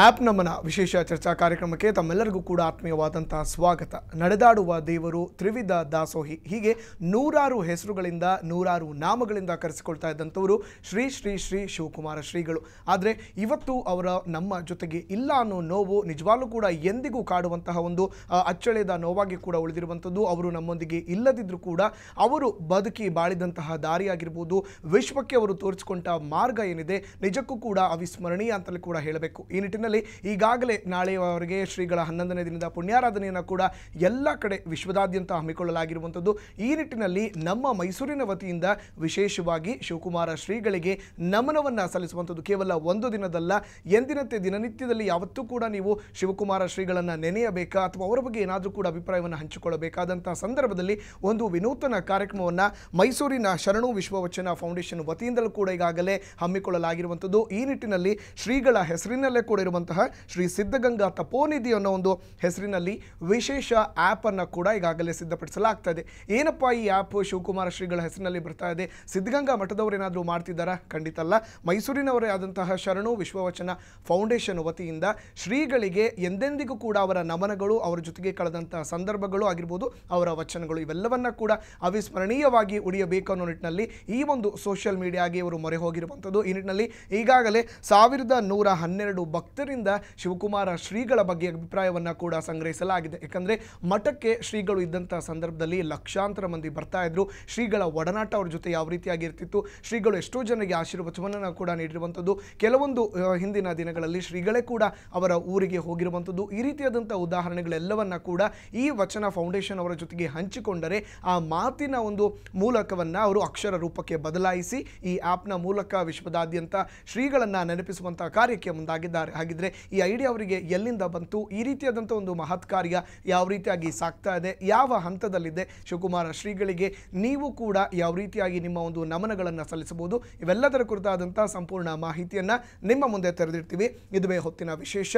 App ನಮನ ವಿಶೇಷ ಚರ್ಚಾ ಕಾರ್ಯಕ್ರಮಕ್ಕೆ ತಮ್ಮೆಲ್ಲರಿಗೂ ಕೂಡ ಆತ್ಮೀಯವಾದಂತಹ ಸ್ವಾಗತ ನಡೆದಾಡುವ ದೇವರು ತ್ರಿವಿಧ ದಾಸೋಹಿ ಹೀಗೆ ನೂರಾರು ಹೆಸರುಗಳಿಂದ ನೂರಾರು ನಾಮಗಳಿಂದ ಕರೆಸಿಕೊಳ್ತಾ ಇದ್ದಂಥವರು ಶ್ರೀ ಶ್ರೀ ಶ್ರೀ ಶಿವಕುಮಾರ ಶ್ರೀಗಳು ಆದರೆ ಇವತ್ತು ಅವರ ನಮ್ಮ ಜೊತೆಗೆ ಇಲ್ಲ ಅನ್ನೋ ನೋವು ನಿಜವಾಗ್ಲೂ ಕೂಡ ಎಂದಿಗೂ ಕಾಡುವಂತಹ ಒಂದು ಅಚ್ಚಳಿಯದ ನೋವಾಗಿ ಕೂಡ ಉಳಿದಿರುವಂಥದ್ದು ಅವರು ನಮ್ಮೊಂದಿಗೆ ಇಲ್ಲದಿದ್ದರೂ ಕೂಡ ಅವರು ಬದುಕಿ ಬಾಳಿದಂತಹ ದಾರಿಯಾಗಿರ್ಬೋದು ವಿಶ್ವಕ್ಕೆ ಅವರು ತೋರಿಸಿಕೊಂಡ ಮಾರ್ಗ ಏನಿದೆ ನಿಜಕ್ಕೂ ಕೂಡ ಅವಿಸ್ಮರಣೀಯ ಅಂತಲೂ ಕೂಡ ಹೇಳಬೇಕು ಈ ನಿಟ್ಟಿನಲ್ಲಿ ಈಗಾಗಲೇ ನಾಳೆಯವರೆಗೆ ಶ್ರೀಗಳ ಹನ್ನೊಂದನೇ ದಿನದ ಪುಣ್ಯಾರಾಧನೆಯನ್ನು ಕೂಡ ಎಲ್ಲ ಕಡೆ ವಿಶ್ವದಾದ್ಯಂತ ಹಮ್ಮಿಕೊಳ್ಳಲಾಗಿರುವಂಥದ್ದು ಈ ನಿಟ್ಟಿನಲ್ಲಿ ನಮ್ಮ ಮೈಸೂರಿನ ವತಿಯಿಂದ ವಿಶೇಷವಾಗಿ ಶಿವಕುಮಾರ ಶ್ರೀಗಳಿಗೆ ನಮನವನ್ನು ಸಲ್ಲಿಸುವಂಥದ್ದು ಕೇವಲ ಒಂದು ದಿನದಲ್ಲ ಎಂದಿನಂತೆ ದಿನನಿತ್ಯದಲ್ಲಿ ಯಾವತ್ತೂ ಕೂಡ ನೀವು ಶಿವಕುಮಾರ ಶ್ರೀಗಳನ್ನು ನೆನೆಯಬೇಕಾ ಅಥವಾ ಅವರ ಬಗ್ಗೆ ಏನಾದರೂ ಕೂಡ ಅಭಿಪ್ರಾಯವನ್ನು ಹಂಚಿಕೊಳ್ಳಬೇಕಾದಂತಹ ಸಂದರ್ಭದಲ್ಲಿ ಒಂದು ವಿನೂತನ ಕಾರ್ಯಕ್ರಮವನ್ನು ಮೈಸೂರಿನ ಶರಣು ವಿಶ್ವವಚನ ಫೌಂಡೇಶನ್ ವತಿಯಿಂದಲೂ ಕೂಡ ಈಗಾಗಲೇ ಹಮ್ಮಿಕೊಳ್ಳಲಾಗಿರುವಂಥದ್ದು ಈ ನಿಟ್ಟಿನಲ್ಲಿ ಶ್ರೀಗಳ ಹೆಸರಿನಲ್ಲೇ ಕೂಡ ಇರುವಂತಹ ಶ್ರೀ ಸಿದ್ಧಗಂಗಾ ತಪೋನಿಧಿ ಅನ್ನೋ ಒಂದು ಹೆಸರಿನಲ್ಲಿ ವಿಶೇಷ ಆ್ಯಪನ್ನು ಕೂಡ ಈಗಾಗಲೇ ಸಿದ್ಧಪಡಿಸಲಾಗ್ತಾ ಇದೆ ಏನಪ್ಪ ಈ ಆ್ಯಪ್ ಶಿವಕುಮಾರ ಶ್ರೀಗಳ ಹೆಸರಿನಲ್ಲಿ ಬರ್ತಾ ಇದೆ ಸಿದ್ಧಗಂಗಾ ಮಠದವರೇನಾದರೂ ಏನಾದರೂ ಮಾಡ್ತಿದ್ದಾರಾ ಖಂಡಿತಲ್ಲ ಮೈಸೂರಿನವರೇ ಆದಂತಹ ಶರಣು ವಿಶ್ವವಚನ ಫೌಂಡೇಶನ್ ವತಿಯಿಂದ ಶ್ರೀಗಳಿಗೆ ಎಂದೆಂದಿಗೂ ಕೂಡ ಅವರ ನಮನಗಳು ಅವರ ಜೊತೆಗೆ ಕಳೆದಂತಹ ಸಂದರ್ಭಗಳು ಆಗಿರ್ಬೋದು ಅವರ ವಚನಗಳು ಇವೆಲ್ಲವನ್ನ ಕೂಡ ಅವಿಸ್ಮರಣೀಯವಾಗಿ ಉಳಿಯಬೇಕು ಅನ್ನೋ ನಿಟ್ಟಿನಲ್ಲಿ ಈ ಒಂದು ಸೋಷಿಯಲ್ ಮೀಡಿಯಾಗೆ ಇವರು ಮೊರೆ ಹೋಗಿರುವಂಥದ್ದು ಈ ನಿಟ್ಟಿನಲ್ಲಿ ಈಗಾಗಲೇ ಸಾವಿರದ ನೂರ ಹನ್ನೆರಡು ಭಕ್ತ ಭಕ್ತರಿಂದ ಶಿವಕುಮಾರ ಶ್ರೀಗಳ ಬಗ್ಗೆ ಅಭಿಪ್ರಾಯವನ್ನು ಕೂಡ ಸಂಗ್ರಹಿಸಲಾಗಿದೆ ಯಾಕಂದರೆ ಮಠಕ್ಕೆ ಶ್ರೀಗಳು ಇದ್ದಂಥ ಸಂದರ್ಭದಲ್ಲಿ ಲಕ್ಷಾಂತರ ಮಂದಿ ಬರ್ತಾ ಇದ್ರು ಶ್ರೀಗಳ ಒಡನಾಟ ಅವ್ರ ಜೊತೆ ಯಾವ ರೀತಿಯಾಗಿ ಇರ್ತಿತ್ತು ಶ್ರೀಗಳು ಎಷ್ಟೋ ಜನರಿಗೆ ಆಶೀರ್ವಚನ ಕೂಡ ನೀಡಿರುವಂಥದ್ದು ಕೆಲವೊಂದು ಹಿಂದಿನ ದಿನಗಳಲ್ಲಿ ಶ್ರೀಗಳೇ ಕೂಡ ಅವರ ಊರಿಗೆ ಹೋಗಿರುವಂಥದ್ದು ಈ ರೀತಿಯಾದಂಥ ಉದಾಹರಣೆಗಳೆಲ್ಲವನ್ನ ಕೂಡ ಈ ವಚನ ಫೌಂಡೇಶನ್ ಅವರ ಜೊತೆಗೆ ಹಂಚಿಕೊಂಡರೆ ಆ ಮಾತಿನ ಒಂದು ಮೂಲಕವನ್ನ ಅವರು ಅಕ್ಷರ ರೂಪಕ್ಕೆ ಬದಲಾಯಿಸಿ ಈ ಆ್ಯಪ್ನ ಮೂಲಕ ವಿಶ್ವದಾದ್ಯಂತ ಶ್ರೀಗಳನ್ನ ನೆನಪಿಸುವಂತಹ ಕಾರ್ಯಕ್ಕೆ ಮುಂದಾಗಿದ್ದಾರೆ ಹಾಗೆ ಆಗಿದ್ರೆ ಈ ಐಡಿಯಾ ಅವರಿಗೆ ಎಲ್ಲಿಂದ ಬಂತು ಈ ರೀತಿಯಾದಂಥ ಒಂದು ಮಹತ್ ಕಾರ್ಯ ಯಾವ ರೀತಿಯಾಗಿ ಸಾಕ್ತಾ ಇದೆ ಯಾವ ಹಂತದಲ್ಲಿದೆ ಶಿವಕುಮಾರ ಶ್ರೀಗಳಿಗೆ ನೀವು ಕೂಡ ಯಾವ ರೀತಿಯಾಗಿ ನಿಮ್ಮ ಒಂದು ನಮನಗಳನ್ನು ಸಲ್ಲಿಸಬಹುದು ಇವೆಲ್ಲದರ ಕುರಿತಾದಂಥ ಸಂಪೂರ್ಣ ಮಾಹಿತಿಯನ್ನು ನಿಮ್ಮ ಮುಂದೆ ತೆರೆದಿರ್ತೀವಿ ಇದುವೇ ಹೊತ್ತಿನ ವಿಶೇಷ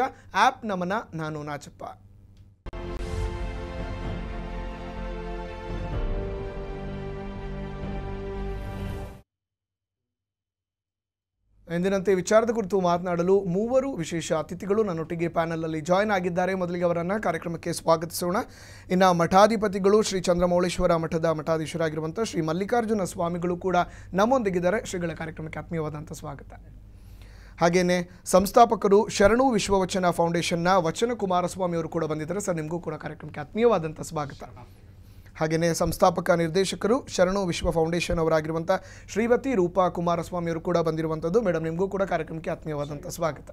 ಆ್ಯಪ್ ನಮನ ನಾನು ನಾಚಪ್ಪ ಎಂದಿನಂತೆ ವಿಚಾರದ ಕುರಿತು ಮಾತನಾಡಲು ಮೂವರು ವಿಶೇಷ ಅತಿಥಿಗಳು ನನ್ನೊಟ್ಟಿಗೆ ಅಲ್ಲಿ ಜಾಯ್ನ್ ಆಗಿದ್ದಾರೆ ಮೊದಲಿಗೆ ಅವರನ್ನು ಕಾರ್ಯಕ್ರಮಕ್ಕೆ ಸ್ವಾಗತಿಸೋಣ ಇನ್ನು ಮಠಾಧಿಪತಿಗಳು ಶ್ರೀ ಚಂದ್ರಮೌಳೇಶ್ವರ ಮಠದ ಮಠಾಧೀಶರಾಗಿರುವಂಥ ಶ್ರೀ ಮಲ್ಲಿಕಾರ್ಜುನ ಸ್ವಾಮಿಗಳು ಕೂಡ ನಮ್ಮೊಂದಿಗಿದ್ದಾರೆ ಶ್ರೀಗಳ ಕಾರ್ಯಕ್ರಮಕ್ಕೆ ಆತ್ಮೀಯವಾದಂಥ ಸ್ವಾಗತ ಹಾಗೇನೆ ಸಂಸ್ಥಾಪಕರು ಶರಣು ವಿಶ್ವವಚನ ಫೌಂಡೇಶನ್ನ ವಚನ ಕುಮಾರಸ್ವಾಮಿ ಅವರು ಕೂಡ ಬಂದಿದ್ದಾರೆ ಸರ್ ನಿಮಗೂ ಕೂಡ ಕಾರ್ಯಕ್ರಮಕ್ಕೆ ಆತ್ಮೀಯವಾದಂಥ ಸ್ವಾಗತ ಹಾಗೆಯೇ ಸಂಸ್ಥಾಪಕ ನಿರ್ದೇಶಕರು ಶರಣು ವಿಶ್ವ ಫೌಂಡೇಶನ್ ಅವರಾಗಿರುವಂಥ ಶ್ರೀಮತಿ ರೂಪಾ ಕುಮಾರಸ್ವಾಮಿ ಅವರು ಕೂಡ ಬಂದಿರುವಂಥದ್ದು ಮೇಡಮ್ ನಿಮಗೂ ಕೂಡ ಕಾರ್ಯಕ್ರಮಕ್ಕೆ ಆತ್ಮೀಯವಾದಂಥ ಸ್ವಾಗತ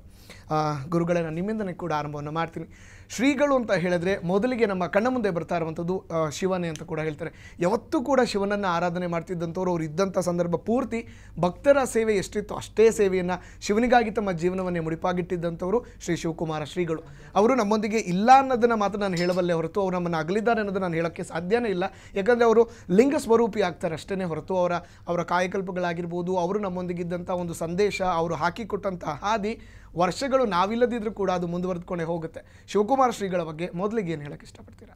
ಗುರುಗಳೇ ನಾನು ನಿಮ್ಮಿಂದನೇ ಕೂಡ ಆರಂಭವನ್ನು ಮಾಡ್ತೀನಿ ಶ್ರೀಗಳು ಅಂತ ಹೇಳಿದ್ರೆ ಮೊದಲಿಗೆ ನಮ್ಮ ಕಣ್ಣ ಮುಂದೆ ಬರ್ತಾ ಇರುವಂಥದ್ದು ಶಿವನೇ ಅಂತ ಕೂಡ ಹೇಳ್ತಾರೆ ಯಾವತ್ತೂ ಕೂಡ ಶಿವನನ್ನು ಆರಾಧನೆ ಮಾಡ್ತಿದ್ದಂಥವ್ರು ಅವರು ಇದ್ದಂಥ ಸಂದರ್ಭ ಪೂರ್ತಿ ಭಕ್ತರ ಸೇವೆ ಎಷ್ಟಿತ್ತು ಅಷ್ಟೇ ಸೇವೆಯನ್ನು ಶಿವನಿಗಾಗಿ ತಮ್ಮ ಜೀವನವನ್ನೇ ಮುಡಿಪಾಗಿಟ್ಟಿದ್ದಂಥವರು ಶ್ರೀ ಶಿವಕುಮಾರ ಶ್ರೀಗಳು ಅವರು ನಮ್ಮೊಂದಿಗೆ ಇಲ್ಲ ಅನ್ನೋದನ್ನು ಮಾತ್ರ ನಾನು ಹೇಳಬಲ್ಲೆ ಹೊರತು ಅವರು ನಮ್ಮನ್ನು ಅಗಲಿದ್ದಾರೆ ಅನ್ನೋದು ನಾನು ಹೇಳೋಕ್ಕೆ ಸಾಧ್ಯನೇ ಇಲ್ಲ ಯಾಕಂದರೆ ಅವರು ಲಿಂಗ ಸ್ವರೂಪಿ ಆಗ್ತಾರೆ ಅಷ್ಟೇ ಹೊರತು ಅವರ ಅವರ ಕಾಯಕಲ್ಪಗಳಾಗಿರ್ಬೋದು ಅವರು ನಮ್ಮೊಂದಿಗಿದ್ದಂಥ ಒಂದು ಸಂದೇಶ ಅವರು ಹಾಕಿಕೊಟ್ಟಂಥ ಹಾದಿ ವರ್ಷಗಳು ನಾವಿಲ್ಲದಿದ್ರೂ ಕೂಡ ಅದು ಮುಂದುವರೆದುಕೊಂಡೇ ಹೋಗುತ್ತೆ ಶಿವಕುಮಾರ ಶ್ರೀಗಳ ಬಗ್ಗೆ ಮೊದಲಿಗೆ ಏನು ಹೇಳಕ್ಕೆ ಇಷ್ಟಪಡ್ತೀರಾ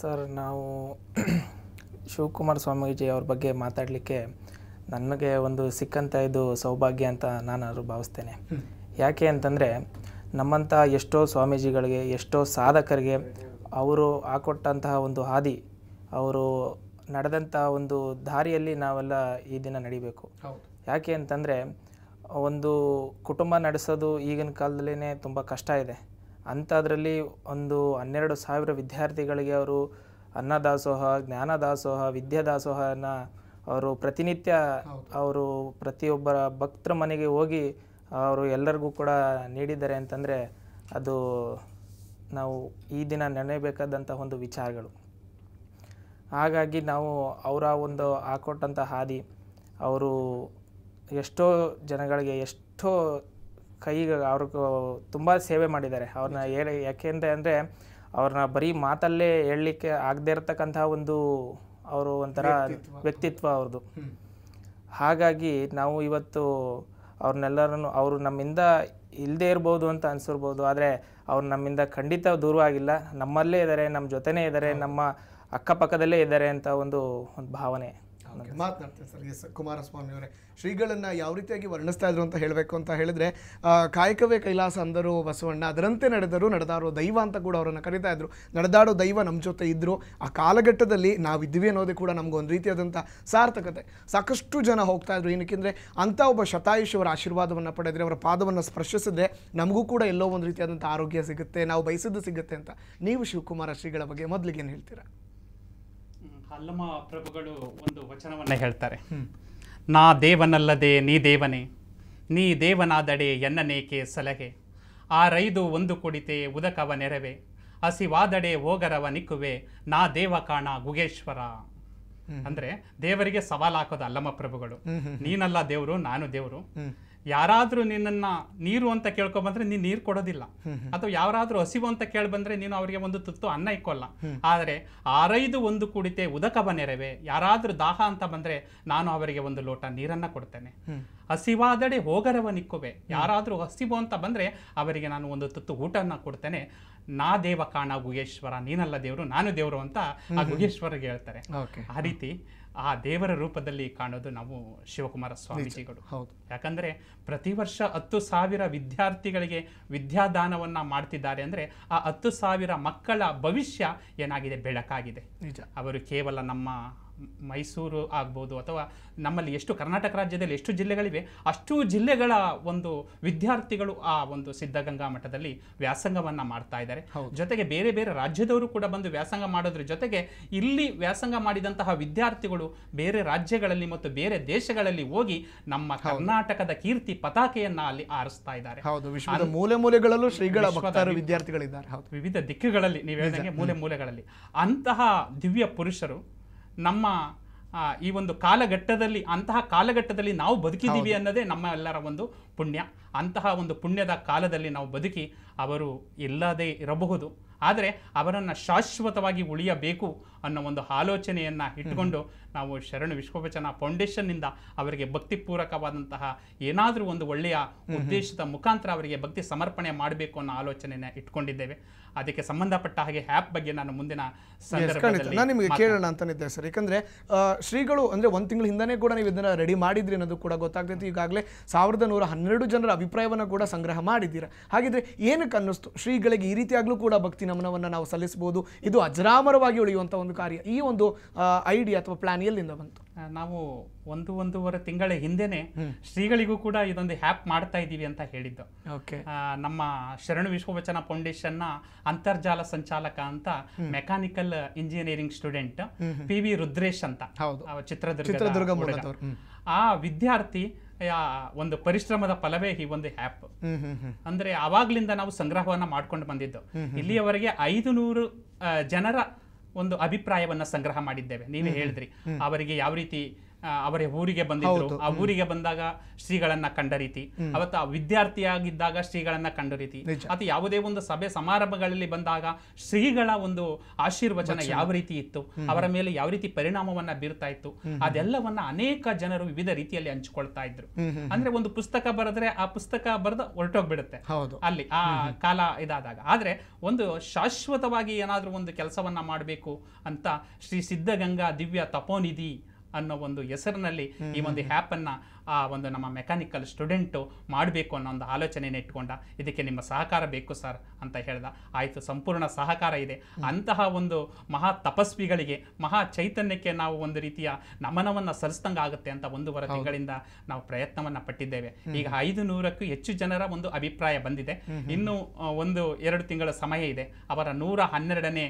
ಸರ್ ನಾವು ಶಿವಕುಮಾರ ಸ್ವಾಮೀಜಿ ಅವ್ರ ಬಗ್ಗೆ ಮಾತಾಡಲಿಕ್ಕೆ ನನಗೆ ಒಂದು ಸಿಕ್ಕಂಥ ಇದು ಸೌಭಾಗ್ಯ ಅಂತ ನಾನು ಭಾವಿಸ್ತೇನೆ ಯಾಕೆ ಅಂತಂದರೆ ನಮ್ಮಂಥ ಎಷ್ಟೋ ಸ್ವಾಮೀಜಿಗಳಿಗೆ ಎಷ್ಟೋ ಸಾಧಕರಿಗೆ ಅವರು ಹಾಕೊಟ್ಟಂತಹ ಒಂದು ಹಾದಿ ಅವರು ನಡೆದಂಥ ಒಂದು ದಾರಿಯಲ್ಲಿ ನಾವೆಲ್ಲ ಈ ದಿನ ನಡಿಬೇಕು ಯಾಕೆ ಅಂತಂದರೆ ಒಂದು ಕುಟುಂಬ ನಡೆಸೋದು ಈಗಿನ ಕಾಲದಲ್ಲೇ ತುಂಬ ಕಷ್ಟ ಇದೆ ಅಂಥದ್ರಲ್ಲಿ ಒಂದು ಹನ್ನೆರಡು ಸಾವಿರ ವಿದ್ಯಾರ್ಥಿಗಳಿಗೆ ಅವರು ಅನ್ನದಾಸೋಹ ಜ್ಞಾನದಾಸೋಹ ವಿದ್ಯಾದಾಸೋಹನ ಅವರು ಪ್ರತಿನಿತ್ಯ ಅವರು ಪ್ರತಿಯೊಬ್ಬರ ಭಕ್ತರ ಮನೆಗೆ ಹೋಗಿ ಅವರು ಎಲ್ಲರಿಗೂ ಕೂಡ ನೀಡಿದ್ದಾರೆ ಅಂತಂದರೆ ಅದು ನಾವು ಈ ದಿನ ನೆನೆಯಬೇಕಾದಂಥ ಒಂದು ವಿಚಾರಗಳು ಹಾಗಾಗಿ ನಾವು ಅವರ ಒಂದು ಹಾಕೊಟ್ಟಂಥ ಹಾದಿ ಅವರು ಎಷ್ಟೋ ಜನಗಳಿಗೆ ಎಷ್ಟೋ ಕೈಗೆ ಅವ್ರಿಗೂ ತುಂಬ ಸೇವೆ ಮಾಡಿದ್ದಾರೆ ಅವ್ರನ್ನ ಹೇಳಿ ಯಾಕೆಂದರೆ ಅಂದರೆ ಅವ್ರನ್ನ ಬರೀ ಮಾತಲ್ಲೇ ಹೇಳಲಿಕ್ಕೆ ಆಗದೇ ಇರತಕ್ಕಂಥ ಒಂದು ಅವರು ಒಂಥರ ವ್ಯಕ್ತಿತ್ವ ಅವ್ರದ್ದು ಹಾಗಾಗಿ ನಾವು ಇವತ್ತು ಅವ್ರನ್ನೆಲ್ಲರನ್ನು ಅವರು ನಮ್ಮಿಂದ ಇಲ್ಲದೇ ಇರ್ಬೋದು ಅಂತ ಅನಿಸಿರ್ಬೋದು ಆದರೆ ಅವ್ರು ನಮ್ಮಿಂದ ಖಂಡಿತ ದೂರವಾಗಿಲ್ಲ ನಮ್ಮಲ್ಲೇ ಇದ್ದಾರೆ ನಮ್ಮ ಜೊತೆನೇ ಇದ್ದಾರೆ ನಮ್ಮ ಅಕ್ಕಪಕ್ಕದಲ್ಲೇ ಇದ್ದಾರೆ ಅಂತ ಒಂದು ಒಂದು ಭಾವನೆ ಮಾತನಾಡ್ತೇನೆ ಸರ್ ಎಸ್ ಕುಮಾರಸ್ವಾಮಿ ಅವರೇ ಶ್ರೀಗಳನ್ನು ಯಾವ ರೀತಿಯಾಗಿ ವರ್ಣಿಸ್ತಾ ಇದ್ರು ಅಂತ ಹೇಳಬೇಕು ಅಂತ ಹೇಳಿದ್ರೆ ಕಾಯಕವೇ ಕೈಲಾಸ ಅಂದರು ಬಸವಣ್ಣ ಅದರಂತೆ ನಡೆದರು ನಡೆದಾಡೋ ದೈವ ಅಂತ ಕೂಡ ಅವರನ್ನು ಕರಿತಾ ಇದ್ರು ನಡೆದಾಡೋ ದೈವ ನಮ್ಮ ಜೊತೆ ಇದ್ದರು ಆ ಕಾಲಘಟ್ಟದಲ್ಲಿ ನಾವಿದ್ದೀವಿ ಅನ್ನೋದೇ ಕೂಡ ಒಂದು ರೀತಿಯಾದಂಥ ಸಾರ್ಥಕತೆ ಸಾಕಷ್ಟು ಜನ ಹೋಗ್ತಾ ಇದ್ರು ಏನಕ್ಕೆಂದ್ರೆ ಅಂಥ ಒಬ್ಬ ಶತಾಯುಷಿಯವರ ಆಶೀರ್ವಾದವನ್ನು ಪಡೆದರೆ ಅವರ ಪಾದವನ್ನು ಸ್ಪರ್ಶಿಸಿದ್ರೆ ನಮಗೂ ಕೂಡ ಎಲ್ಲೋ ಒಂದು ರೀತಿಯಾದಂಥ ಆರೋಗ್ಯ ಸಿಗುತ್ತೆ ನಾವು ಬಯಸಿದ್ದು ಸಿಗುತ್ತೆ ಅಂತ ನೀವು ಶಿವಕುಮಾರ ಶ್ರೀಗಳ ಬಗ್ಗೆ ಮೊದಲಿಗೆ ಏನು ಹೇಳ್ತೀರಾ ಅಲ್ಲಮ ಪ್ರಭುಗಳು ಒಂದು ವಚನವನ್ನ ಹೇಳ್ತಾರೆ ನಾ ದೇವನಲ್ಲದೆ ನೀ ದೇವನೇ ನೀ ದೇವನಾದಡೆ ಎನ್ನನೇಕೆ ಸಲಹೆ ಆ ರೈದು ಒಂದು ಕುಡಿತೆ ಉದಕವ ನೆರವೆ ಹಸಿವಾದಡೆ ಹೋಗರವ ನಿಕ್ಕುವೆ ನಾ ದೇವ ಕಾಣ ಗುಗೇಶ್ವರ ಅಂದ್ರೆ ದೇವರಿಗೆ ಸವಾಲು ಹಾಕೋದು ಅಲ್ಲಮ್ಮ ಪ್ರಭುಗಳು ನೀನಲ್ಲ ದೇವರು ನಾನು ದೇವರು ಯಾರಾದರೂ ನಿನ್ನನ್ನು ನೀರು ಅಂತ ಬಂದ್ರೆ ನೀನ್ ನೀರು ಕೊಡೋದಿಲ್ಲ ಅಥವಾ ಯಾರಾದರೂ ಹಸಿವು ಅಂತ ಬಂದ್ರೆ ನೀನು ಅವರಿಗೆ ಒಂದು ತುತ್ತು ಅನ್ನ ಇಕ್ಕೊಲ್ಲ ಆದರೆ ಆರೈದು ಒಂದು ಕುಡಿತೆ ಉದಕ ಬನೆರವೆ ಯಾರಾದರೂ ದಾಹ ಅಂತ ಬಂದ್ರೆ ನಾನು ಅವರಿಗೆ ಒಂದು ಲೋಟ ನೀರನ್ನ ಕೊಡ್ತೇನೆ ಹಸಿವಾದಡೆ ಹೋಗರವ ನಿಕ್ಕುವೆ ಯಾರಾದರೂ ಹಸಿವು ಅಂತ ಬಂದ್ರೆ ಅವರಿಗೆ ನಾನು ಒಂದು ತುತ್ತು ಊಟನ್ನ ಕೊಡ್ತೇನೆ ನಾ ದೇವ ಕಾಣ ಗುಹೇಶ್ವರ ನೀನಲ್ಲ ದೇವ್ರು ನಾನು ದೇವರು ಅಂತ ಆ ಗುಹೇಶ್ವರಿಗೆ ಹೇಳ್ತಾರೆ ಆ ರೀತಿ ಆ ದೇವರ ರೂಪದಲ್ಲಿ ಕಾಣೋದು ನಾವು ಶಿವಕುಮಾರ ಸ್ವಾಮೀಜಿಗಳು ಹೌದು ಯಾಕಂದರೆ ಪ್ರತಿ ವರ್ಷ ಹತ್ತು ಸಾವಿರ ವಿದ್ಯಾರ್ಥಿಗಳಿಗೆ ವಿದ್ಯಾದಾನವನ್ನು ಮಾಡ್ತಿದ್ದಾರೆ ಅಂದರೆ ಆ ಹತ್ತು ಸಾವಿರ ಮಕ್ಕಳ ಭವಿಷ್ಯ ಏನಾಗಿದೆ ಬೆಳಕಾಗಿದೆ ನಿಜ ಅವರು ಕೇವಲ ನಮ್ಮ ಮೈಸೂರು ಆಗ್ಬೋದು ಅಥವಾ ನಮ್ಮಲ್ಲಿ ಎಷ್ಟು ಕರ್ನಾಟಕ ರಾಜ್ಯದಲ್ಲಿ ಎಷ್ಟು ಜಿಲ್ಲೆಗಳಿವೆ ಅಷ್ಟು ಜಿಲ್ಲೆಗಳ ಒಂದು ವಿದ್ಯಾರ್ಥಿಗಳು ಆ ಒಂದು ಸಿದ್ಧಗಂಗಾ ಮಠದಲ್ಲಿ ವ್ಯಾಸಂಗವನ್ನು ಮಾಡ್ತಾ ಇದ್ದಾರೆ ಜೊತೆಗೆ ಬೇರೆ ಬೇರೆ ರಾಜ್ಯದವರು ಕೂಡ ಬಂದು ವ್ಯಾಸಂಗ ಮಾಡೋದ್ರ ಜೊತೆಗೆ ಇಲ್ಲಿ ವ್ಯಾಸಂಗ ಮಾಡಿದಂತಹ ವಿದ್ಯಾರ್ಥಿಗಳು ಬೇರೆ ರಾಜ್ಯಗಳಲ್ಲಿ ಮತ್ತು ಬೇರೆ ದೇಶಗಳಲ್ಲಿ ಹೋಗಿ ನಮ್ಮ ಕರ್ನಾಟಕದ ಕೀರ್ತಿ ಪತಾಕೆಯನ್ನ ಅಲ್ಲಿ ಆರಿಸ್ತಾ ಇದ್ದಾರೆ ಮೂಲೆ ಮೂಲೆಗಳಲ್ಲೂ ಶ್ರೀಗಳ ವಿದ್ಯಾರ್ಥಿಗಳಿದ್ದಾರೆ ವಿವಿಧ ದಿಕ್ಕುಗಳಲ್ಲಿ ನೀವು ಹೇಳಿದಂಗೆ ಮೂಲೆ ಮೂಲೆಗಳಲ್ಲಿ ಅಂತಹ ದಿವ್ಯ ಪುರುಷರು ನಮ್ಮ ಈ ಒಂದು ಕಾಲಘಟ್ಟದಲ್ಲಿ ಅಂತಹ ಕಾಲಘಟ್ಟದಲ್ಲಿ ನಾವು ಬದುಕಿದ್ದೀವಿ ಅನ್ನೋದೇ ನಮ್ಮ ಎಲ್ಲರ ಒಂದು ಪುಣ್ಯ ಅಂತಹ ಒಂದು ಪುಣ್ಯದ ಕಾಲದಲ್ಲಿ ನಾವು ಬದುಕಿ ಅವರು ಇಲ್ಲದೇ ಇರಬಹುದು ಆದರೆ ಅವರನ್ನು ಶಾಶ್ವತವಾಗಿ ಉಳಿಯಬೇಕು ಅನ್ನೋ ಒಂದು ಆಲೋಚನೆಯನ್ನು ಇಟ್ಟುಕೊಂಡು ನಾವು ಶರಣು ವಿಶ್ವವಚನ ಫೌಂಡೇಶನ್ನಿಂದ ಅವರಿಗೆ ಭಕ್ತಿ ಪೂರಕವಾದಂತಹ ಏನಾದರೂ ಒಂದು ಒಳ್ಳೆಯ ಉದ್ದೇಶದ ಮುಖಾಂತರ ಅವರಿಗೆ ಭಕ್ತಿ ಸಮರ್ಪಣೆ ಮಾಡಬೇಕು ಅನ್ನೋ ಆಲೋಚನೆಯನ್ನು ಇಟ್ಕೊಂಡಿದ್ದೇವೆ ಅದಕ್ಕೆ ಸಂಬಂಧಪಟ್ಟ ಹಾಗೆ ಆ್ಯಪ್ ಬಗ್ಗೆ ನಾನು ಮುಂದಿನ ಸಂದರ್ಭದಲ್ಲಿ ನಾನು ನಿಮಗೆ ಕೇಳೋಣ ಅಂತನಿದ್ದೆ ಸರ್ ಯಾಕಂದ್ರೆ ಶ್ರೀಗಳು ಅಂದ್ರೆ ಒಂದು ತಿಂಗಳ ಹಿಂದೆ ಕೂಡ ನೀವು ಇದನ್ನ ರೆಡಿ ಮಾಡಿದ್ರಿ ಅನ್ನೋದು ಕೂಡ ಗೊತ್ತಾಗ್ತೈತಿ ಈಗಾಗಲೇ ಸಾವಿರದ ನೂರ ಹನ್ನೆರಡು ಜನರ ಅಭಿಪ್ರಾಯವನ್ನು ಕೂಡ ಸಂಗ್ರಹ ಮಾಡಿದ್ದೀರಾ ಹಾಗಿದ್ರೆ ಏನಕ್ಕೆ ಅನ್ನಿಸ್ತು ಶ್ರೀಗಳಿಗೆ ಈ ರೀತಿಯಾಗ್ಲೂ ಕೂಡ ಭಕ್ತಿನ ನಮನವನ್ನು ನಾವು ಸಲ್ಲಿಸಬಹುದು ಇದು ಅಜರಾಮರವಾಗಿ ಉಳಿಯುವಂಥ ಒಂದು ಕಾರ್ಯ ಈ ಒಂದು ಐಡಿಯಾ ಅಥವಾ ಪ್ಲಾನ್ ಎಲ್ಲಿಂದ ಬಂತು ನಾವು ಒಂದು ಒಂದೂವರೆ ತಿಂಗಳ ಹಿಂದೆನೆ ಶ್ರೀಗಳಿಗೂ ಕೂಡ ಇದೊಂದು ಹ್ಯಾಪ್ ಮಾಡ್ತಾ ಇದ್ದೀವಿ ಅಂತ ಹೇಳಿದ್ದು ನಮ್ಮ ಶರಣು ವಿಶ್ವವಚನ ಫೌಂಡೇಶನ್ನ ಅಂತರ್ಜಾಲ ಸಂಚಾಲಕ ಅಂತ mechanical engineering student P V Rudresh ಅಂತ ಚಿತ್ರದುರ್ಗ ಚಿತ್ರದುರ್ಗ ಆ ವಿದ್ಯಾರ್ಥಿ ಒಂದು ಪರಿಶ್ರಮದ ಫಲವೇ ಈ ಒಂದು ಆ್ಯಪ್ ಅಂದ್ರೆ ಆವಾಗ್ಲಿಂದ ನಾವು ಸಂಗ್ರಹವನ್ನ ಮಾಡ್ಕೊಂಡು ಬಂದಿದ್ದು ಇಲ್ಲಿಯವರೆಗೆ ಐದು ನೂರು ಜನರ ಒಂದು ಅಭಿಪ್ರಾಯವನ್ನ ಸಂಗ್ರಹ ಮಾಡಿದ್ದೇವೆ ನೀವೇ ಹೇಳಿದ್ರಿ ಅವರಿಗೆ ಯಾವ ರೀತಿ ಅವರ ಊರಿಗೆ ಬಂದಿದ್ರು ಆ ಊರಿಗೆ ಬಂದಾಗ ಶ್ರೀಗಳನ್ನ ಕಂಡ ರೀತಿ ಅವತ್ತು ವಿದ್ಯಾರ್ಥಿಯಾಗಿದ್ದಾಗ ಶ್ರೀಗಳನ್ನ ಕಂಡ ರೀತಿ ಅಥವಾ ಯಾವುದೇ ಒಂದು ಸಭೆ ಸಮಾರಂಭಗಳಲ್ಲಿ ಬಂದಾಗ ಶ್ರೀಗಳ ಒಂದು ಆಶೀರ್ವಚನ ಯಾವ ರೀತಿ ಇತ್ತು ಅವರ ಮೇಲೆ ಯಾವ ರೀತಿ ಪರಿಣಾಮವನ್ನ ಬೀರ್ತಾ ಇತ್ತು ಅದೆಲ್ಲವನ್ನ ಅನೇಕ ಜನರು ವಿವಿಧ ರೀತಿಯಲ್ಲಿ ಹಂಚಿಕೊಳ್ತಾ ಇದ್ರು ಅಂದ್ರೆ ಒಂದು ಪುಸ್ತಕ ಬರೆದ್ರೆ ಆ ಪುಸ್ತಕ ಬರೆದು ಹೊರಟೋಗ್ಬಿಡುತ್ತೆ ಅಲ್ಲಿ ಆ ಕಾಲ ಇದಾದಾಗ ಆದ್ರೆ ಒಂದು ಶಾಶ್ವತವಾಗಿ ಏನಾದ್ರೂ ಒಂದು ಕೆಲಸವನ್ನ ಮಾಡಬೇಕು ಅಂತ ಶ್ರೀ ಸಿದ್ಧಗಂಗಾ ದಿವ್ಯ ತಪೋನಿಧಿ ಅನ್ನೋ ಒಂದು ಹೆಸರಿನಲ್ಲಿ ಈ ಒಂದು ಅನ್ನ ಆ ಒಂದು ನಮ್ಮ ಮೆಕ್ಯಾನಿಕಲ್ ಸ್ಟೂಡೆಂಟು ಮಾಡಬೇಕು ಅನ್ನೋ ಒಂದು ಆಲೋಚನೆಯನ್ನು ಇಟ್ಕೊಂಡ ಇದಕ್ಕೆ ನಿಮ್ಮ ಸಹಕಾರ ಬೇಕು ಸರ್ ಅಂತ ಹೇಳ್ದ ಆಯಿತು ಸಂಪೂರ್ಣ ಸಹಕಾರ ಇದೆ ಅಂತಹ ಒಂದು ಮಹಾ ತಪಸ್ವಿಗಳಿಗೆ ಮಹಾ ಚೈತನ್ಯಕ್ಕೆ ನಾವು ಒಂದು ರೀತಿಯ ನಮನವನ್ನು ಸಲ್ಲಿಸಿದಂಗೆ ಆಗುತ್ತೆ ಅಂತ ಒಂದೂವರೆ ತಿಂಗಳಿಂದ ನಾವು ಪ್ರಯತ್ನವನ್ನು ಪಟ್ಟಿದ್ದೇವೆ ಈಗ ಐದು ನೂರಕ್ಕೂ ಹೆಚ್ಚು ಜನರ ಒಂದು ಅಭಿಪ್ರಾಯ ಬಂದಿದೆ ಇನ್ನು ಒಂದು ಎರಡು ತಿಂಗಳ ಸಮಯ ಇದೆ ಅವರ ನೂರ ಹನ್ನೆರಡನೇ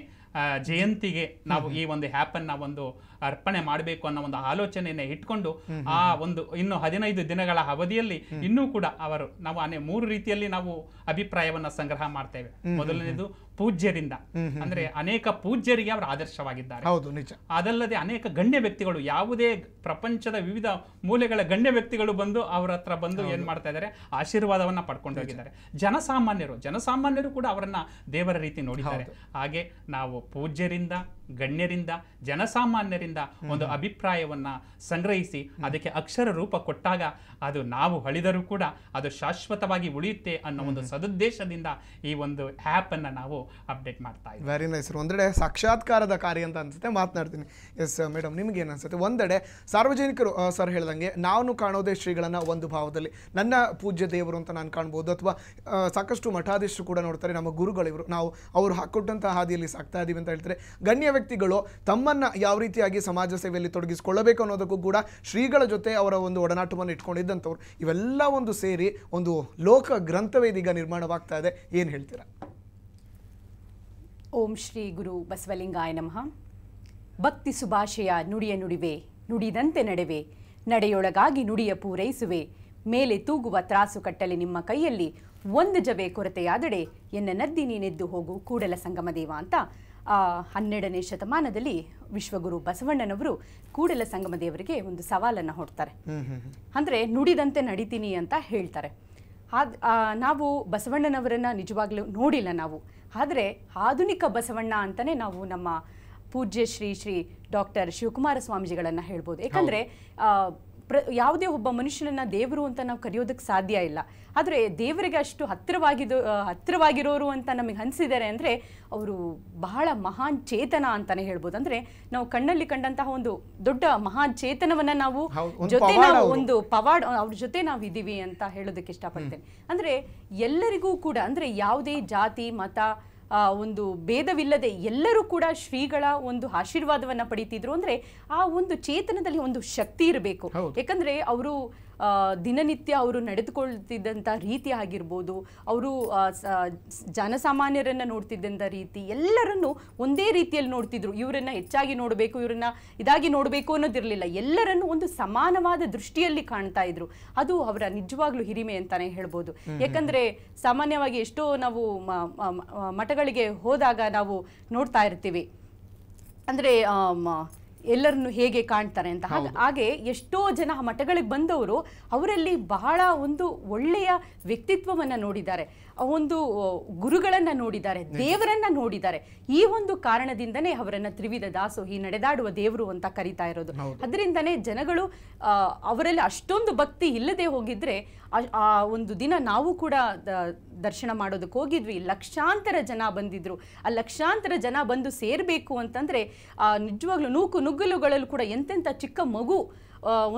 ಜಯಂತಿಗೆ ನಾವು ಈ ಒಂದು ಹ್ಯಾಪನ್ನ ಒಂದು ಅರ್ಪಣೆ ಮಾಡಬೇಕು ಅನ್ನೋ ಒಂದು ಆಲೋಚನೆಯನ್ನ ಇಟ್ಕೊಂಡು ಆ ಒಂದು ಇನ್ನು ಹದಿನೈದು ದಿನಗಳ ಅವಧಿಯಲ್ಲಿ ಇನ್ನೂ ಕೂಡ ಅವರು ನಾವು ಅನೇ ಮೂರು ರೀತಿಯಲ್ಲಿ ನಾವು ಅಭಿಪ್ರಾಯವನ್ನ ಸಂಗ್ರಹ ಮಾಡ್ತೇವೆ ಮೊದಲನೇದು ಪೂಜ್ಯರಿಂದ ಅಂದ್ರೆ ಅನೇಕ ಪೂಜ್ಯರಿಗೆ ಅವರು ಆದರ್ಶವಾಗಿದ್ದಾರೆ ಹೌದು ನಿಜ ಅದಲ್ಲದೆ ಅನೇಕ ಗಣ್ಯ ವ್ಯಕ್ತಿಗಳು ಯಾವುದೇ ಪ್ರಪಂಚದ ವಿವಿಧ ಮೂಲೆಗಳ ಗಣ್ಯ ವ್ಯಕ್ತಿಗಳು ಬಂದು ಅವರ ಹತ್ರ ಬಂದು ಏನ್ ಮಾಡ್ತಾ ಇದ್ದಾರೆ ಆಶೀರ್ವಾದವನ್ನ ಪಡ್ಕೊಂಡು ಹೋಗಿದ್ದಾರೆ ಜನಸಾಮಾನ್ಯರು ಜನಸಾಮಾನ್ಯರು ಕೂಡ ಅವರನ್ನ ದೇವರ ರೀತಿ ನೋಡಿದ್ದಾರೆ ಹಾಗೆ ನಾವು ಪೂಜ್ಯರಿಂದ ಗಣ್ಯರಿಂದ ಜನಸಾಮಾನ್ಯರಿಂದ ಒಂದು ಅಭಿಪ್ರಾಯವನ್ನ ಸಂಗ್ರಹಿಸಿ ಅದಕ್ಕೆ ಅಕ್ಷರ ರೂಪ ಕೊಟ್ಟಾಗ ಅದು ನಾವು ಅಳಿದರೂ ಕೂಡ ಅದು ಶಾಶ್ವತವಾಗಿ ಉಳಿಯುತ್ತೆ ಅನ್ನೋ ಒಂದು ಸದುದ್ದೇಶದಿಂದ ಈ ಒಂದು ಆ್ಯಪನ್ನು ನಾವು ಅಪ್ಡೇಟ್ ಮಾಡ್ತಾ ಇದ್ದೀವಿ ವೆರಿ ನೈಸ್ ಒಂದೆಡೆ ಸಾಕ್ಷಾತ್ಕಾರದ ಕಾರ್ಯ ಅಂತ ಅನ್ಸುತ್ತೆ ಮಾತನಾಡ್ತೀನಿ ಎಸ್ ಮೇಡಮ್ ನಿಮ್ಗೆ ಏನು ಒಂದೆಡೆ ಸಾರ್ವಜನಿಕರು ಸರ್ ಹೇಳ್ದಂಗೆ ನಾನು ಕಾಣೋದೇ ಶ್ರೀಗಳನ್ನ ಒಂದು ಭಾವದಲ್ಲಿ ನನ್ನ ಪೂಜ್ಯ ದೇವರು ಅಂತ ನಾನು ಕಾಣ್ಬೋದು ಅಥವಾ ಸಾಕಷ್ಟು ಮಠಾಧೀಶರು ಕೂಡ ನೋಡ್ತಾರೆ ನಮ್ಮ ಗುರುಗಳಿವರು ನಾವು ಅವರು ಹಾಕೊಟ್ಟಂತಹ ಹಾದಿಯಲ್ಲಿ ಸಾಕ್ತಾ ಇದ್ದೀವಿ ಅಂತ ಹೇಳ್ತಾರೆ ಗಣ್ಯ ವ್ಯಕ್ತಿಗಳು ತಮ್ಮನ್ನ ಯಾವ ರೀತಿಯಾಗಿ ಸಮಾಜ ಸೇವೆಯಲ್ಲಿ ತೊಡಗಿಸಿಕೊಳ್ಳಬೇಕು ಅನ್ನೋದಕ್ಕೂ ಕೂಡ ಶ್ರೀಗಳ ಜೊತೆ ಅವರ ಒಂದು ಒಡನಾಟವನ್ನು ಇಟ್ಕೊಂಡಿದ್ದ ಇವೆಲ್ಲ ಒಂದು ಸೇರಿ ಒಂದು ಲೋಕ ಗ್ರಂಥವೇ ಇದೀಗ ನಿರ್ಮಾಣವಾಗ್ತಾ ಇದೆ ಏನು ಹೇಳ್ತೀರಾ ಓಂ ಶ್ರೀ ಗುರು ಬಸವಲಿಂಗಾಯ ನಮಃ ಭಕ್ತಿ ಸುಭಾಷೆಯ ನುಡಿಯ ನುಡಿವೆ ನುಡಿದಂತೆ ನಡೆವೆ ನಡೆಯೊಳಗಾಗಿ ನುಡಿಯ ಪೂರೈಸುವೆ ಮೇಲೆ ತೂಗುವ ತ್ರಾಸು ಕಟ್ಟಲೆ ನಿಮ್ಮ ಕೈಯಲ್ಲಿ ಒಂದು ಜವೆ ಕೊರತೆಯಾದಡೆ ಎನ್ನ ನದ್ದಿ ನೀನೆದ್ದು ಹೋಗು ಕೂಡಲ ದೇವ ಅಂತ ಹನ್ನೆರಡನೇ ಶತಮಾನದಲ್ಲಿ ವಿಶ್ವಗುರು ಬಸವಣ್ಣನವರು ಕೂಡಲ ಸಂಗಮ ದೇವರಿಗೆ ಒಂದು ಸವಾಲನ್ನು ಹೊಡ್ತಾರೆ ಅಂದರೆ ನುಡಿದಂತೆ ನಡಿತೀನಿ ಅಂತ ಹೇಳ್ತಾರೆ ಆದ್ ನಾವು ಬಸವಣ್ಣನವರನ್ನು ನಿಜವಾಗ್ಲೂ ನೋಡಿಲ್ಲ ನಾವು ಆದರೆ ಆಧುನಿಕ ಬಸವಣ್ಣ ಅಂತಲೇ ನಾವು ನಮ್ಮ ಪೂಜ್ಯ ಶ್ರೀ ಶ್ರೀ ಡಾಕ್ಟರ್ ಶಿವಕುಮಾರ ಸ್ವಾಮೀಜಿಗಳನ್ನು ಹೇಳ್ಬೋದು ಯಾಕಂದರೆ ಪ್ರ ಯಾವುದೇ ಒಬ್ಬ ಮನುಷ್ಯನನ್ನ ದೇವರು ಅಂತ ನಾವು ಕರೆಯೋದಕ್ಕೆ ಸಾಧ್ಯ ಇಲ್ಲ ಆದರೆ ದೇವರಿಗೆ ಅಷ್ಟು ಹತ್ತಿರವಾಗಿದ್ದು ಹತ್ತಿರವಾಗಿರೋರು ಅಂತ ನಮಗೆ ಅನಿಸಿದ್ದಾರೆ ಅಂದರೆ ಅವರು ಬಹಳ ಮಹಾನ್ ಚೇತನ ಅಂತಾನೆ ಹೇಳ್ಬೋದು ಅಂದರೆ ನಾವು ಕಣ್ಣಲ್ಲಿ ಕಂಡಂತಹ ಒಂದು ದೊಡ್ಡ ಮಹಾನ್ ಚೇತನವನ್ನು ನಾವು ಜೊತೆ ನಾವು ಒಂದು ಪವಾಡ್ ಅವ್ರ ಜೊತೆ ನಾವು ಇದ್ದೀವಿ ಅಂತ ಹೇಳೋದಕ್ಕೆ ಇಷ್ಟಪಡ್ತೇನೆ ಅಂದರೆ ಎಲ್ಲರಿಗೂ ಕೂಡ ಅಂದರೆ ಯಾವುದೇ ಜಾತಿ ಮತ ಒಂದು ಭೇದವಿಲ್ಲದೆ ಎಲ್ಲರೂ ಕೂಡ ಶ್ರೀಗಳ ಒಂದು ಆಶೀರ್ವಾದವನ್ನು ಪಡೀತಿದ್ರು ಅಂದರೆ ಆ ಒಂದು ಚೇತನದಲ್ಲಿ ಒಂದು ಶಕ್ತಿ ಇರಬೇಕು ಯಾಕಂದರೆ ಅವರು ದಿನನಿತ್ಯ ಅವರು ನಡೆದುಕೊಳ್ತಿದ್ದಂಥ ರೀತಿ ಆಗಿರ್ಬೋದು ಅವರು ಜನಸಾಮಾನ್ಯರನ್ನು ನೋಡ್ತಿದ್ದಂಥ ರೀತಿ ಎಲ್ಲರನ್ನು ಒಂದೇ ರೀತಿಯಲ್ಲಿ ನೋಡ್ತಿದ್ರು ಇವರನ್ನು ಹೆಚ್ಚಾಗಿ ನೋಡಬೇಕು ಇವರನ್ನು ಇದಾಗಿ ನೋಡಬೇಕು ಅನ್ನೋದಿರಲಿಲ್ಲ ಎಲ್ಲರನ್ನು ಒಂದು ಸಮಾನವಾದ ದೃಷ್ಟಿಯಲ್ಲಿ ಕಾಣ್ತಾ ಇದ್ರು ಅದು ಅವರ ನಿಜವಾಗ್ಲೂ ಹಿರಿಮೆ ಅಂತಾನೆ ಹೇಳ್ಬೋದು ಯಾಕಂದ್ರೆ ಸಾಮಾನ್ಯವಾಗಿ ಎಷ್ಟೋ ನಾವು ಮಠಗಳಿಗೆ ಹೋದಾಗ ನಾವು ನೋಡ್ತಾ ಇರ್ತೀವಿ ಅಂದರೆ ಎಲ್ಲರನ್ನು ಹೇಗೆ ಕಾಣ್ತಾರೆ ಅಂತ ಹಾಗೆ ಎಷ್ಟೋ ಜನ ಮಠಗಳಿಗೆ ಬಂದವರು ಅವರಲ್ಲಿ ಬಹಳ ಒಂದು ಒಳ್ಳೆಯ ವ್ಯಕ್ತಿತ್ವವನ್ನು ನೋಡಿದ್ದಾರೆ ಒಂದು ಗುರುಗಳನ್ನ ನೋಡಿದ್ದಾರೆ ದೇವರನ್ನ ನೋಡಿದ್ದಾರೆ ಈ ಒಂದು ಕಾರಣದಿಂದನೇ ಅವರನ್ನ ತ್ರಿವಿಧ ದಾಸೋಹಿ ನಡೆದಾಡುವ ದೇವರು ಅಂತ ಕರಿತಾ ಇರೋದು ಅದರಿಂದನೇ ಜನಗಳು ಅವರಲ್ಲಿ ಅಷ್ಟೊಂದು ಭಕ್ತಿ ಇಲ್ಲದೆ ಹೋಗಿದ್ರೆ ಆ ಒಂದು ದಿನ ನಾವು ಕೂಡ ದರ್ಶನ ಮಾಡೋದಕ್ಕೆ ಹೋಗಿದ್ವಿ ಲಕ್ಷಾಂತರ ಜನ ಬಂದಿದ್ರು ಆ ಲಕ್ಷಾಂತರ ಜನ ಬಂದು ಸೇರಬೇಕು ಅಂತಂದ್ರೆ ಆ ನಿಜವಾಗ್ಲೂ ನೂಕು ನುಗ್ಗಲುಗಳಲ್ಲೂ ಕೂಡ ಎಂತೆಂಥ ಚಿಕ್ಕ ಮಗು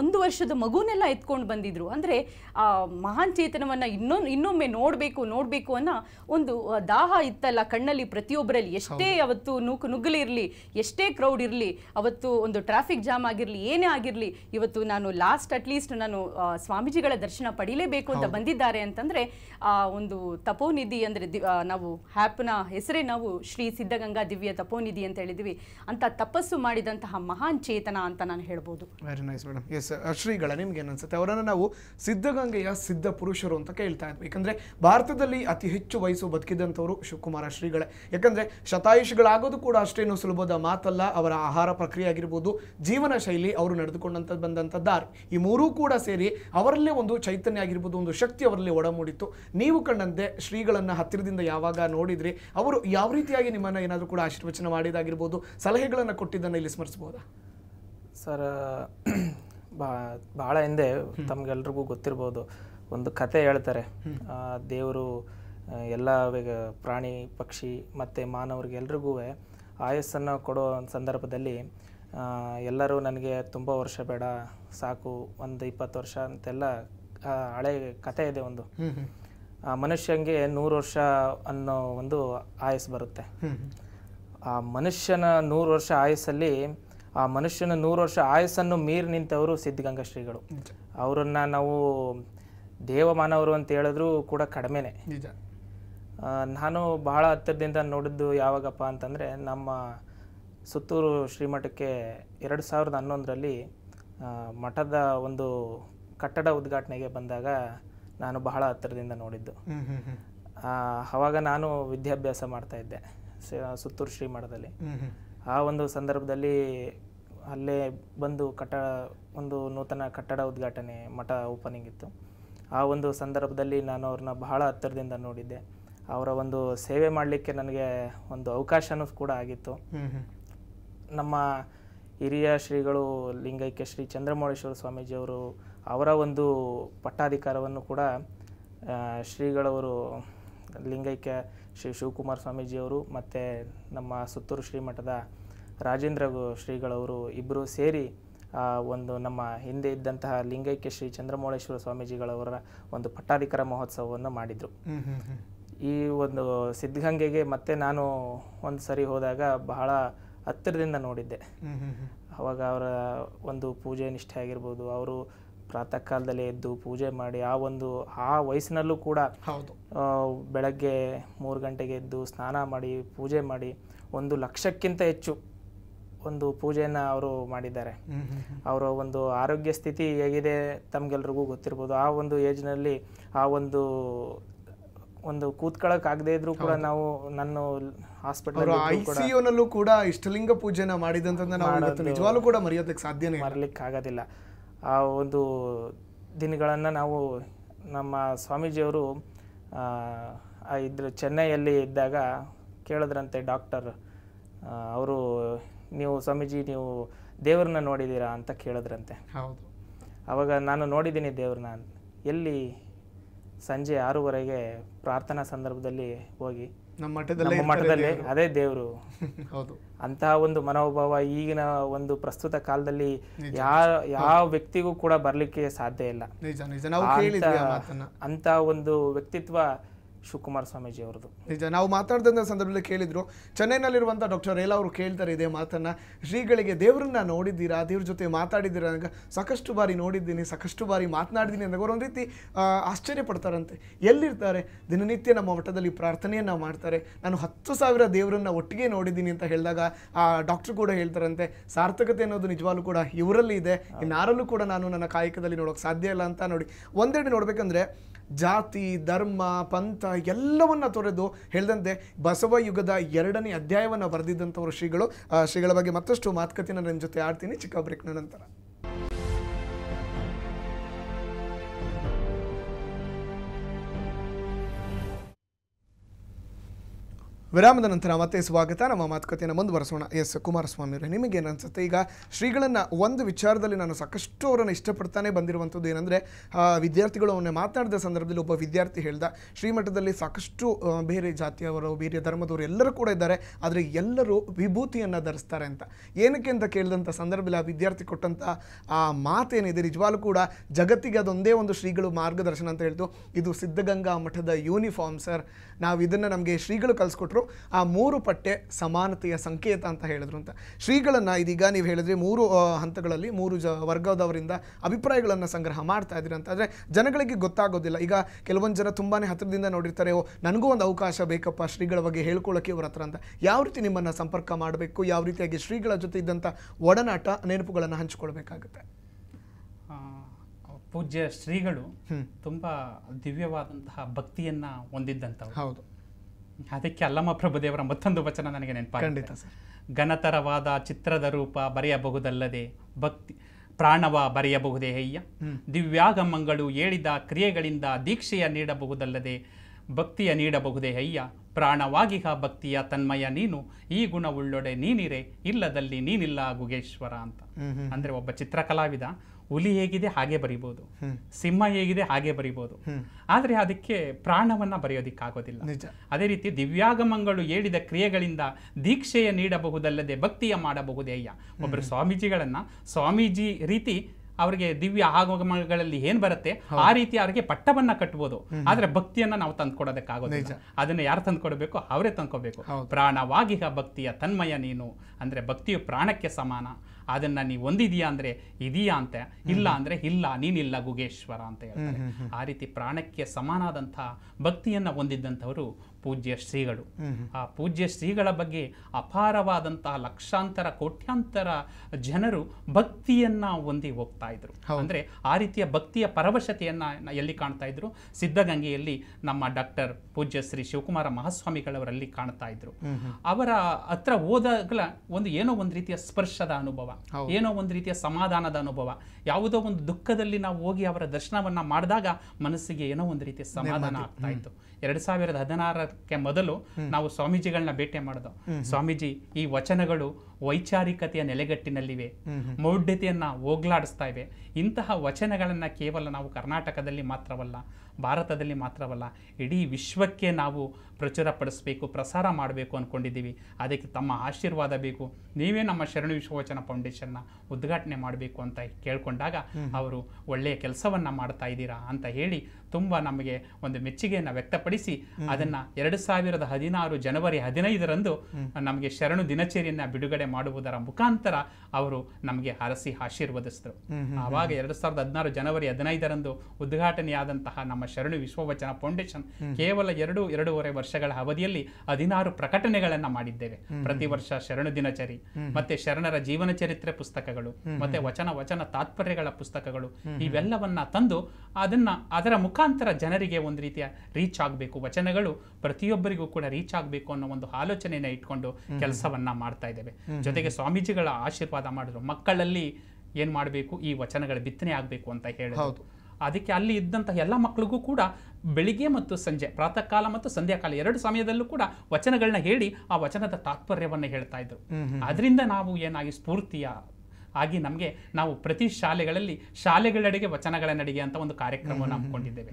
ಒಂದು ವರ್ಷದ ಮಗುನೆಲ್ಲ ಎತ್ಕೊಂಡು ಬಂದಿದ್ರು ಅಂದರೆ ಆ ಮಹಾನ್ ಚೇತನವನ್ನು ಇನ್ನೊಂದು ಇನ್ನೊಮ್ಮೆ ನೋಡಬೇಕು ನೋಡಬೇಕು ಅನ್ನೋ ಒಂದು ದಾಹ ಇತ್ತಲ್ಲ ಕಣ್ಣಲ್ಲಿ ಪ್ರತಿಯೊಬ್ಬರಲ್ಲಿ ಎಷ್ಟೇ ಅವತ್ತು ನೂಕು ನುಗ್ಗಲಿರಲಿ ಎಷ್ಟೇ ಕ್ರೌಡ್ ಇರಲಿ ಅವತ್ತು ಒಂದು ಟ್ರಾಫಿಕ್ ಜಾಮ್ ಆಗಿರಲಿ ಏನೇ ಆಗಿರಲಿ ಇವತ್ತು ನಾನು ಲಾಸ್ಟ್ ಅಟ್ಲೀಸ್ಟ್ ನಾನು ಸ್ವಾಮೀಜಿಗಳ ದರ್ಶನ ಪಡೀಲೇಬೇಕು ಅಂತ ಬಂದಿದ್ದಾರೆ ಅಂತಂದರೆ ಆ ಒಂದು ತಪೋನಿಧಿ ಅಂದರೆ ನಾವು ಹ್ಯಾಪ್ನ ಹೆಸರೇ ನಾವು ಶ್ರೀ ಸಿದ್ಧಗಂಗಾ ದಿವ್ಯ ತಪೋನಿಧಿ ಅಂತ ಹೇಳಿದ್ವಿ ಅಂತ ತಪಸ್ಸು ಮಾಡಿದಂತಹ ಮಹಾನ್ ಚೇತನ ಅಂತ ನಾನು ಹೇಳ್ಬೋದು ವೆರಿ ನೈಸ್ ಮೇಡಮ್ ಎಸ್ ಶ್ರೀಗಳ ನಿಮ್ಗೆ ಏನು ಅನ್ಸುತ್ತೆ ಅವರನ್ನು ನಾವು ಸಿದ್ಧಗಂಗೆಯ ಸಿದ್ಧ ಪುರುಷರು ಅಂತ ಕೇಳ್ತಾ ಇದ್ವಿ ಯಾಕಂದ್ರೆ ಭಾರತದಲ್ಲಿ ಅತಿ ಹೆಚ್ಚು ವಯಸ್ಸು ಬದುಕಿದಂಥವರು ಶಿವಕುಮಾರ ಶ್ರೀಗಳೇ ಯಾಕಂದ್ರೆ ಶತಾಯುಷಿಗಳಾಗೋದು ಕೂಡ ಅಷ್ಟೇನು ಸುಲಭದ ಮಾತಲ್ಲ ಅವರ ಆಹಾರ ಪ್ರಕ್ರಿಯೆ ಆಗಿರ್ಬೋದು ಜೀವನ ಶೈಲಿ ಅವರು ನಡೆದುಕೊಂಡಂಥದ್ದು ಬಂದಂಥ ದಾರಿ ಈ ಮೂರೂ ಕೂಡ ಸೇರಿ ಅವರಲ್ಲೇ ಒಂದು ಚೈತನ್ಯ ಆಗಿರ್ಬೋದು ಒಂದು ಶಕ್ತಿ ಅವರಲ್ಲಿ ಒಡಮೂಡಿತ್ತು ನೀವು ಕಂಡಂತೆ ಶ್ರೀಗಳನ್ನ ಹತ್ತಿರದಿಂದ ಯಾವಾಗ ನೋಡಿದ್ರಿ ಅವರು ಯಾವ ರೀತಿಯಾಗಿ ನಿಮ್ಮನ್ನು ಏನಾದರೂ ಕೂಡ ಆಶೀರ್ವಚನ ಮಾಡಿದಾಗಿರ್ಬೋದು ಸಲಹೆಗಳನ್ನು ಕೊಟ್ಟಿದ್ದನ್ನು ಇಲ್ಲಿ ಸ್ಮರಿಸ್ಬೋದಾ ಸರ್ ಬಾ ಭಾಳ ಹಿಂದೆ ತಮಗೆಲ್ರಿಗೂ ಗೊತ್ತಿರ್ಬೋದು ಒಂದು ಕತೆ ಹೇಳ್ತಾರೆ ದೇವರು ಎಲ್ಲ ಪ್ರಾಣಿ ಪಕ್ಷಿ ಮತ್ತು ಮಾನವರಿಗೆಲ್ರಿಗೂ ಆಯಸ್ಸನ್ನು ಕೊಡೋ ಸಂದರ್ಭದಲ್ಲಿ ಎಲ್ಲರೂ ನನಗೆ ತುಂಬ ವರ್ಷ ಬೇಡ ಸಾಕು ಒಂದು ಇಪ್ಪತ್ತು ವರ್ಷ ಅಂತೆಲ್ಲ ಹಳೆ ಕತೆ ಇದೆ ಒಂದು ಮನುಷ್ಯಂಗೆ ನೂರು ವರ್ಷ ಅನ್ನೋ ಒಂದು ಆಯಸ್ಸು ಬರುತ್ತೆ ಆ ಮನುಷ್ಯನ ನೂರು ವರ್ಷ ಆಯಸ್ಸಲ್ಲಿ ಆ ಮನುಷ್ಯನ ನೂರು ವರ್ಷ ಆಯಸ್ಸನ್ನು ಮೀರಿ ನಿಂತವರು ಸಿದ್ಧಗಂಗಾ ಶ್ರೀಗಳು ಅವರನ್ನು ನಾವು ದೇವಮಾನವರು ಅಂತ ಹೇಳಿದ್ರು ಕೂಡ ಕಡಿಮೆನೆ ನಾನು ಬಹಳ ಹತ್ತಿರದಿಂದ ನೋಡಿದ್ದು ಯಾವಾಗಪ್ಪ ಅಂತಂದರೆ ನಮ್ಮ ಸುತ್ತೂರು ಶ್ರೀಮಠಕ್ಕೆ ಎರಡು ಸಾವಿರದ ಹನ್ನೊಂದರಲ್ಲಿ ಮಠದ ಒಂದು ಕಟ್ಟಡ ಉದ್ಘಾಟನೆಗೆ ಬಂದಾಗ ನಾನು ಬಹಳ ಹತ್ತಿರದಿಂದ ನೋಡಿದ್ದು ಅವಾಗ ನಾನು ವಿದ್ಯಾಭ್ಯಾಸ ಮಾಡ್ತಾ ಇದ್ದೆ ಸುತ್ತೂರು ಶ್ರೀಮಠದಲ್ಲಿ ಆ ಒಂದು ಸಂದರ್ಭದಲ್ಲಿ ಅಲ್ಲೇ ಬಂದು ಕಟ್ಟಡ ಒಂದು ನೂತನ ಕಟ್ಟಡ ಉದ್ಘಾಟನೆ ಮಠ ಓಪನಿಂಗ್ ಇತ್ತು ಆ ಒಂದು ಸಂದರ್ಭದಲ್ಲಿ ನಾನು ಅವ್ರನ್ನ ಬಹಳ ಹತ್ತಿರದಿಂದ ನೋಡಿದ್ದೆ ಅವರ ಒಂದು ಸೇವೆ ಮಾಡಲಿಕ್ಕೆ ನನಗೆ ಒಂದು ಅವಕಾಶನೂ ಕೂಡ ಆಗಿತ್ತು ನಮ್ಮ ಹಿರಿಯ ಶ್ರೀಗಳು ಲಿಂಗೈಕ್ಯ ಶ್ರೀ ಚಂದ್ರಮೌಳೇಶ್ವರ ಸ್ವಾಮೀಜಿಯವರು ಅವರ ಒಂದು ಪಟ್ಟಾಧಿಕಾರವನ್ನು ಕೂಡ ಶ್ರೀಗಳವರು ಲಿಂಗೈಕ್ಯ ಶ್ರೀ ಶಿವಕುಮಾರ ಸ್ವಾಮೀಜಿಯವರು ಮತ್ತು ನಮ್ಮ ಸುತ್ತೂರು ಶ್ರೀಮಠದ ರಾಜೇಂದ್ರ ಶ್ರೀಗಳವರು ಇಬ್ಬರು ಸೇರಿ ಒಂದು ನಮ್ಮ ಹಿಂದೆ ಇದ್ದಂತಹ ಲಿಂಗೈಕ್ಯ ಶ್ರೀ ಚಂದ್ರಮೌಳೇಶ್ವರ ಸ್ವಾಮೀಜಿಗಳವರ ಒಂದು ಪಟ್ಟಾಧಿಕರ ಮಹೋತ್ಸವವನ್ನು ಮಾಡಿದರು ಈ ಒಂದು ಸಿದ್ಧಗಂಗೆಗೆ ಮತ್ತೆ ನಾನು ಒಂದು ಸರಿ ಹೋದಾಗ ಬಹಳ ಹತ್ತಿರದಿಂದ ನೋಡಿದ್ದೆ ಅವಾಗ ಅವರ ಒಂದು ಪೂಜೆ ನಿಷ್ಠೆ ಆಗಿರ್ಬೋದು ಅವರು ಪ್ರಾತಃ ಕಾಲದಲ್ಲಿ ಎದ್ದು ಪೂಜೆ ಮಾಡಿ ಆ ಒಂದು ಆ ವಯಸ್ಸಿನಲ್ಲೂ ಕೂಡ ಬೆಳಗ್ಗೆ ಮೂರು ಗಂಟೆಗೆ ಎದ್ದು ಸ್ನಾನ ಮಾಡಿ ಪೂಜೆ ಮಾಡಿ ಒಂದು ಲಕ್ಷಕ್ಕಿಂತ ಹೆಚ್ಚು ಒಂದು ಪೂಜೆಯನ್ನು ಅವರು ಮಾಡಿದ್ದಾರೆ ಅವರ ಒಂದು ಆರೋಗ್ಯ ಸ್ಥಿತಿ ಹೇಗಿದೆ ತಮಗೆಲ್ರಿಗೂ ಗೊತ್ತಿರ್ಬೋದು ಆ ಒಂದು ಏಜ್ನಲ್ಲಿ ಆ ಒಂದು ಒಂದು ಕೂತ್ಕೊಳ್ಳೋಕ್ಕಾಗದೇ ಇದ್ರೂ ಕೂಡ ನಾವು ನನ್ನ ಹಾಸ್ಪಿಟಲ್ ಐಸಿಯುನಲ್ಲೂ ಕೂಡ ಇಷ್ಟಲಿಂಗ ಪೂಜೆನ ಮಾಡಿದಂತಂದ್ರೆ ನಿಜವಾಗ್ಲೂ ಕೂಡ ಮರೆಯೋದಕ್ಕೆ ಸಾಧ್ಯನೇ ಮರಲಿಕ್ಕೆ ಆಗೋದಿಲ್ಲ ಆ ಒಂದು ದಿನಗಳನ್ನು ನಾವು ನಮ್ಮ ಸ್ವಾಮೀಜಿಯವರು ಇದ್ರ ಚೆನ್ನೈಯಲ್ಲಿ ಇದ್ದಾಗ ಕೇಳಿದ್ರಂತೆ ಡಾಕ್ಟರ್ ಅವರು ನೀವು ಸ್ವಾಮೀಜಿ ನೀವು ದೇವ್ರನ್ನ ನೋಡಿದ್ದೀರಾ ಅಂತ ಕೇಳಿದ್ರಂತೆ ಹೌದು ಅವಾಗ ನಾನು ನೋಡಿದ್ದೀನಿ ದೇವ್ರನ್ನ ಎಲ್ಲಿ ಸಂಜೆ ಆರೂವರೆಗೆ ಪ್ರಾರ್ಥನಾ ಸಂದರ್ಭದಲ್ಲಿ ಹೋಗಿ ನಮ್ಮ ಮಠದಲ್ಲಿ ಅದೇ ದೇವರು ಹೌದು ಅಂತಹ ಒಂದು ಮನೋಭಾವ ಈಗಿನ ಒಂದು ಪ್ರಸ್ತುತ ಕಾಲದಲ್ಲಿ ಯಾವ ವ್ಯಕ್ತಿಗೂ ಕೂಡ ಬರ್ಲಿಕ್ಕೆ ಸಾಧ್ಯ ಇಲ್ಲ ಅಂತ ಒಂದು ವ್ಯಕ್ತಿತ್ವ ಶಿವಕುಮಾರ ಸ್ವಾಮೀಜಿ ಅವರದು ನಿಜ ನಾವು ಮಾತಾಡ್ದಂಥ ಸಂದರ್ಭದಲ್ಲಿ ಕೇಳಿದ್ರು ಚೆನ್ನೈನಲ್ಲಿರುವಂಥ ಡಾಕ್ಟರ್ ರೇಲಾ ಅವರು ಕೇಳ್ತಾರೆ ಇದೇ ಮಾತನ್ನು ಶ್ರೀಗಳಿಗೆ ದೇವರನ್ನ ನೋಡಿದ್ದೀರಾ ದೇವ್ರ ಜೊತೆ ಮಾತಾಡಿದ್ದೀರಾ ಅಂದಾಗ ಸಾಕಷ್ಟು ಬಾರಿ ನೋಡಿದ್ದೀನಿ ಸಾಕಷ್ಟು ಬಾರಿ ಮಾತನಾಡಿದ್ದೀನಿ ಅಂದಾಗ ಒಂದು ರೀತಿ ಆಶ್ಚರ್ಯ ಪಡ್ತಾರಂತೆ ಎಲ್ಲಿರ್ತಾರೆ ದಿನನಿತ್ಯ ನಮ್ಮ ಮಠದಲ್ಲಿ ಪ್ರಾರ್ಥನೆಯನ್ನು ಮಾಡ್ತಾರೆ ನಾನು ಹತ್ತು ಸಾವಿರ ದೇವರನ್ನ ಒಟ್ಟಿಗೆ ನೋಡಿದ್ದೀನಿ ಅಂತ ಹೇಳಿದಾಗ ಆ ಡಾಕ್ಟ್ರು ಕೂಡ ಹೇಳ್ತಾರಂತೆ ಸಾರ್ಥಕತೆ ಅನ್ನೋದು ನಿಜವಾಗ್ಲೂ ಕೂಡ ಇವರಲ್ಲಿ ಇದೆ ಇನ್ನಾರಲ್ಲೂ ಕೂಡ ನಾನು ನನ್ನ ಕಾಯಕದಲ್ಲಿ ನೋಡೋಕೆ ಸಾಧ್ಯ ಇಲ್ಲ ಅಂತ ನೋಡಿ ಒಂದೆಡೆ ನೋಡಬೇಕಂದ್ರೆ ಜಾತಿ ಧರ್ಮ ಪಂಥ ಎಲ್ಲವನ್ನ ತೊರೆದು ಹೇಳ್ದಂತೆ ಬಸವ ಯುಗದ ಎರಡನೇ ಅಧ್ಯಾಯವನ್ನು ಬರೆದಿದ್ದಂಥವರು ಶ್ರೀಗಳು ಶ್ರೀಗಳ ಬಗ್ಗೆ ಮತ್ತಷ್ಟು ಮಾತುಕತೆ ನನ್ನ ಜೊತೆ ಆಡ್ತೀನಿ ಚಿಕ್ಕ ಬ್ರೇಕ್ನ ನಂತರ ವಿರಾಮದ ನಂತರ ಮತ್ತೆ ಸ್ವಾಗತ ನಮ್ಮ ಮಾತುಕತೆಯನ್ನು ಮುಂದುವರೆಸೋಣ ಎಸ್ ಕುಮಾರಸ್ವಾಮಿ ಅವರೇ ನಿಮಗೇನು ಅನಿಸುತ್ತೆ ಈಗ ಶ್ರೀಗಳನ್ನು ಒಂದು ವಿಚಾರದಲ್ಲಿ ನಾನು ಸಾಕಷ್ಟು ಅವರನ್ನು ಇಷ್ಟಪಡ್ತಾನೆ ಬಂದಿರುವಂಥದ್ದು ಏನಂದರೆ ವಿದ್ಯಾರ್ಥಿಗಳು ಅವನ್ನ ಮಾತನಾಡಿದ ಸಂದರ್ಭದಲ್ಲಿ ಒಬ್ಬ ವಿದ್ಯಾರ್ಥಿ ಹೇಳ್ದ ಶ್ರೀಮಠದಲ್ಲಿ ಸಾಕಷ್ಟು ಬೇರೆ ಜಾತಿಯವರು ಬೇರೆ ಧರ್ಮದವರು ಎಲ್ಲರೂ ಕೂಡ ಇದ್ದಾರೆ ಆದರೆ ಎಲ್ಲರೂ ವಿಭೂತಿಯನ್ನು ಧರಿಸ್ತಾರೆ ಅಂತ ಏನಕ್ಕೆ ಅಂತ ಕೇಳಿದಂಥ ಸಂದರ್ಭದಲ್ಲಿ ಆ ವಿದ್ಯಾರ್ಥಿ ಕೊಟ್ಟಂಥ ಆ ಮಾತೇನಿದೆ ನಿಜವಾಗ್ಲೂ ಕೂಡ ಜಗತ್ತಿಗೆ ಅದೊಂದೇ ಒಂದು ಶ್ರೀಗಳು ಮಾರ್ಗದರ್ಶನ ಅಂತ ಹೇಳ್ತು ಇದು ಸಿದ್ಧಗಂಗಾ ಮಠದ ಯೂನಿಫಾರ್ಮ್ ಸರ್ ನಾವು ಇದನ್ನು ನಮಗೆ ಶ್ರೀಗಳು ಕಲಿಸ್ಕೊಟ್ರು ಆ ಮೂರು ಪಟ್ಟೆ ಸಮಾನತೆಯ ಸಂಕೇತ ಅಂತ ಹೇಳಿದ್ರು ಅಂತ ಶ್ರೀಗಳನ್ನು ಇದೀಗ ನೀವು ಹೇಳಿದ್ರೆ ಮೂರು ಹಂತಗಳಲ್ಲಿ ಮೂರು ಜ ವರ್ಗದವರಿಂದ ಅಭಿಪ್ರಾಯಗಳನ್ನು ಸಂಗ್ರಹ ಮಾಡ್ತಾ ಇದ್ದೀರಿ ಅಂತ ಆದರೆ ಜನಗಳಿಗೆ ಗೊತ್ತಾಗೋದಿಲ್ಲ ಈಗ ಕೆಲವೊಂದು ಜನ ತುಂಬಾ ಹತ್ತಿರದಿಂದ ನೋಡಿರ್ತಾರೆ ಓ ನನಗೂ ಒಂದು ಅವಕಾಶ ಬೇಕಪ್ಪ ಶ್ರೀಗಳ ಬಗ್ಗೆ ಹೇಳ್ಕೊಳ್ಳೋಕೆ ಇವ್ರ ಹತ್ರ ಅಂತ ಯಾವ ರೀತಿ ನಿಮ್ಮನ್ನು ಸಂಪರ್ಕ ಮಾಡಬೇಕು ಯಾವ ರೀತಿಯಾಗಿ ಶ್ರೀಗಳ ಜೊತೆ ಇದ್ದಂಥ ಒಡನಾಟ ನೆನಪುಗಳನ್ನು ಹಂಚಿಕೊಳ್ಬೇಕಾಗುತ್ತೆ ಪೂಜ್ಯ ಶ್ರೀಗಳು ತುಂಬ ದಿವ್ಯವಾದಂತಹ ಭಕ್ತಿಯನ್ನು ಹೊಂದಿದ್ದಂಥವ್ರು ಹೌದು ಅದಕ್ಕೆ ಅಲ್ಲಮ್ಮ ಪ್ರಭುದೇವರ ಮತ್ತೊಂದು ವಚನ ನನಗೆ ನೆನಪಾಗುತ್ತೆ ಘನತರವಾದ ಚಿತ್ರದ ರೂಪ ಬರೆಯಬಹುದಲ್ಲದೆ ಭಕ್ತಿ ಪ್ರಾಣವ ಬರೆಯಬಹುದೇ ಅಯ್ಯ ದಿವ್ಯಾಗಮಗಳು ಹೇಳಿದ ಕ್ರಿಯೆಗಳಿಂದ ದೀಕ್ಷೆಯ ನೀಡಬಹುದಲ್ಲದೆ ಭಕ್ತಿಯ ನೀಡಬಹುದೇ ಅಯ್ಯ ಪ್ರಾಣವಾಗಿಹ ಭಕ್ತಿಯ ತನ್ಮಯ ನೀನು ಈ ಗುಣವುಳ್ಳೊಡೆ ನೀನಿರೆ ಇಲ್ಲದಲ್ಲಿ ನೀನಿಲ್ಲ ಗುಗೇಶ್ವರ ಅಂತ ಅಂದ್ರೆ ಒಬ್ಬ ಚಿತ್ರಕಲಾವಿದ ಹುಲಿ ಹೇಗಿದೆ ಹಾಗೆ ಬರಿಬೋದು ಸಿಂಹ ಹೇಗಿದೆ ಹಾಗೆ ಬರಿಬಹುದು ಆದರೆ ಅದಕ್ಕೆ ಪ್ರಾಣವನ್ನ ಬರೆಯೋದಿಕ್ಕಾಗೋದಿಲ್ಲ ಅದೇ ರೀತಿ ದಿವ್ಯಾಗಮಗಳು ಹೇಳಿದ ಕ್ರಿಯೆಗಳಿಂದ ದೀಕ್ಷೆಯ ನೀಡಬಹುದಲ್ಲದೆ ಭಕ್ತಿಯ ಮಾಡಬಹುದೇ ಅಯ್ಯ ಒಬ್ಬರು ಸ್ವಾಮೀಜಿಗಳನ್ನ ಸ್ವಾಮೀಜಿ ರೀತಿ ಅವರಿಗೆ ದಿವ್ಯ ಆಗಮಗಳಲ್ಲಿ ಏನ್ ಬರುತ್ತೆ ಆ ರೀತಿ ಅವರಿಗೆ ಪಟ್ಟವನ್ನ ಕಟ್ಟಬಹುದು ಆದ್ರೆ ಭಕ್ತಿಯನ್ನ ನಾವು ತಂದ್ಕೊಡೋದಕ್ಕಾಗೋದಿಲ್ಲ ಅದನ್ನ ಯಾರು ತಂದ್ಕೊಡ್ಬೇಕು ಅವರೇ ತಂದ್ಕೋಬೇಕು ಪ್ರಾಣವಾಗಿಹ ಭಕ್ತಿಯ ತನ್ಮಯ ನೀನು ಅಂದ್ರೆ ಭಕ್ತಿಯು ಪ್ರಾಣಕ್ಕೆ ಸಮಾನ ಅದನ್ನ ನೀ ಒಂದಿದೀಯಾ ಅಂದ್ರೆ ಇದೀಯಾ ಅಂತ ಇಲ್ಲ ಅಂದ್ರೆ ಇಲ್ಲ ನೀನಿಲ್ಲ ಗುಗೇಶ್ವರ ಅಂತ ಹೇಳ್ತಾರೆ ಆ ರೀತಿ ಪ್ರಾಣಕ್ಕೆ ಸಮಾನಾದಂತಹ ಭಕ್ತಿಯನ್ನ ಹೊಂದಿದ್ದಂಥವರು ಪೂಜ್ಯ ಶ್ರೀಗಳು ಆ ಪೂಜ್ಯ ಶ್ರೀಗಳ ಬಗ್ಗೆ ಅಪಾರವಾದಂತಹ ಲಕ್ಷಾಂತರ ಕೋಟ್ಯಾಂತರ ಜನರು ಭಕ್ತಿಯನ್ನ ಹೊಂದಿ ಹೋಗ್ತಾ ಇದ್ರು ಅಂದ್ರೆ ಆ ರೀತಿಯ ಭಕ್ತಿಯ ಪರವಶತೆಯನ್ನ ಎಲ್ಲಿ ಕಾಣ್ತಾ ಇದ್ರು ಸಿದ್ಧಗಂಗೆಯಲ್ಲಿ ನಮ್ಮ ಡಾಕ್ಟರ್ ಪೂಜ್ಯ ಶ್ರೀ ಶಿವಕುಮಾರ ಮಹಾಸ್ವಾಮಿಗಳವರಲ್ಲಿ ಕಾಣ್ತಾ ಇದ್ರು ಅವರ ಹತ್ರ ಹೋದಾಗಲ ಒಂದು ಏನೋ ಒಂದು ರೀತಿಯ ಸ್ಪರ್ಶದ ಅನುಭವ ಏನೋ ಒಂದು ರೀತಿಯ ಸಮಾಧಾನದ ಅನುಭವ ಯಾವುದೋ ಒಂದು ದುಃಖದಲ್ಲಿ ನಾವು ಹೋಗಿ ಅವರ ದರ್ಶನವನ್ನ ಮಾಡಿದಾಗ ಮನಸ್ಸಿಗೆ ಏನೋ ಒಂದು ರೀತಿಯ ಸಮಾಧಾನ ಆಗ್ತಾ ಇತ್ತು ಎರಡ್ ಸಾವಿರದ ಹದಿನಾರಕ್ಕೆ ಮೊದಲು ನಾವು ಸ್ವಾಮೀಜಿಗಳನ್ನ ಭೇಟಿ ಮಾಡೋದು ಸ್ವಾಮೀಜಿ ಈ ವಚನಗಳು ವೈಚಾರಿಕತೆಯ ನೆಲೆಗಟ್ಟಿನಲ್ಲಿವೆ ಮೌಢ್ಯತೆಯನ್ನ ಹೋಗ್ಲಾಡಿಸ್ತಾ ಇವೆ ಇಂತಹ ವಚನಗಳನ್ನ ಕೇವಲ ನಾವು ಕರ್ನಾಟಕದಲ್ಲಿ ಮಾತ್ರವಲ್ಲ ಭಾರತದಲ್ಲಿ ಮಾತ್ರವಲ್ಲ ಇಡೀ ವಿಶ್ವಕ್ಕೆ ನಾವು ಪ್ರಚುರಪಡಿಸಬೇಕು ಪ್ರಸಾರ ಮಾಡಬೇಕು ಅಂದ್ಕೊಂಡಿದ್ದೀವಿ ಅದಕ್ಕೆ ತಮ್ಮ ಆಶೀರ್ವಾದ ಬೇಕು ನೀವೇ ನಮ್ಮ ಶರಣ ವಿಶ್ವವಚನ ಫೌಂಡೇಶನ್ನ ಉದ್ಘಾಟನೆ ಮಾಡಬೇಕು ಅಂತ ಕೇಳಿಕೊಂಡಾಗ ಅವರು ಒಳ್ಳೆಯ ಕೆಲಸವನ್ನು ಮಾಡ್ತಾ ಇದ್ದೀರಾ ಅಂತ ಹೇಳಿ ತುಂಬ ನಮಗೆ ಒಂದು ಮೆಚ್ಚುಗೆಯನ್ನು ವ್ಯಕ್ತಪಡಿಸಿ ಅದನ್ನು ಎರಡು ಸಾವಿರದ ಹದಿನಾರು ಜನವರಿ ಹದಿನೈದರಂದು ನಮಗೆ ಶರಣು ದಿನಚರಿಯನ್ನು ಬಿಡುಗಡೆ ಮಾಡುವುದರ ಮುಖಾಂತರ ಅವರು ನಮಗೆ ಹರಸಿ ಆಶೀರ್ವದಿಸಿದರು ಆವಾಗ ಎರಡು ಸಾವಿರದ ಹದಿನಾರು ಜನವರಿ ಹದಿನೈದರಂದು ಉದ್ಘಾಟನೆಯಾದಂತಹ ನಮ್ಮ ಶರಣು ವಿಶ್ವವಚನ ಫೌಂಡೇಶನ್ ಕೇವಲ ಎರಡು ಎರಡೂವರೆ ವರ್ಷಗಳ ಅವಧಿಯಲ್ಲಿ ಹದಿನಾರು ಪ್ರಕಟಣೆಗಳನ್ನ ಮಾಡಿದ್ದೇವೆ ಪ್ರತಿ ವರ್ಷ ಶರಣ ದಿನಚರಿ ಮತ್ತೆ ಶರಣರ ಜೀವನ ಚರಿತ್ರೆ ಪುಸ್ತಕಗಳು ಮತ್ತೆ ವಚನ ವಚನ ತಾತ್ಪರ್ಯಗಳ ಪುಸ್ತಕಗಳು ಇವೆಲ್ಲವನ್ನ ತಂದು ಅದನ್ನ ಅದರ ಮುಖಾಂತರ ಜನರಿಗೆ ಒಂದು ರೀತಿಯ ರೀಚ್ ಆಗಬೇಕು ವಚನಗಳು ಪ್ರತಿಯೊಬ್ಬರಿಗೂ ಕೂಡ ರೀಚ್ ಆಗಬೇಕು ಅನ್ನೋ ಒಂದು ಆಲೋಚನೆಯನ್ನ ಇಟ್ಕೊಂಡು ಕೆಲಸವನ್ನ ಮಾಡ್ತಾ ಇದ್ದೇವೆ ಜೊತೆಗೆ ಸ್ವಾಮೀಜಿಗಳ ಆಶೀರ್ವಾದ ಮಾಡಿದ್ರು ಮಕ್ಕಳಲ್ಲಿ ಏನ್ ಮಾಡಬೇಕು ಈ ವಚನಗಳ ಬಿತ್ತನೆ ಆಗಬೇಕು ಅಂತ ಹೇಳಿ ಅದಕ್ಕೆ ಅಲ್ಲಿ ಇದ್ದಂತಹ ಎಲ್ಲ ಮಕ್ಕಳಿಗೂ ಕೂಡ ಬೆಳಿಗ್ಗೆ ಮತ್ತು ಸಂಜೆ ಪ್ರಾತಃ ಕಾಲ ಮತ್ತು ಸಂಧ್ಯಾಕಾಲ ಎರಡು ಸಮಯದಲ್ಲೂ ಕೂಡ ವಚನಗಳನ್ನ ಹೇಳಿ ಆ ವಚನದ ತಾತ್ಪರ್ಯವನ್ನು ಹೇಳ್ತಾ ಇದ್ರು ಅದರಿಂದ ನಾವು ಏನಾಗಿ ಸ್ಫೂರ್ತಿಯ ಆಗಿ ನಮಗೆ ನಾವು ಪ್ರತಿ ಶಾಲೆಗಳಲ್ಲಿ ಶಾಲೆಗಳಡೆಗೆ ವಚನಗಳನ್ನಡಿಗೆ ಅಂತ ಒಂದು ಕಾರ್ಯಕ್ರಮವನ್ನು ಹಮ್ಮಿಕೊಂಡಿದ್ದೇವೆ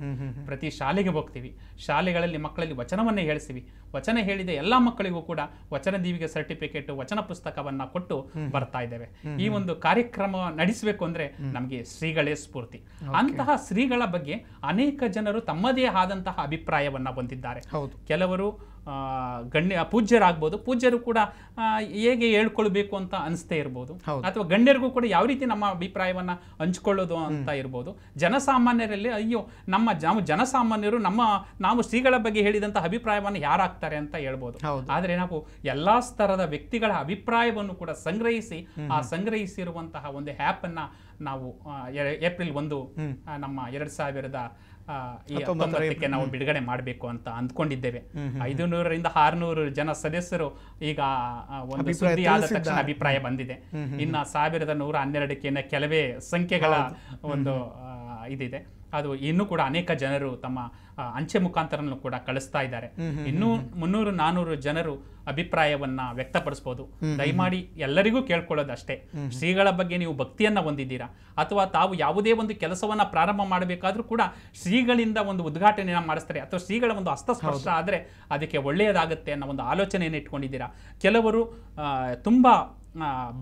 ಪ್ರತಿ ಶಾಲೆಗೆ ಹೋಗ್ತೀವಿ ಶಾಲೆಗಳಲ್ಲಿ ಮಕ್ಕಳಲ್ಲಿ ವಚನವನ್ನೇ ಹೇಳಿಸ್ತೀವಿ ವಚನ ಹೇಳಿದ ಎಲ್ಲ ಮಕ್ಕಳಿಗೂ ಕೂಡ ವಚನ ದೀವಿಗೆ ಸರ್ಟಿಫಿಕೇಟ್ ವಚನ ಪುಸ್ತಕವನ್ನ ಕೊಟ್ಟು ಬರ್ತಾ ಇದ್ದೇವೆ ಈ ಒಂದು ಕಾರ್ಯಕ್ರಮ ನಡೆಸಬೇಕು ಅಂದ್ರೆ ನಮಗೆ ಶ್ರೀಗಳೇ ಸ್ಫೂರ್ತಿ ಅಂತಹ ಶ್ರೀಗಳ ಬಗ್ಗೆ ಅನೇಕ ಜನರು ತಮ್ಮದೇ ಆದಂತಹ ಅಭಿಪ್ರಾಯವನ್ನ ಹೊಂದಿದ್ದಾರೆ ಕೆಲವರು ಗಣ್ಯ ಪೂಜ್ಯರಾಗ್ಬೋದು ಪೂಜ್ಯರು ಕೂಡ ಹೇಗೆ ಹೇಳ್ಕೊಳ್ಬೇಕು ಅಂತ ಅನಿಸ್ತೇ ಇರ್ಬೋದು ಅಥವಾ ಗಣ್ಯರಿಗೂ ಕೂಡ ಯಾವ ರೀತಿ ನಮ್ಮ ಅಭಿಪ್ರಾಯವನ್ನ ಹಂಚ್ಕೊಳ್ಳೋದು ಅಂತ ಇರ್ಬೋದು ಜನಸಾಮಾನ್ಯರಲ್ಲಿ ಅಯ್ಯೋ ನಮ್ಮ ಜನಸಾಮಾನ್ಯರು ನಮ್ಮ ನಾವು ಶ್ರೀಗಳ ಬಗ್ಗೆ ಹೇಳಿದಂಥ ಅಭಿಪ್ರಾಯವನ್ನು ಯಾರಾಗ್ತಾರೆ ಅಂತ ಹೇಳ್ಬೋದು ಆದ್ರೆ ನಾವು ಎಲ್ಲಾ ಸ್ತರದ ವ್ಯಕ್ತಿಗಳ ಅಭಿಪ್ರಾಯವನ್ನು ಕೂಡ ಸಂಗ್ರಹಿಸಿ ಆ ಸಂಗ್ರಹಿಸಿರುವಂತಹ ಒಂದು ಅನ್ನ ನಾವು ಏಪ್ರಿಲ್ ಒಂದು ನಮ್ಮ ಎರಡ್ ಸಾವಿರದ ಈ ಹತ್ತೊಂಬತ್ತಕ್ಕೆ ನಾವು ಬಿಡುಗಡೆ ಮಾಡಬೇಕು ಅಂತ ಅಂದ್ಕೊಂಡಿದ್ದೇವೆ ಐದು ನೂರರಿಂದ ಆರ್ನೂರು ಜನ ಸದಸ್ಯರು ಈಗ ಒಂದು ಸುದ್ದಿ ಆದ ತಕ್ಷಣ ಅಭಿಪ್ರಾಯ ಬಂದಿದೆ ಇನ್ನು ಸಾವಿರದ ನೂರ ಹನ್ನೆರಡಕ್ಕೆ ಕೆಲವೇ ಸಂಖ್ಯೆಗಳ ಒಂದು ಇದಿದೆ ಅದು ಇನ್ನೂ ಕೂಡ ಅನೇಕ ಜನರು ತಮ್ಮ ಅಂಚೆ ಮುಖಾಂತರನೂ ಕೂಡ ಕಳಿಸ್ತಾ ಇದ್ದಾರೆ ಇನ್ನೂ ಮುನ್ನೂರು ನಾನೂರು ಜನರು ಅಭಿಪ್ರಾಯವನ್ನ ವ್ಯಕ್ತಪಡಿಸಬಹುದು ದಯಮಾಡಿ ಎಲ್ಲರಿಗೂ ಕೇಳ್ಕೊಳ್ಳೋದಷ್ಟೇ ಶ್ರೀಗಳ ಬಗ್ಗೆ ನೀವು ಭಕ್ತಿಯನ್ನ ಹೊಂದಿದ್ದೀರಾ ಅಥವಾ ತಾವು ಯಾವುದೇ ಒಂದು ಕೆಲಸವನ್ನ ಪ್ರಾರಂಭ ಮಾಡಬೇಕಾದ್ರೂ ಕೂಡ ಶ್ರೀಗಳಿಂದ ಒಂದು ಉದ್ಘಾಟನೆಯನ್ನ ಮಾಡಿಸ್ತಾರೆ ಅಥವಾ ಶ್ರೀಗಳ ಒಂದು ಹಸ್ತಸ್ಪರ್ಶ ಆದ್ರೆ ಅದಕ್ಕೆ ಒಳ್ಳೆಯದಾಗುತ್ತೆ ಅನ್ನೋ ಒಂದು ಆಲೋಚನೆಯನ್ನು ಇಟ್ಕೊಂಡಿದ್ದೀರಾ ಕೆಲವರು ತುಂಬಾ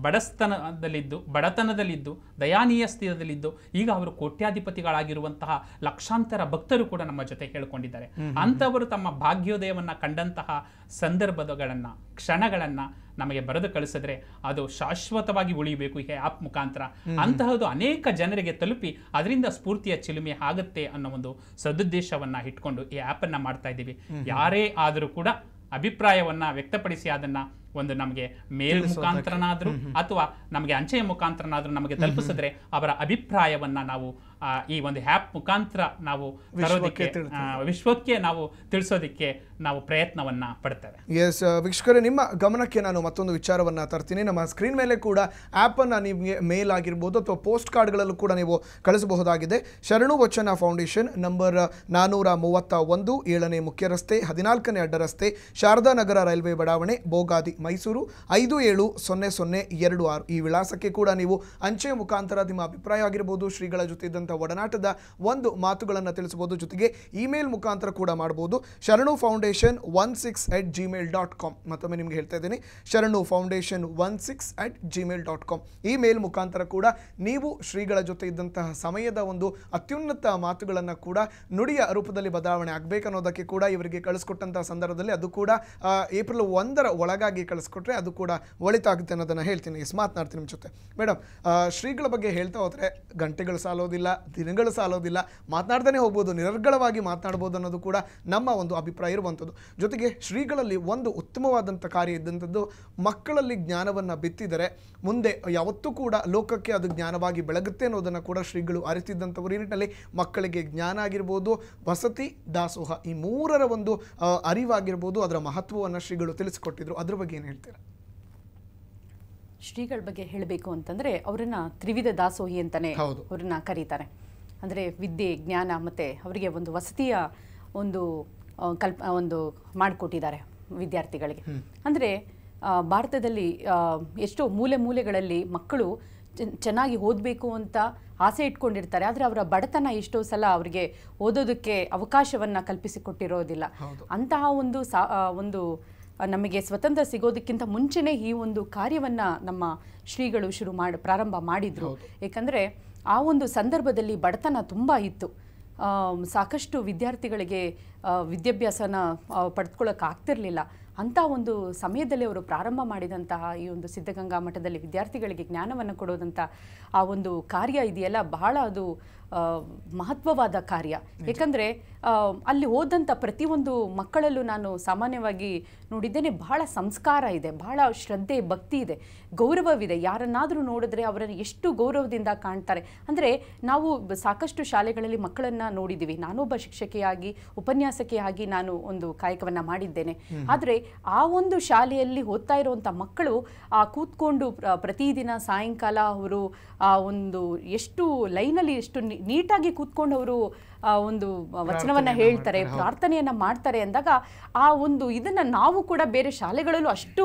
ಬಡಸ್ತನದಲ್ಲಿದ್ದು ಬಡತನದಲ್ಲಿದ್ದು ದಯಾನೀಯ ಸ್ಥಿರದಲ್ಲಿದ್ದು ಈಗ ಅವರು ಕೋಟ್ಯಾಧಿಪತಿಗಳಾಗಿರುವಂತಹ ಲಕ್ಷಾಂತರ ಭಕ್ತರು ಕೂಡ ನಮ್ಮ ಜೊತೆ ಹೇಳ್ಕೊಂಡಿದ್ದಾರೆ ಅಂಥವರು ತಮ್ಮ ಭಾಗ್ಯೋದಯವನ್ನು ಕಂಡಂತಹ ಸಂದರ್ಭಗಳನ್ನು ಕ್ಷಣಗಳನ್ನು ನಮಗೆ ಬರೆದು ಕಳಿಸಿದ್ರೆ ಅದು ಶಾಶ್ವತವಾಗಿ ಉಳಿಯಬೇಕು ಈ ಆಪ್ ಮುಖಾಂತರ ಅಂತಹದ್ದು ಅನೇಕ ಜನರಿಗೆ ತಲುಪಿ ಅದರಿಂದ ಸ್ಫೂರ್ತಿಯ ಚಿಲುಮೆ ಆಗುತ್ತೆ ಅನ್ನೋ ಒಂದು ಸದುದ್ದೇಶವನ್ನ ಇಟ್ಕೊಂಡು ಈ ಅನ್ನ ಮಾಡ್ತಾ ಇದ್ದೀವಿ ಯಾರೇ ಆದರೂ ಕೂಡ ಅಭಿಪ್ರಾಯವನ್ನ ವ್ಯಕ್ತಪಡಿಸಿ ಅದನ್ನ ಒಂದು ನಮಗೆ ಮೇಲ್ ಮುಖಾಂತರನಾದ್ರೂ ಅಥವಾ ನಮಗೆ ಅಂಚೆಯ ಮುಖಾಂತರನಾದ್ರೂ ನಮಗೆ ತಲುಪಿಸಿದ್ರೆ ಅವರ ಅಭಿಪ್ರಾಯವನ್ನ ನಾವು ಈ ಒಂದು ಹ್ಯಾಪ್ ಮುಖಾಂತರ ನಾವು ವಿಶ್ವಕ್ಕೆ ನಾವು ತಿಳಿಸೋದಿಕ್ಕೆ ನಾವು ಪ್ರಯತ್ನವನ್ನ ಪಡ್ತೇವೆ ಎಸ್ uh, ವೀಕ್ಷಕರೇ ನಿಮ್ಮ ಗಮನಕ್ಕೆ ನಾನು ಮತ್ತೊಂದು ವಿಚಾರವನ್ನ ತರ್ತೀನಿ ನಮ್ಮ ಸ್ಕ್ರೀನ್ ಮೇಲೆ ಕೂಡ ಆ್ಯಪನ್ನು ನಿಮಗೆ ಮೇಲ್ ಆಗಿರ್ಬೋದು ಅಥವಾ ಪೋಸ್ಟ್ ಕಾರ್ಡ್ಗಳಲ್ಲೂ ಕೂಡ ನೀವು ಕಳಿಸಬಹುದಾಗಿದೆ ಶರಣು ವಚನ ಫೌಂಡೇಶನ್ ನಂಬರ್ ನಾನೂರ ಮೂವತ್ತ ಒಂದು ಏಳನೇ ಮುಖ್ಯ ರಸ್ತೆ ಹದಿನಾಲ್ಕನೇ ಅಡ್ಡ ರಸ್ತೆ ಶಾರದಾ ನಗರ ರೈಲ್ವೆ ಬಡಾವಣೆ ಬೋಗಾದಿ ಮೈಸೂರು ಐದು ಏಳು ಸೊನ್ನೆ ಸೊನ್ನೆ ಎರಡು ಆರು ಈ ವಿಳಾಸಕ್ಕೆ ಕೂಡ ನೀವು ಅಂಚೆ ಮುಖಾಂತರ ನಿಮ್ಮ ಅಭಿಪ್ರಾಯ ಆಗಿರ್ಬೋದು ಶ್ರೀಗಳ ಜೊತೆ ಇದ್ದಂಥ ಒಡನಾಟದ ಒಂದು ಮಾತುಗಳನ್ನು ತಿಳಿಸಬಹುದು ಜೊತೆಗೆ ಇಮೇಲ್ ಮುಖಾಂತರ ಕೂಡ ಮಾಡಬಹುದು Sharanu foundation foundation one six at Gmail dot com ಮತ್ತೊಮ್ಮೆ ನಿಮ್ಗೆ ಹೇಳ್ತಾ ಇದ್ದೀನಿ Sharanu foundation one six at Gmail dot com email ಮುಖಾಂತರ ಕೂಡ ನೀವು ಶ್ರೀಗಳ ಜೊತೆ ಇದ್ದಂತಹ ಸಮಯದ ಒಂದು ಅತ್ಯುನ್ನತ ಮಾತುಗಳನ್ನು ಕೂಡ ನುಡಿಯ ರೂಪದಲ್ಲಿ ಬದಲಾವಣೆ ಅನ್ನೋದಕ್ಕೆ ಕೂಡ ಇವರಿಗೆ ಕಳಿಸ್ಕೊಟ್ಟಂತಹ ಸಂದರ್ಭದಲ್ಲಿ ಅದು ಕೂಡ ಏಪ್ರಿಲ್ ಒಂದರ ಒಳಗಾಗಿ ಕಳಿಸ್ಕೊಟ್ರೆ ಅದು ಕೂಡ ಒಳಿತಾಗುತ್ತೆ ಅನ್ನೋದನ್ನು ಹೇಳ್ತೀನಿ ಎಸ್ ಮಾತನಾಡ್ತೀನಿ ನಿಮ್ಮ ಜೊತೆ ಮೇಡಮ್ ಶ್ರೀಗಳ ಬಗ್ಗೆ ಹೇಳ್ತಾ ಹೋದರೆ ಗಂಟೆಗಳು ಸಾಲೋದಿಲ್ಲ ದಿನಗಳು ಸಾಲೋದಿಲ್ಲ ಮಾತನಾಡ್ದೇ ಹೋಗ್ಬೋದು ನಿರರ್ಗಳವಾಗಿ ಮಾತನಾಡ್ಬೋದು ಅನ್ನೋದು ಕೂಡ ನಮ್ಮ ಒಂದು ಅಭಿಪ್ರಾಯ ಇರುವಂಥ ಇರುವಂಥದ್ದು ಜೊತೆಗೆ ಶ್ರೀಗಳಲ್ಲಿ ಒಂದು ಉತ್ತಮವಾದಂಥ ಕಾರ್ಯ ಇದ್ದಂಥದ್ದು ಮಕ್ಕಳಲ್ಲಿ ಜ್ಞಾನವನ್ನು ಬಿತ್ತಿದರೆ ಮುಂದೆ ಯಾವತ್ತೂ ಕೂಡ ಲೋಕಕ್ಕೆ ಅದು ಜ್ಞಾನವಾಗಿ ಬೆಳಗುತ್ತೆ ಅನ್ನೋದನ್ನು ಕೂಡ ಶ್ರೀಗಳು ಅರಿತಿದ್ದಂಥವ್ರ ನಿಟ್ಟಿನಲ್ಲಿ ಮಕ್ಕಳಿಗೆ ಜ್ಞಾನ ಆಗಿರ್ಬೋದು ವಸತಿ ದಾಸೋಹ ಈ ಮೂರರ ಒಂದು ಅರಿವಾಗಿರ್ಬೋದು ಅದರ ಮಹತ್ವವನ್ನು ಶ್ರೀಗಳು ತಿಳಿಸಿಕೊಟ್ಟಿದ್ರು ಅದ್ರ ಬಗ್ಗೆ ಏನು ಹೇಳ್ತೀರಾ ಶ್ರೀಗಳ ಬಗ್ಗೆ ಹೇಳಬೇಕು ಅಂತಂದರೆ ಅವರನ್ನ ತ್ರಿವಿಧ ದಾಸೋಹಿ ಅಂತಲೇ ಅವ್ರನ್ನ ಕರೀತಾರೆ ಅಂದರೆ ವಿದ್ಯೆ ಜ್ಞಾನ ಮತ್ತು ಅವರಿಗೆ ಒಂದು ವಸತಿಯ ಒಂದು ಕಲ್ಪ ಒಂದು ಮಾಡಿಕೊಟ್ಟಿದ್ದಾರೆ ವಿದ್ಯಾರ್ಥಿಗಳಿಗೆ ಅಂದರೆ ಭಾರತದಲ್ಲಿ ಎಷ್ಟೋ ಮೂಲೆ ಮೂಲೆಗಳಲ್ಲಿ ಮಕ್ಕಳು ಚೆನ್ನಾಗಿ ಓದಬೇಕು ಅಂತ ಆಸೆ ಇಟ್ಕೊಂಡಿರ್ತಾರೆ ಆದರೆ ಅವರ ಬಡತನ ಎಷ್ಟೋ ಸಲ ಅವರಿಗೆ ಓದೋದಕ್ಕೆ ಅವಕಾಶವನ್ನು ಕಲ್ಪಿಸಿಕೊಟ್ಟಿರೋದಿಲ್ಲ ಅಂತಹ ಒಂದು ಸಾ ಒಂದು ನಮಗೆ ಸ್ವತಂತ್ರ ಸಿಗೋದಕ್ಕಿಂತ ಮುಂಚೆನೇ ಈ ಒಂದು ಕಾರ್ಯವನ್ನು ನಮ್ಮ ಶ್ರೀಗಳು ಶುರು ಮಾಡಿ ಪ್ರಾರಂಭ ಮಾಡಿದರು ಏಕೆಂದರೆ ಆ ಒಂದು ಸಂದರ್ಭದಲ್ಲಿ ಬಡತನ ತುಂಬ ಇತ್ತು ಸಾಕಷ್ಟು ವಿದ್ಯಾರ್ಥಿಗಳಿಗೆ ವಿದ್ಯಾಭ್ಯಾಸನ ಆಗ್ತಿರಲಿಲ್ಲ ಅಂಥ ಒಂದು ಸಮಯದಲ್ಲಿ ಅವರು ಪ್ರಾರಂಭ ಮಾಡಿದಂತಹ ಈ ಒಂದು ಸಿದ್ಧಗಂಗಾ ಮಠದಲ್ಲಿ ವಿದ್ಯಾರ್ಥಿಗಳಿಗೆ ಜ್ಞಾನವನ್ನು ಕೊಡೋದಂಥ ಆ ಒಂದು ಕಾರ್ಯ ಇದೆಯಲ್ಲ ಬಹಳ ಅದು ಮಹತ್ವವಾದ ಕಾರ್ಯ ಏಕೆಂದರೆ ಅಲ್ಲಿ ಹೋದಂಥ ಪ್ರತಿಯೊಂದು ಮಕ್ಕಳಲ್ಲೂ ನಾನು ಸಾಮಾನ್ಯವಾಗಿ ನೋಡಿದ್ದೇನೆ ಬಹಳ ಸಂಸ್ಕಾರ ಇದೆ ಬಹಳ ಶ್ರದ್ಧೆ ಭಕ್ತಿ ಇದೆ ಗೌರವವಿದೆ ಯಾರನ್ನಾದರೂ ನೋಡಿದ್ರೆ ಅವರನ್ನು ಎಷ್ಟು ಗೌರವದಿಂದ ಕಾಣ್ತಾರೆ ಅಂದರೆ ನಾವು ಸಾಕಷ್ಟು ಶಾಲೆಗಳಲ್ಲಿ ಮಕ್ಕಳನ್ನು ನೋಡಿದ್ದೀವಿ ನಾನೊಬ್ಬ ಶಿಕ್ಷಕಿಯಾಗಿ ಉಪನ್ಯಾಸಕಿಯಾಗಿ ನಾನು ಒಂದು ಕಾಯಕವನ್ನು ಮಾಡಿದ್ದೇನೆ ಆದರೆ ಆ ಒಂದು ಶಾಲೆಯಲ್ಲಿ ಓದ್ತಾ ಇರುವಂಥ ಮಕ್ಕಳು ಆ ಕೂತ್ಕೊಂಡು ಪ್ರತಿದಿನ ಸಾಯಂಕಾಲ ಅವರು ಆ ಒಂದು ಎಷ್ಟು ಲೈನಲ್ಲಿ ಎಷ್ಟು ನೀಟಾಗಿ ಕೂತ್ಕೊಂಡು ಅವರು ಒಂದು ವಚನವನ್ನ ಹೇಳ್ತಾರೆ ಪ್ರಾರ್ಥನೆಯನ್ನ ಮಾಡ್ತಾರೆ ಅಂದಾಗ ಆ ಒಂದು ಇದನ್ನ ನಾವು ಕೂಡ ಬೇರೆ ಶಾಲೆಗಳಲ್ಲೂ ಅಷ್ಟು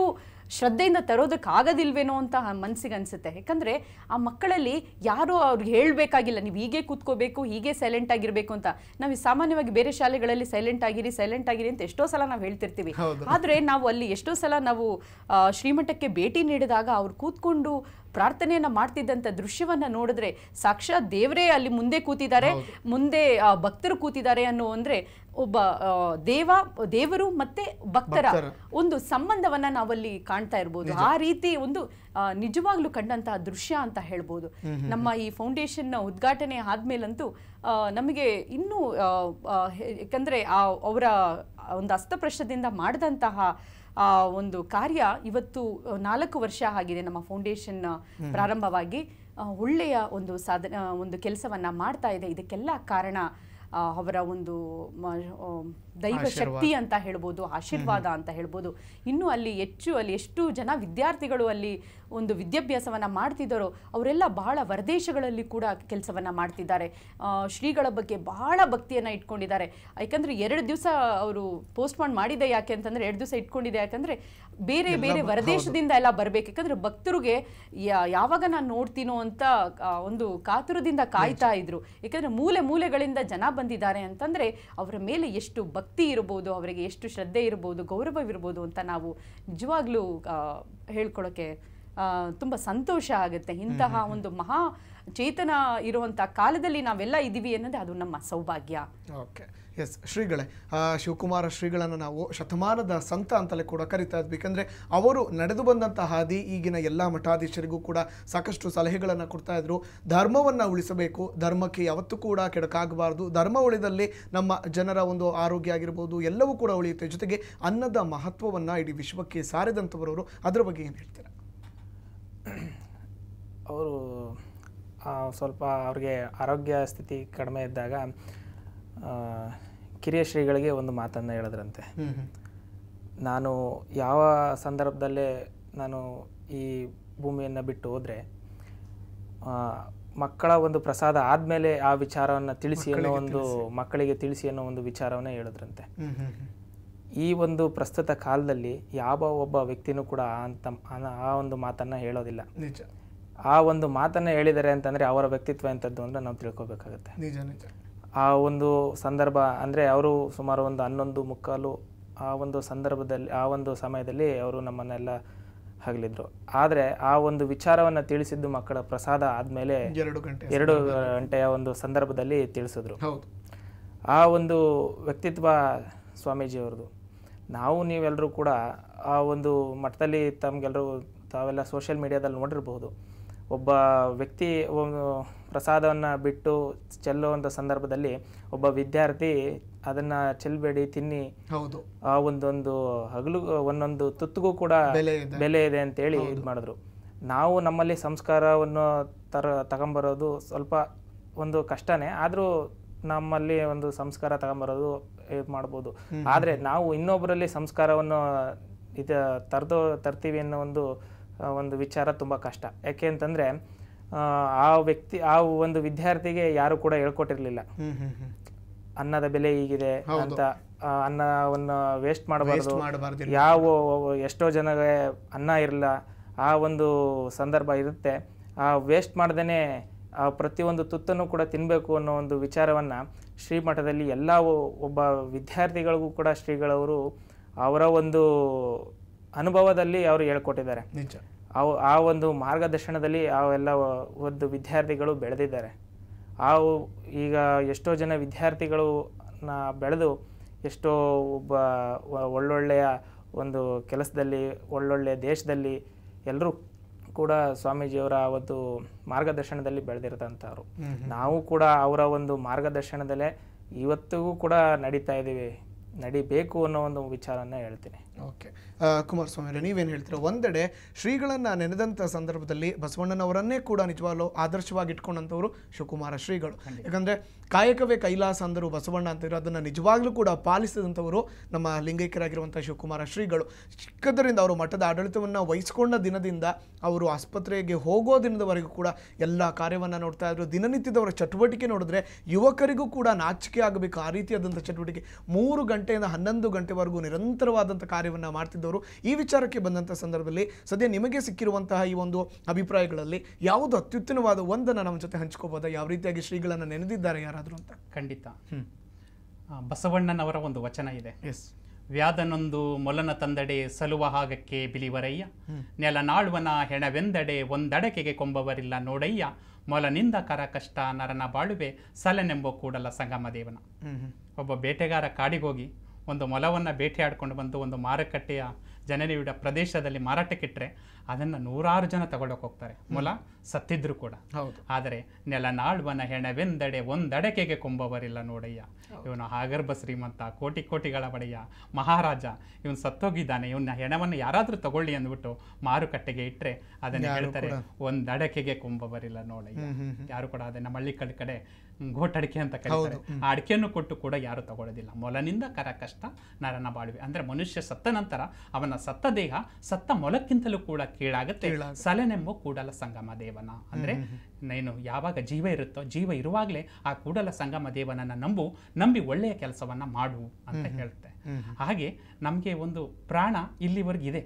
ಶ್ರದ್ಧೆಯಿಂದ ತರೋದಕ್ಕಾಗೋದಿಲ್ವೇನೋ ಅಂತ ಮನಸ್ಸಿಗೆ ಅನಿಸುತ್ತೆ ಯಾಕಂದರೆ ಆ ಮಕ್ಕಳಲ್ಲಿ ಯಾರೂ ಅವ್ರಿಗೆ ಹೇಳಬೇಕಾಗಿಲ್ಲ ನೀವು ಹೀಗೆ ಕೂತ್ಕೋಬೇಕು ಹೀಗೆ ಸೈಲೆಂಟ್ ಆಗಿರಬೇಕು ಅಂತ ನಾವು ಸಾಮಾನ್ಯವಾಗಿ ಬೇರೆ ಶಾಲೆಗಳಲ್ಲಿ ಸೈಲೆಂಟ್ ಆಗಿರಿ ಸೈಲೆಂಟ್ ಆಗಿರಿ ಅಂತ ಎಷ್ಟೋ ಸಲ ನಾವು ಹೇಳ್ತಿರ್ತೀವಿ ಆದರೆ ನಾವು ಅಲ್ಲಿ ಎಷ್ಟೋ ಸಲ ನಾವು ಶ್ರೀಮಠಕ್ಕೆ ಭೇಟಿ ನೀಡಿದಾಗ ಅವ್ರು ಕೂತ್ಕೊಂಡು ಪ್ರಾರ್ಥನೆಯನ್ನ ಮಾಡ್ತಿದ್ದಂತ ದೃಶ್ಯವನ್ನ ನೋಡಿದ್ರೆ ಸಾಕ್ಷಾತ್ ದೇವರೇ ಅಲ್ಲಿ ಮುಂದೆ ಕೂತಿದ್ದಾರೆ ಮುಂದೆ ಭಕ್ತರು ಕೂತಿದ್ದಾರೆ ಅನ್ನೋ ಅಂದ್ರೆ ಒಬ್ಬ ದೇವ ದೇವರು ಮತ್ತೆ ಭಕ್ತರ ಒಂದು ಸಂಬಂಧವನ್ನ ನಾವಲ್ಲಿ ಕಾಣ್ತಾ ಇರ್ಬೋದು ಆ ರೀತಿ ಒಂದು ನಿಜವಾಗ್ಲು ಕಂಡಂತಹ ದೃಶ್ಯ ಅಂತ ಹೇಳ್ಬೋದು ನಮ್ಮ ಈ ಫೌಂಡೇಶನ್ ಉದ್ಘಾಟನೆ ಆದ್ಮೇಲಂತೂ ನಮಗೆ ಇನ್ನೂ ಯಾಕಂದ್ರೆ ಅವರ ಒಂದು ಅಸ್ತಪ್ರಶದಿಂದ ಮಾಡಿದಂತಹ ಒಂದು ಕಾರ್ಯ ಇವತ್ತು ನಾಲ್ಕು ವರ್ಷ ಆಗಿದೆ ನಮ್ಮ ಫೌಂಡೇಶನ್ ಪ್ರಾರಂಭವಾಗಿ ಒಳ್ಳೆಯ ಒಂದು ಸಾಧನ ಒಂದು ಕೆಲಸವನ್ನ ಮಾಡ್ತಾ ಇದೆ ಇದಕ್ಕೆಲ್ಲ ಕಾರಣ ಅವರ ಒಂದು ದೈವ ಶಕ್ತಿ ಅಂತ ಹೇಳ್ಬೋದು ಆಶೀರ್ವಾದ ಅಂತ ಹೇಳ್ಬೋದು ಇನ್ನು ಅಲ್ಲಿ ಹೆಚ್ಚು ಅಲ್ಲಿ ಎಷ್ಟು ಜನ ವಿದ್ಯಾರ್ಥಿಗಳು ಅಲ್ಲಿ ಒಂದು ವಿದ್ಯಾಭ್ಯಾಸವನ್ನು ಮಾಡ್ತಿದ್ದಾರೋ ಅವರೆಲ್ಲ ಬಹಳ ಹೊರದೇಶಗಳಲ್ಲಿ ಕೂಡ ಕೆಲಸವನ್ನು ಮಾಡ್ತಿದ್ದಾರೆ ಶ್ರೀಗಳ ಬಗ್ಗೆ ಬಹಳ ಭಕ್ತಿಯನ್ನು ಇಟ್ಕೊಂಡಿದ್ದಾರೆ ಯಾಕಂದರೆ ಎರಡು ದಿವಸ ಅವರು ಪೋಸ್ಟ್ ಮಾಡಿದೆ ಯಾಕೆ ಅಂತಂದರೆ ಎರಡು ದಿವಸ ಇಟ್ಕೊಂಡಿದೆ ಯಾಕಂದರೆ ಬೇರೆ ಬೇರೆ ಹೊರದೇಶದಿಂದ ಎಲ್ಲ ಬರಬೇಕು ಯಾಕಂದರೆ ಭಕ್ತರಿಗೆ ಯಾವಾಗ ನಾನು ನೋಡ್ತೀನೋ ಅಂತ ಒಂದು ಕಾತುರದಿಂದ ಕಾಯ್ತಾ ಇದ್ರು ಯಾಕಂದರೆ ಮೂಲೆ ಮೂಲೆಗಳಿಂದ ಜನ ಬಂದಿದ್ದಾರೆ ಅಂತಂದರೆ ಅವರ ಮೇಲೆ ಎಷ್ಟು ಭಕ್ತಿ ಭಕ್ತಿ ಇರ್ಬೋದು ಅವರಿಗೆ ಎಷ್ಟು ಶ್ರದ್ಧೆ ಇರ್ಬೋದು ಗೌರವವಿರ್ಬೋದು ಅಂತ ನಾವು ನಿಜವಾಗ್ಲೂ ಹೇಳ್ಕೊಳ್ಳೋಕ್ಕೆ ತುಂಬ ಸಂತೋಷ ಆಗುತ್ತೆ ಇಂತಹ ಒಂದು ಮಹಾ ಚೇತನ ಇರುವಂಥ ಕಾಲದಲ್ಲಿ ನಾವೆಲ್ಲ ಇದ್ದೀವಿ ಅನ್ನೋದೇ ಅದು ನಮ್ಮ ಸೌಭಾಗ್ಯ ಓಕೆ ಎಸ್ ಶ್ರೀಗಳೇ ಶಿವಕುಮಾರ ಶ್ರೀಗಳನ್ನು ನಾವು ಶತಮಾನದ ಸಂತ ಅಂತಲೇ ಕೂಡ ಕರಿತಾ ಇದ್ವಿ ಯಾಕಂದರೆ ಅವರು ನಡೆದು ಬಂದಂತಹ ಹಾದಿ ಈಗಿನ ಎಲ್ಲ ಮಠಾಧೀಶರಿಗೂ ಕೂಡ ಸಾಕಷ್ಟು ಸಲಹೆಗಳನ್ನು ಕೊಡ್ತಾ ಇದ್ರು ಧರ್ಮವನ್ನು ಉಳಿಸಬೇಕು ಧರ್ಮಕ್ಕೆ ಯಾವತ್ತೂ ಕೂಡ ಕೆಡಕಾಗಬಾರ್ದು ಧರ್ಮ ಉಳಿದಲ್ಲಿ ನಮ್ಮ ಜನರ ಒಂದು ಆರೋಗ್ಯ ಆಗಿರ್ಬೋದು ಎಲ್ಲವೂ ಕೂಡ ಉಳಿಯುತ್ತೆ ಜೊತೆಗೆ ಅನ್ನದ ಮಹತ್ವವನ್ನು ಇಡೀ ವಿಶ್ವಕ್ಕೆ ಸಾರಿದಂಥವರು ಅದರ ಬಗ್ಗೆ ಏನು ಹೇಳ್ತೀರಾ ಅವರು ಸ್ವಲ್ಪ ಅವ್ರಿಗೆ ಆರೋಗ್ಯ ಸ್ಥಿತಿ ಕಡಿಮೆ ಇದ್ದಾಗ ಕಿರಿಯ ಶ್ರೀಗಳಿಗೆ ಒಂದು ಮಾತನ್ನು ಹೇಳಿದ್ರಂತೆ ನಾನು ಯಾವ ಸಂದರ್ಭದಲ್ಲೇ ನಾನು ಈ ಭೂಮಿಯನ್ನು ಬಿಟ್ಟು ಹೋದರೆ ಮಕ್ಕಳ ಒಂದು ಪ್ರಸಾದ ಆದಮೇಲೆ ಆ ವಿಚಾರವನ್ನು ತಿಳಿಸಿ ಅನ್ನೋ ಒಂದು ಮಕ್ಕಳಿಗೆ ತಿಳಿಸಿ ಅನ್ನೋ ಒಂದು ವಿಚಾರವನ್ನೇ ಹೇಳಿದ್ರಂತೆ ಈ ಒಂದು ಪ್ರಸ್ತುತ ಕಾಲದಲ್ಲಿ ಯಾವ ಒಬ್ಬ ವ್ಯಕ್ತಿನೂ ಕೂಡ ಅಂತ ಆ ಒಂದು ಮಾತನ್ನು ಹೇಳೋದಿಲ್ಲ ನಿಜ ಆ ಒಂದು ಮಾತನ್ನು ಹೇಳಿದ್ದಾರೆ ಅಂತಂದರೆ ಅವರ ವ್ಯಕ್ತಿತ್ವ ಎಂಥದ್ದು ಅಂತ ನಾವು ತಿಳ್ಕೊಬೇಕಾಗುತ್ತೆ ಆ ಒಂದು ಸಂದರ್ಭ ಅಂದರೆ ಅವರು ಸುಮಾರು ಒಂದು ಹನ್ನೊಂದು ಮುಕ್ಕಾಲು ಆ ಒಂದು ಸಂದರ್ಭದಲ್ಲಿ ಆ ಒಂದು ಸಮಯದಲ್ಲಿ ಅವರು ನಮ್ಮನ್ನೆಲ್ಲ ಹಗಲಿದ್ರು ಆದರೆ ಆ ಒಂದು ವಿಚಾರವನ್ನು ತಿಳಿಸಿದ್ದು ಮಕ್ಕಳ ಪ್ರಸಾದ ಆದಮೇಲೆ ಎರಡು ಗಂಟೆ ಎರಡು ಗಂಟೆಯ ಒಂದು ಸಂದರ್ಭದಲ್ಲಿ ತಿಳಿಸಿದ್ರು ಆ ಒಂದು ವ್ಯಕ್ತಿತ್ವ ಸ್ವಾಮೀಜಿಯವ್ರದ್ದು ನಾವು ನೀವೆಲ್ಲರೂ ಕೂಡ ಆ ಒಂದು ಮಠದಲ್ಲಿ ತಮಗೆಲ್ಲರೂ ತಾವೆಲ್ಲ ಸೋಷಿಯಲ್ ಮೀಡಿಯಾದಲ್ಲಿ ನೋಡಿರಬಹುದು ಒಬ್ಬ ವ್ಯಕ್ತಿ ಒಂದು ಪ್ರಸಾದವನ್ನು ಬಿಟ್ಟು ಚೆಲ್ಲುವಂಥ ಸಂದರ್ಭದಲ್ಲಿ ಒಬ್ಬ ವಿದ್ಯಾರ್ಥಿ ಅದನ್ನು ಚೆಲ್ಲಬೇಡಿ ತಿನ್ನಿ ಹೌದು ಆ ಒಂದೊಂದು ಹಗಲು ಒಂದೊಂದು ತುತ್ತಿಗೂ ಕೂಡ ಬೆಲೆ ಇದೆ ಅಂತೇಳಿ ಇದು ಮಾಡಿದ್ರು ನಾವು ನಮ್ಮಲ್ಲಿ ಸಂಸ್ಕಾರವನ್ನು ತರ ತಗೊಂಬರೋದು ಸ್ವಲ್ಪ ಒಂದು ಕಷ್ಟನೇ ಆದರೂ ನಮ್ಮಲ್ಲಿ ಒಂದು ಸಂಸ್ಕಾರ ತಗೊಂಬರೋದು ಇದು ಮಾಡ್ಬೋದು ಆದರೆ ನಾವು ಇನ್ನೊಬ್ಬರಲ್ಲಿ ಸಂಸ್ಕಾರವನ್ನು ಇದು ತರ್ದೋ ತರ್ತೀವಿ ಅನ್ನೋ ಒಂದು ಒಂದು ವಿಚಾರ ತುಂಬ ಕಷ್ಟ ಯಾಕೆ ಅಂತಂದ್ರೆ ಆ ವ್ಯಕ್ತಿ ಆ ಒಂದು ವಿದ್ಯಾರ್ಥಿಗೆ ಯಾರು ಕೂಡ ಹೇಳ್ಕೊಟ್ಟಿರ್ಲಿಲ್ಲ ಅನ್ನದ ಬೆಲೆ ಹೀಗಿದೆ ಅಂತ ಅನ್ನವನ್ನು ವೇಸ್ಟ್ ಮಾಡಬಾರ್ದು ಯಾವ ಎಷ್ಟೋ ಜನಗೆ ಅನ್ನ ಇರಲ್ಲ ಆ ಒಂದು ಸಂದರ್ಭ ಇರುತ್ತೆ ಆ ವೇಸ್ಟ್ ಮಾಡ್ದೇ ಆ ಪ್ರತಿಯೊಂದು ತುತ್ತನ್ನು ಕೂಡ ತಿನ್ಬೇಕು ಅನ್ನೋ ಒಂದು ವಿಚಾರವನ್ನು ಶ್ರೀಮಠದಲ್ಲಿ ಎಲ್ಲ ಒಬ್ಬ ವಿದ್ಯಾರ್ಥಿಗಳಿಗೂ ಕೂಡ ಶ್ರೀಗಳವರು ಅವರ ಒಂದು ಅನುಭವದಲ್ಲಿ ಅವರು ಹೇಳ್ಕೊಟ್ಟಿದ್ದಾರೆ ನಿಜ ಆ ಒಂದು ಮಾರ್ಗದರ್ಶನದಲ್ಲಿ ಅವೆಲ್ಲ ಒಂದು ವಿದ್ಯಾರ್ಥಿಗಳು ಬೆಳೆದಿದ್ದಾರೆ ಆ ಈಗ ಎಷ್ಟೋ ಜನ ವಿದ್ಯಾರ್ಥಿಗಳು ಬೆಳೆದು ಎಷ್ಟೋ ಒಬ್ಬ ಒಳ್ಳೊಳ್ಳೆಯ ಒಂದು ಕೆಲಸದಲ್ಲಿ ಒಳ್ಳೊಳ್ಳೆಯ ದೇಶದಲ್ಲಿ ಎಲ್ಲರೂ ಕೂಡ ಸ್ವಾಮೀಜಿಯವರ ಒಂದು ಮಾರ್ಗದರ್ಶನದಲ್ಲಿ ಬೆಳೆದಿರ್ತಂಥವ್ರು ನಾವು ಕೂಡ ಅವರ ಒಂದು ಮಾರ್ಗದರ್ಶನದಲ್ಲೇ ಇವತ್ತಿಗೂ ಕೂಡ ನಡೀತಾ ಇದ್ದೀವಿ ನಡಿಬೇಕು ಅನ್ನೋ ಒಂದು ವಿಚಾರನ ಹೇಳ್ತೀನಿ ಓಕೆ ಕುಮಾರಸ್ವಾಮಿ ನೀವೇನು ಹೇಳ್ತೀರಾ ಒಂದೆಡೆ ಶ್ರೀಗಳನ್ನು ನೆನೆದಂಥ ಸಂದರ್ಭದಲ್ಲಿ ಬಸವಣ್ಣನವರನ್ನೇ ಕೂಡ ನಿಜವಾಗ್ಲೂ ಆದರ್ಶವಾಗಿ ಇಟ್ಕೊಂಡಂಥವ್ರು ಶಿವಕುಮಾರ ಶ್ರೀಗಳು ಯಾಕಂದರೆ ಕಾಯಕವೇ ಕೈಲಾಸ ಅಂದರು ಬಸವಣ್ಣ ಅಂತಿರೋ ಅದನ್ನು ನಿಜವಾಗ್ಲೂ ಕೂಡ ಪಾಲಿಸಿದಂಥವರು ನಮ್ಮ ಲಿಂಗೈಕ್ಯರಾಗಿರುವಂಥ ಶಿವಕುಮಾರ ಶ್ರೀಗಳು ಚಿಕ್ಕದರಿಂದ ಅವರು ಮಠದ ಆಡಳಿತವನ್ನು ವಹಿಸ್ಕೊಂಡ ದಿನದಿಂದ ಅವರು ಆಸ್ಪತ್ರೆಗೆ ಹೋಗೋ ದಿನದವರೆಗೂ ಕೂಡ ಎಲ್ಲ ಕಾರ್ಯವನ್ನು ನೋಡ್ತಾ ಇದ್ರು ದಿನನಿತ್ಯದವರ ಚಟುವಟಿಕೆ ನೋಡಿದ್ರೆ ಯುವಕರಿಗೂ ಕೂಡ ನಾಚಿಕೆ ಆಗಬೇಕು ಆ ರೀತಿಯಾದಂಥ ಚಟುವಟಿಕೆ ಮೂರು ಗಂಟೆಯಿಂದ ಹನ್ನೊಂದು ಗಂಟೆವರೆಗೂ ನಿರಂತರವಾದಂಥ ಕಾರ್ಯ ಕಾರ್ಯವನ್ನು ಮಾಡ್ತಿದ್ದವರು ಈ ವಿಚಾರಕ್ಕೆ ಬಂದಂಥ ಸಂದರ್ಭದಲ್ಲಿ ಸದ್ಯ ನಿಮಗೆ ಸಿಕ್ಕಿರುವಂತಹ ಈ ಒಂದು ಅಭಿಪ್ರಾಯಗಳಲ್ಲಿ ಯಾವುದು ಅತ್ಯುತ್ತಮವಾದ ಒಂದನ್ನು ನಮ್ಮ ಜೊತೆ ಹಂಚ್ಕೋಬೋದಾ ಯಾವ ರೀತಿಯಾಗಿ ಶ್ರೀಗಳನ್ನು ನೆನೆದಿದ್ದಾರೆ ಯಾರಾದರೂ ಅಂತ ಖಂಡಿತ ಬಸವಣ್ಣನವರ ಒಂದು ವಚನ ಇದೆ ಎಸ್ ವ್ಯಾದನೊಂದು ಮೊಲನ ತಂದಡೆ ಸಲುವ ಹಾಗಕ್ಕೆ ಬಿಲಿವರಯ್ಯ ನೆಲನಾಳ್ವನ ಹೆಣವೆಂದಡೆ ಒಂದಡಕೆಗೆ ಕೊಂಬವರಿಲ್ಲ ನೋಡಯ್ಯ ಮೊಲನಿಂದ ಕರ ಕಷ್ಟ ನರನ ಬಾಳುವೆ ಸಲನೆಂಬ ಕೂಡಲ ಸಂಗಮ ದೇವನ ಒಬ್ಬ ಬೇಟೆಗಾರ ಕಾಡಿಗೋಗಿ ಒಂದು ಮೊಲವನ್ನು ಆಡ್ಕೊಂಡು ಬಂದು ಒಂದು ಮಾರುಕಟ್ಟೆಯ ಜನನಿಬಿಡ ಪ್ರದೇಶದಲ್ಲಿ ಮಾರಾಟಕ್ಕಿಟ್ಟರೆ ಅದನ್ನು ನೂರಾರು ಜನ ತಗೊಳಕ್ಕೆ ಹೋಗ್ತಾರೆ ಮೊಲ ಸತ್ತಿದ್ರು ಕೂಡ ಆದರೆ ನೆಲನಾಳ್ವನ ಹೆಣವೆಂದಡೆ ಒಂದಡಕೆಗೆ ಕೊಂಬವರಿಲ್ಲ ನೋಡಯ್ಯ ಇವನು ಆಗರ್ಭ ಶ್ರೀಮಂತ ಕೋಟಿ ಕೋಟಿಗಳ ಬಡೆಯ ಮಹಾರಾಜ ಇವನು ಸತ್ತೋಗಿದ್ದಾನೆ ಇವನ ಹೆಣವನ್ನು ಯಾರಾದರೂ ತಗೊಳ್ಳಿ ಅಂದ್ಬಿಟ್ಟು ಮಾರುಕಟ್ಟೆಗೆ ಇಟ್ಟರೆ ಅದನ್ನು ಹೇಳ್ತಾರೆ ಒಂದಡಕೆಗೆ ಕೊಂಬವರಿಲ್ಲ ನೋಡಯ್ಯ ಯಾರು ಕೂಡ ಅದೇ ಮಳ್ಳಿ ಕಲ್ ಕಡೆ ಘೋಟ್ ಅಡಿಕೆ ಅಂತ ಕರೀತಾರೆ ಆ ಅಡಿಕೆಯನ್ನು ಕೊಟ್ಟು ಕೂಡ ಯಾರು ತಗೊಳ್ಳೋದಿಲ್ಲ ಮೊಲನಿಂದ ಕರ ಕಷ್ಟ ನರನ ಬಾಳ್ವೆ ಅಂದ್ರೆ ಮನುಷ್ಯ ಸತ್ತ ನಂತರ ಅವನ ಸತ್ತ ದೇಹ ಸತ್ತ ಮೊಲಕ್ಕಿಂತಲೂ ಕೂಡ ಕೀಳಾಗುತ್ತೆ ಸಲನೆಂಬ ಕೂಡಲ ಸಂಗಮ ದೇವನ ಅಂದ್ರೆ ಏನು ಯಾವಾಗ ಜೀವ ಇರುತ್ತೋ ಜೀವ ಇರುವಾಗಲೇ ಆ ಕೂಡಲ ಸಂಗಮ ದೇವನನ್ನ ನಂಬು ನಂಬಿ ಒಳ್ಳೆಯ ಕೆಲಸವನ್ನ ಮಾಡು ಅಂತ ಹೇಳುತ್ತೆ ಹಾಗೆ ನಮಗೆ ಒಂದು ಪ್ರಾಣ ಇಲ್ಲಿವರೆಗಿದೆ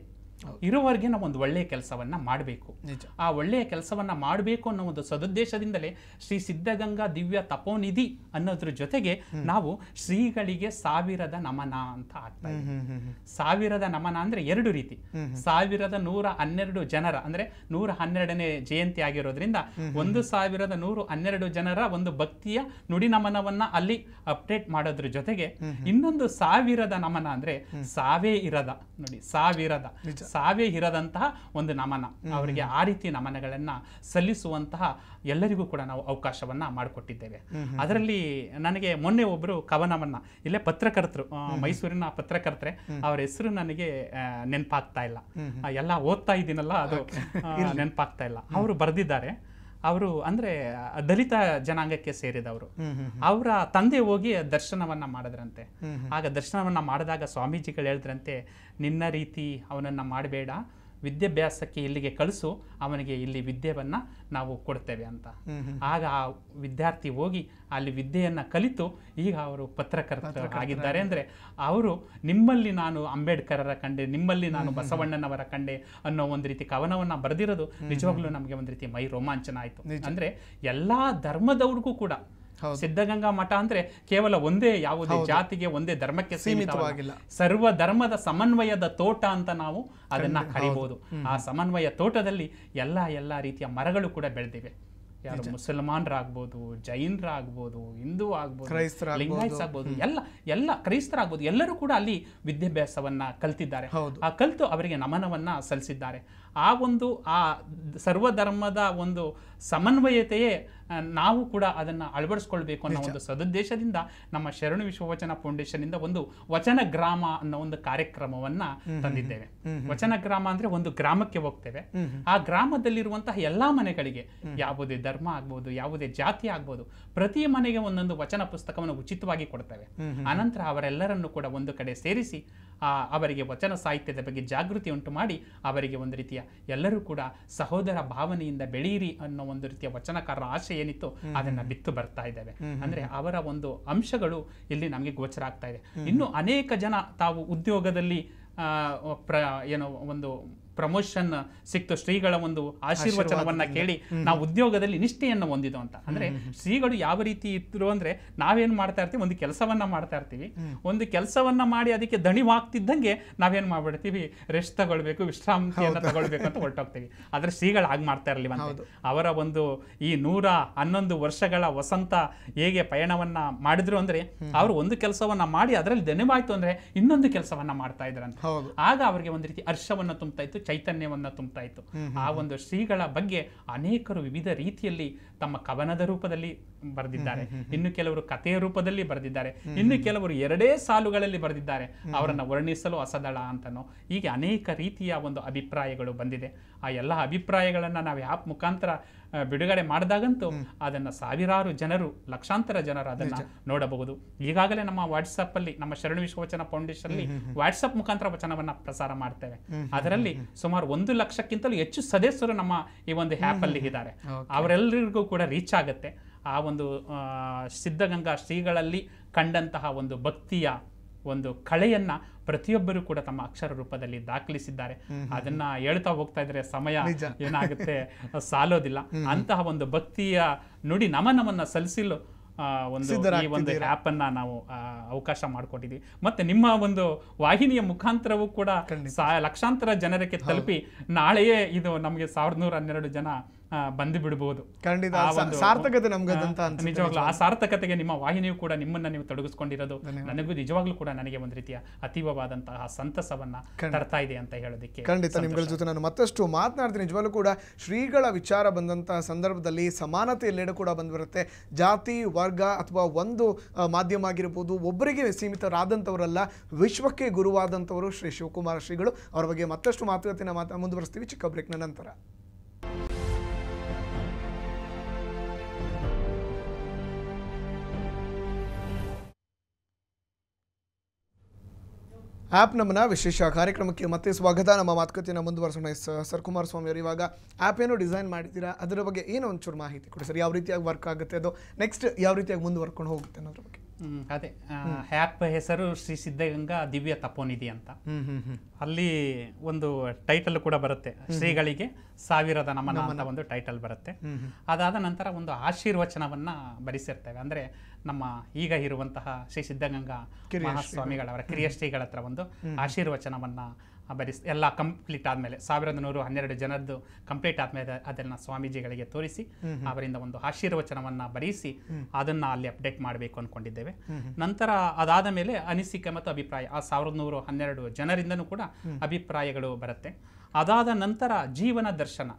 ಇರುವವರೆಗೆ ನಾವು ಒಂದು ಒಳ್ಳೆಯ ಕೆಲಸವನ್ನ ಮಾಡಬೇಕು ಆ ಒಳ್ಳೆಯ ಕೆಲಸವನ್ನ ಮಾಡಬೇಕು ಅನ್ನೋ ಒಂದು ಸದುದ್ದೇಶದಿಂದಲೇ ಶ್ರೀ ಸಿದ್ಧಗಂಗಾ ದಿವ್ಯ ತಪೋನಿಧಿ ಅನ್ನೋದ್ರ ಜೊತೆಗೆ ನಾವು ಶ್ರೀಗಳಿಗೆ ಸಾವಿರದ ನಮನ ಅಂತ ಆಗ್ತಾ ಸಾವಿರದ ನಮನ ಅಂದ್ರೆ ಎರಡು ರೀತಿ ಸಾವಿರದ ನೂರ ಹನ್ನೆರಡು ಜನರ ಅಂದ್ರೆ ನೂರ ಹನ್ನೆರಡನೇ ಜಯಂತಿ ಆಗಿರೋದ್ರಿಂದ ಒಂದು ಸಾವಿರದ ನೂರು ಹನ್ನೆರಡು ಜನರ ಒಂದು ಭಕ್ತಿಯ ನುಡಿ ನಮನವನ್ನ ಅಲ್ಲಿ ಅಪ್ಡೇಟ್ ಮಾಡೋದ್ರ ಜೊತೆಗೆ ಇನ್ನೊಂದು ಸಾವಿರದ ನಮನ ಅಂದ್ರೆ ಸಾವೇ ಇರದ ನೋಡಿ ಸಾವಿರದ ಸಾವೇ ಇರದಂತಹ ಒಂದು ನಮನ ಅವರಿಗೆ ಆ ರೀತಿ ನಮನಗಳನ್ನ ಸಲ್ಲಿಸುವಂತಹ ಎಲ್ಲರಿಗೂ ಕೂಡ ನಾವು ಅವಕಾಶವನ್ನ ಮಾಡಿಕೊಟ್ಟಿದ್ದೇವೆ ಅದರಲ್ಲಿ ನನಗೆ ಮೊನ್ನೆ ಒಬ್ಬರು ಕವನವನ್ನ ಇಲ್ಲೇ ಪತ್ರಕರ್ತರು ಮೈಸೂರಿನ ಪತ್ರಕರ್ತರೆ ಅವರ ಹೆಸರು ನನಗೆ ನೆನಪಾಗ್ತಾ ಇಲ್ಲ ಎಲ್ಲ ಓದ್ತಾ ಇದ್ದೀನಲ್ಲ ಅದು ನೆನಪಾಗ್ತಾ ಇಲ್ಲ ಅವರು ಬರೆದಿದ್ದಾರೆ ಅವರು ಅಂದ್ರೆ ದಲಿತ ಜನಾಂಗಕ್ಕೆ ಸೇರಿದವರು ಅವರ ತಂದೆ ಹೋಗಿ ದರ್ಶನವನ್ನ ಮಾಡಿದ್ರಂತೆ ಆಗ ದರ್ಶನವನ್ನ ಮಾಡಿದಾಗ ಸ್ವಾಮೀಜಿಗಳು ಹೇಳಿದ್ರಂತೆ ನಿನ್ನ ರೀತಿ ಅವನನ್ನ ಮಾಡಬೇಡ ವಿದ್ಯಾಭ್ಯಾಸಕ್ಕೆ ಇಲ್ಲಿಗೆ ಕಳಿಸು ಅವನಿಗೆ ಇಲ್ಲಿ ವಿದ್ಯೆಯನ್ನು ನಾವು ಕೊಡ್ತೇವೆ ಅಂತ ಆಗ ಆ ವಿದ್ಯಾರ್ಥಿ ಹೋಗಿ ಅಲ್ಲಿ ವಿದ್ಯೆಯನ್ನು ಕಲಿತು ಈಗ ಅವರು ಪತ್ರಕರ್ತರು ಆಗಿದ್ದಾರೆ ಅಂದರೆ ಅವರು ನಿಮ್ಮಲ್ಲಿ ನಾನು ಅಂಬೇಡ್ಕರರ ಕಂಡೆ ನಿಮ್ಮಲ್ಲಿ ನಾನು ಬಸವಣ್ಣನವರ ಕಂಡೆ ಅನ್ನೋ ಒಂದು ರೀತಿ ಕವನವನ್ನು ಬರೆದಿರೋದು ನಿಜವಾಗ್ಲೂ ನಮಗೆ ಒಂದು ರೀತಿ ಮೈ ರೋಮಾಂಚನ ಆಯಿತು ಅಂದರೆ ಎಲ್ಲ ಧರ್ಮದವ್ರಿಗೂ ಕೂಡ ಸಿದ್ಧಗಂಗಾ ಮಠ ಅಂದ್ರೆ ಕೇವಲ ಒಂದೇ ಯಾವುದೇ ಜಾತಿಗೆ ಒಂದೇ ಧರ್ಮಕ್ಕೆ ಸೀಮಿತವಾಗಿಲ್ಲ ಸರ್ವ ಧರ್ಮದ ಸಮನ್ವಯದ ತೋಟ ಅಂತ ನಾವು ಅದನ್ನ ಕರಿಬಹುದು ಆ ಸಮನ್ವಯ ತೋಟದಲ್ಲಿ ಎಲ್ಲಾ ಎಲ್ಲಾ ರೀತಿಯ ಮರಗಳು ಕೂಡ ಬೆಳೆದಿವೆ ಯಾರು ಮುಸಲ್ಮಾನರಾಗ್ಬೋದು ಜೈನ್ರಾಗ್ಬೋದು ಹಿಂದೂ ಆಗ್ಬೋದು ಲಿಂಗಾಯತ್ಸ್ ಆಗ್ಬೋದು ಎಲ್ಲ ಎಲ್ಲ ಕ್ರೈಸ್ತರಾಗ್ಬೋದು ಎಲ್ಲರೂ ಕೂಡ ಅಲ್ಲಿ ವಿದ್ಯಾಭ್ಯಾಸವನ್ನ ಕಲ್ತಿದ್ದಾರೆ ಆ ಕಲ್ತು ಅವರಿಗೆ ನಮನವನ್ನ ಸಲ್ಲಿಸಿದ್ದಾರೆ ಆ ಒಂದು ಆ ಸರ್ವಧರ್ಮದ ಒಂದು ಸಮನ್ವಯತೆಯೇ ನಾವು ಕೂಡ ಅದನ್ನು ಅಳವಡಿಸ್ಕೊಳ್ಬೇಕು ಅನ್ನೋ ಒಂದು ಸದುದ್ದೇಶದಿಂದ ನಮ್ಮ ಶರಣು ವಿಶ್ವವಚನ ಫೌಂಡೇಶನ್ ಇಂದ ಒಂದು ವಚನ ಗ್ರಾಮ ಅನ್ನೋ ಒಂದು ಕಾರ್ಯಕ್ರಮವನ್ನ ತಂದಿದ್ದೇವೆ ವಚನ ಗ್ರಾಮ ಅಂದ್ರೆ ಒಂದು ಗ್ರಾಮಕ್ಕೆ ಹೋಗ್ತೇವೆ ಆ ಗ್ರಾಮದಲ್ಲಿರುವಂತಹ ಎಲ್ಲಾ ಮನೆಗಳಿಗೆ ಯಾವುದೇ ಧರ್ಮ ಆಗ್ಬೋದು ಯಾವುದೇ ಜಾತಿ ಆಗ್ಬೋದು ಪ್ರತಿ ಮನೆಗೆ ಒಂದೊಂದು ವಚನ ಪುಸ್ತಕವನ್ನು ಉಚಿತವಾಗಿ ಕೊಡ್ತೇವೆ ಅನಂತರ ಅವರೆಲ್ಲರನ್ನು ಕೂಡ ಒಂದು ಕಡೆ ಸೇರಿಸಿ ಅವರಿಗೆ ವಚನ ಸಾಹಿತ್ಯದ ಬಗ್ಗೆ ಜಾಗೃತಿ ಉಂಟು ಮಾಡಿ ಅವರಿಗೆ ಒಂದು ರೀತಿಯ ಎಲ್ಲರೂ ಕೂಡ ಸಹೋದರ ಭಾವನೆಯಿಂದ ಬೆಳೆಯಿರಿ ಅನ್ನೋ ಒಂದು ರೀತಿಯ ವಚನಕಾರರ ಆಶೆ ಏನಿತ್ತು ಅದನ್ನ ಬಿತ್ತು ಬರ್ತಾ ಇದ್ದಾವೆ ಅಂದ್ರೆ ಅವರ ಒಂದು ಅಂಶಗಳು ಇಲ್ಲಿ ನಮಗೆ ಗೋಚರ ಆಗ್ತಾ ಇದೆ ಇನ್ನು ಅನೇಕ ಜನ ತಾವು ಉದ್ಯೋಗದಲ್ಲಿ ಪ್ರ ಏನೋ ಒಂದು ಪ್ರಮೋಷನ್ ಸಿಕ್ತು ಶ್ರೀಗಳ ಒಂದು ಆಶೀರ್ವಚನವನ್ನ ಕೇಳಿ ನಾವು ಉದ್ಯೋಗದಲ್ಲಿ ನಿಷ್ಠೆಯನ್ನು ಹೊಂದಿದ್ದು ಅಂತ ಅಂದ್ರೆ ಶ್ರೀಗಳು ಯಾವ ರೀತಿ ಇದ್ರು ಅಂದ್ರೆ ನಾವೇನ್ ಮಾಡ್ತಾ ಇರ್ತೀವಿ ಒಂದು ಕೆಲಸವನ್ನ ಮಾಡ್ತಾ ಇರ್ತೀವಿ ಒಂದು ಕೆಲಸವನ್ನ ಮಾಡಿ ಅದಕ್ಕೆ ದಣಿವಾಗ್ತಿದ್ದಂಗೆ ನಾವೇನ್ ಮಾಡ್ಬಿಡ್ತೀವಿ ರೆಸ್ಟ್ ತಗೊಳ್ಬೇಕು ವಿಶ್ರಾಂತಿಯನ್ನ ತಗೊಳ್ಬೇಕು ಅಂತ ಹೊರಟೋಗ್ತೀವಿ ಆದ್ರೆ ಶ್ರೀಗಳು ಹಾಗೆ ಮಾಡ್ತಾ ಮತ್ತೆ ಅವರ ಒಂದು ಈ ನೂರ ಹನ್ನೊಂದು ವರ್ಷಗಳ ವಸಂತ ಹೇಗೆ ಪಯಣವನ್ನ ಮಾಡಿದ್ರು ಅಂದ್ರೆ ಅವರು ಒಂದು ಕೆಲಸವನ್ನ ಮಾಡಿ ಅದರಲ್ಲಿ ದಣಿವಾಯ್ತು ಅಂದ್ರೆ ಇನ್ನೊಂದು ಕೆಲಸವನ್ನ ಮಾಡ್ತಾ ಇದ್ರಂತ ಆಗ ಅವರಿಗೆ ಒಂದು ರೀತಿ ಹರ್ಷವನ್ನ ತುಂಬ್ತಾ ಇತ್ತು ಚೈತನ್ಯವನ್ನು ತುಂಬ್ತಾ ಇತ್ತು ಆ ಒಂದು ಶ್ರೀಗಳ ಬಗ್ಗೆ ಅನೇಕರು ವಿವಿಧ ರೀತಿಯಲ್ಲಿ ತಮ್ಮ ಕವನದ ರೂಪದಲ್ಲಿ ಬರೆದಿದ್ದಾರೆ ಇನ್ನು ಕೆಲವರು ಕಥೆಯ ರೂಪದಲ್ಲಿ ಬರೆದಿದ್ದಾರೆ ಇನ್ನು ಕೆಲವರು ಎರಡೇ ಸಾಲುಗಳಲ್ಲಿ ಬರೆದಿದ್ದಾರೆ ಅವರನ್ನು ವರ್ಣಿಸಲು ಅಸದಳ ಅಂತನೋ ಹೀಗೆ ಅನೇಕ ರೀತಿಯ ಒಂದು ಅಭಿಪ್ರಾಯಗಳು ಬಂದಿದೆ ಆ ಎಲ್ಲ ಅಭಿಪ್ರಾಯಗಳನ್ನು ನಾವು ಆ್ಯಪ್ ಮುಖಾಂತರ ಬಿಡುಗಡೆ ಮಾಡಿದಾಗಂತೂ ಅದನ್ನು ಸಾವಿರಾರು ಜನರು ಲಕ್ಷಾಂತರ ಜನರು ಅದನ್ನು ನೋಡಬಹುದು ಈಗಾಗಲೇ ನಮ್ಮ ವಾಟ್ಸಪ್ಪಲ್ಲಿ ನಮ್ಮ ಶರಣ ವಿಶ್ವವಚನ ಫೌಂಡೇಶನ್ ಅಲ್ಲಿ ವಾಟ್ಸಪ್ ಮುಖಾಂತರ ವಚನವನ್ನು ಪ್ರಸಾರ ಮಾಡ್ತೇವೆ ಅದರಲ್ಲಿ ಸುಮಾರು ಒಂದು ಲಕ್ಷಕ್ಕಿಂತಲೂ ಹೆಚ್ಚು ಸದಸ್ಯರು ನಮ್ಮ ಈ ಒಂದು ಅಲ್ಲಿ ಇದ್ದಾರೆ ಅವರೆಲ್ಲರಿಗೂ ಕೂಡ ರೀಚ್ ಆಗುತ್ತೆ ಆ ಒಂದು ಸಿದ್ಧಗಂಗಾ ಶ್ರೀಗಳಲ್ಲಿ ಕಂಡಂತಹ ಒಂದು ಭಕ್ತಿಯ ಒಂದು ಕಳೆಯನ್ನ ಪ್ರತಿಯೊಬ್ಬರು ಕೂಡ ತಮ್ಮ ಅಕ್ಷರ ರೂಪದಲ್ಲಿ ದಾಖಲಿಸಿದ್ದಾರೆ ಅದನ್ನ ಹೇಳ್ತಾ ಹೋಗ್ತಾ ಇದ್ರೆ ಸಮಯ ಏನಾಗುತ್ತೆ ಸಾಲೋದಿಲ್ಲ ಅಂತಹ ಒಂದು ಭಕ್ತಿಯ ನುಡಿ ನಮನವನ್ನ ಸಲ್ಲಿಸಲು ಒಂದು ಈ ಒಂದು ಆ್ಯಪ್ ಅನ್ನ ನಾವು ಅವಕಾಶ ಮಾಡಿಕೊಟ್ಟಿದ್ವಿ ಮತ್ತೆ ನಿಮ್ಮ ಒಂದು ವಾಹಿನಿಯ ಮುಖಾಂತರವೂ ಕೂಡ ಲಕ್ಷಾಂತರ ಜನರಿಗೆ ತಲುಪಿ ನಾಳೆಯೇ ಇದು ನಮಗೆ ಸಾವಿರದ ನೂರ ಹನ್ನೆರಡು ಜನ ಬಂದು ಬಿಡಬಹುದು ಖಂಡಿತ ಸಾರ್ಥಕತೆ ನಿಜವಾಗ್ಲೂ ಆ ಸಾರ್ಥಕತೆಗೆ ನಿಮ್ಮ ವಾಹಿನಿಯು ಕೂಡ ನಿಮ್ಮನ್ನ ನೀವು ತೊಡಗಿಸ್ಕೊಂಡಿರೋದು ನನಗೂ ನಿಜವಾಗ್ಲೂ ಕೂಡ ನನಗೆ ಒಂದು ರೀತಿಯ ಅತೀವವಾದಂತಹ ಸಂತಸವನ್ನ ತರ್ತಾ ಇದೆ ಅಂತ ಹೇಳೋದಕ್ಕೆ ಖಂಡಿತ ನಿಮ್ಗಳ ಜೊತೆ ನಾನು ಮತ್ತಷ್ಟು ಮಾತನಾಡ್ತೀನಿ ನಿಜವಾಗ್ಲೂ ಕೂಡ ಶ್ರೀಗಳ ವಿಚಾರ ಬಂದಂತಹ ಸಂದರ್ಭದಲ್ಲಿ ಸಮಾನತೆ ಎಲ್ಲೆಡೆ ಕೂಡ ಬರುತ್ತೆ ಜಾತಿ ವರ್ಗ ಅಥವಾ ಒಂದು ಮಾಧ್ಯಮ ಆಗಿರ್ಬೋದು ಒಬ್ಬರಿಗೆ ಸೀಮಿತರಾದಂಥವರಲ್ಲ ವಿಶ್ವಕ್ಕೆ ಗುರುವಾದಂತವರು ಶ್ರೀ ಶಿವಕುಮಾರ ಶ್ರೀಗಳು ಅವರ ಬಗ್ಗೆ ಮತ್ತಷ್ಟು ಮಾತುಕತೆನ ಮಾತ ಮುಂದುವರಿಸ್ತೀವಿ ಚಿಕ್ಕ ಬ್ರೇಕ್ನ ನಂತರ ಆ್ಯಪ್ ನಮ್ಮನ್ನ ವಿಶೇಷ ಕಾರ್ಯಕ್ರಮಕ್ಕೆ ಮತ್ತೆ ಸ್ವಾಗತ ನಮ್ಮ ಮಾತುಕತೆಯನ್ನ ಮುಂದುವರೆಸೋಣ ಸರ್ ಕುಮಾರಸ್ವಾಮಿ ಅವರು ಇವಾಗ ಆ್ಯಪ್ ಏನು ಡಿಸೈನ್ ಮಾಡಿದ್ದೀರಾ ಅದರ ಬಗ್ಗೆ ಏನೋ ಒಂಚೂರು ಮಾಹಿತಿ ಕೊಡಿ ಸರ್ ಯಾವ ರೀತಿಯಾಗಿ ವರ್ಕ್ ಆಗುತ್ತೆ ಅದು ನೆಕ್ಸ್ಟ್ ಯಾವ ರೀತಿಯಾಗಿ ಮುಂದುವರ್ಕೊಂಡು ಹೋಗುತ್ತೆ ಅನ್ನೋದ್ರ ಬಗ್ಗೆ ಅದೇ ಆ್ಯಪ್ ಹೆಸರು ಶ್ರೀ ಸಿದ್ಧಗಂಗಾ ದಿವ್ಯ ತಪೋನಿಧಿ ಅಂತ ಅಲ್ಲಿ ಒಂದು ಟೈಟಲ್ ಕೂಡ ಬರುತ್ತೆ ಶ್ರೀಗಳಿಗೆ ಸಾವಿರದ ನಮನ ಒಂದು ಟೈಟಲ್ ಬರುತ್ತೆ ಅದಾದ ನಂತರ ಒಂದು ಆಶೀರ್ವಚನವನ್ನ ಬರಿಸಿರ್ತೇವೆ ಅಂದ್ರೆ ನಮ್ಮ ಈಗ ಇರುವಂತಹ ಶ್ರೀ ಸಿದ್ಧಗಂಗಾ ಮಹಾಸ್ವಾಮಿಗಳವರ ಕಿರಿಯ ಶ್ರೀಗಳ ಹತ್ರ ಒಂದು ಆಶೀರ್ವಚನವನ್ನ ಬರಿಸ್ ಎಲ್ಲ ಕಂಪ್ಲೀಟ್ ಆದ್ಮೇಲೆ ಸಾವಿರದ ನೂರು ಹನ್ನೆರಡು ಜನರದ್ದು ಕಂಪ್ಲೀಟ್ ಆದ್ಮೇಲೆ ಅದನ್ನ ಸ್ವಾಮೀಜಿಗಳಿಗೆ ತೋರಿಸಿ ಅವರಿಂದ ಒಂದು ಆಶೀರ್ವಚನವನ್ನ ಬರೆಯಿಸಿ ಅದನ್ನ ಅಲ್ಲಿ ಅಪ್ಡೇಟ್ ಮಾಡಬೇಕು ಅನ್ಕೊಂಡಿದ್ದೇವೆ ನಂತರ ಅದಾದ ಮೇಲೆ ಅನಿಸಿಕೆ ಮತ್ತು ಅಭಿಪ್ರಾಯ ಆ ಸಾವಿರದ ನೂರು ಹನ್ನೆರಡು ಜನರಿಂದನೂ ಕೂಡ ಅಭಿಪ್ರಾಯಗಳು ಬರುತ್ತೆ ಅದಾದ ನಂತರ ಜೀವನ ದರ್ಶನ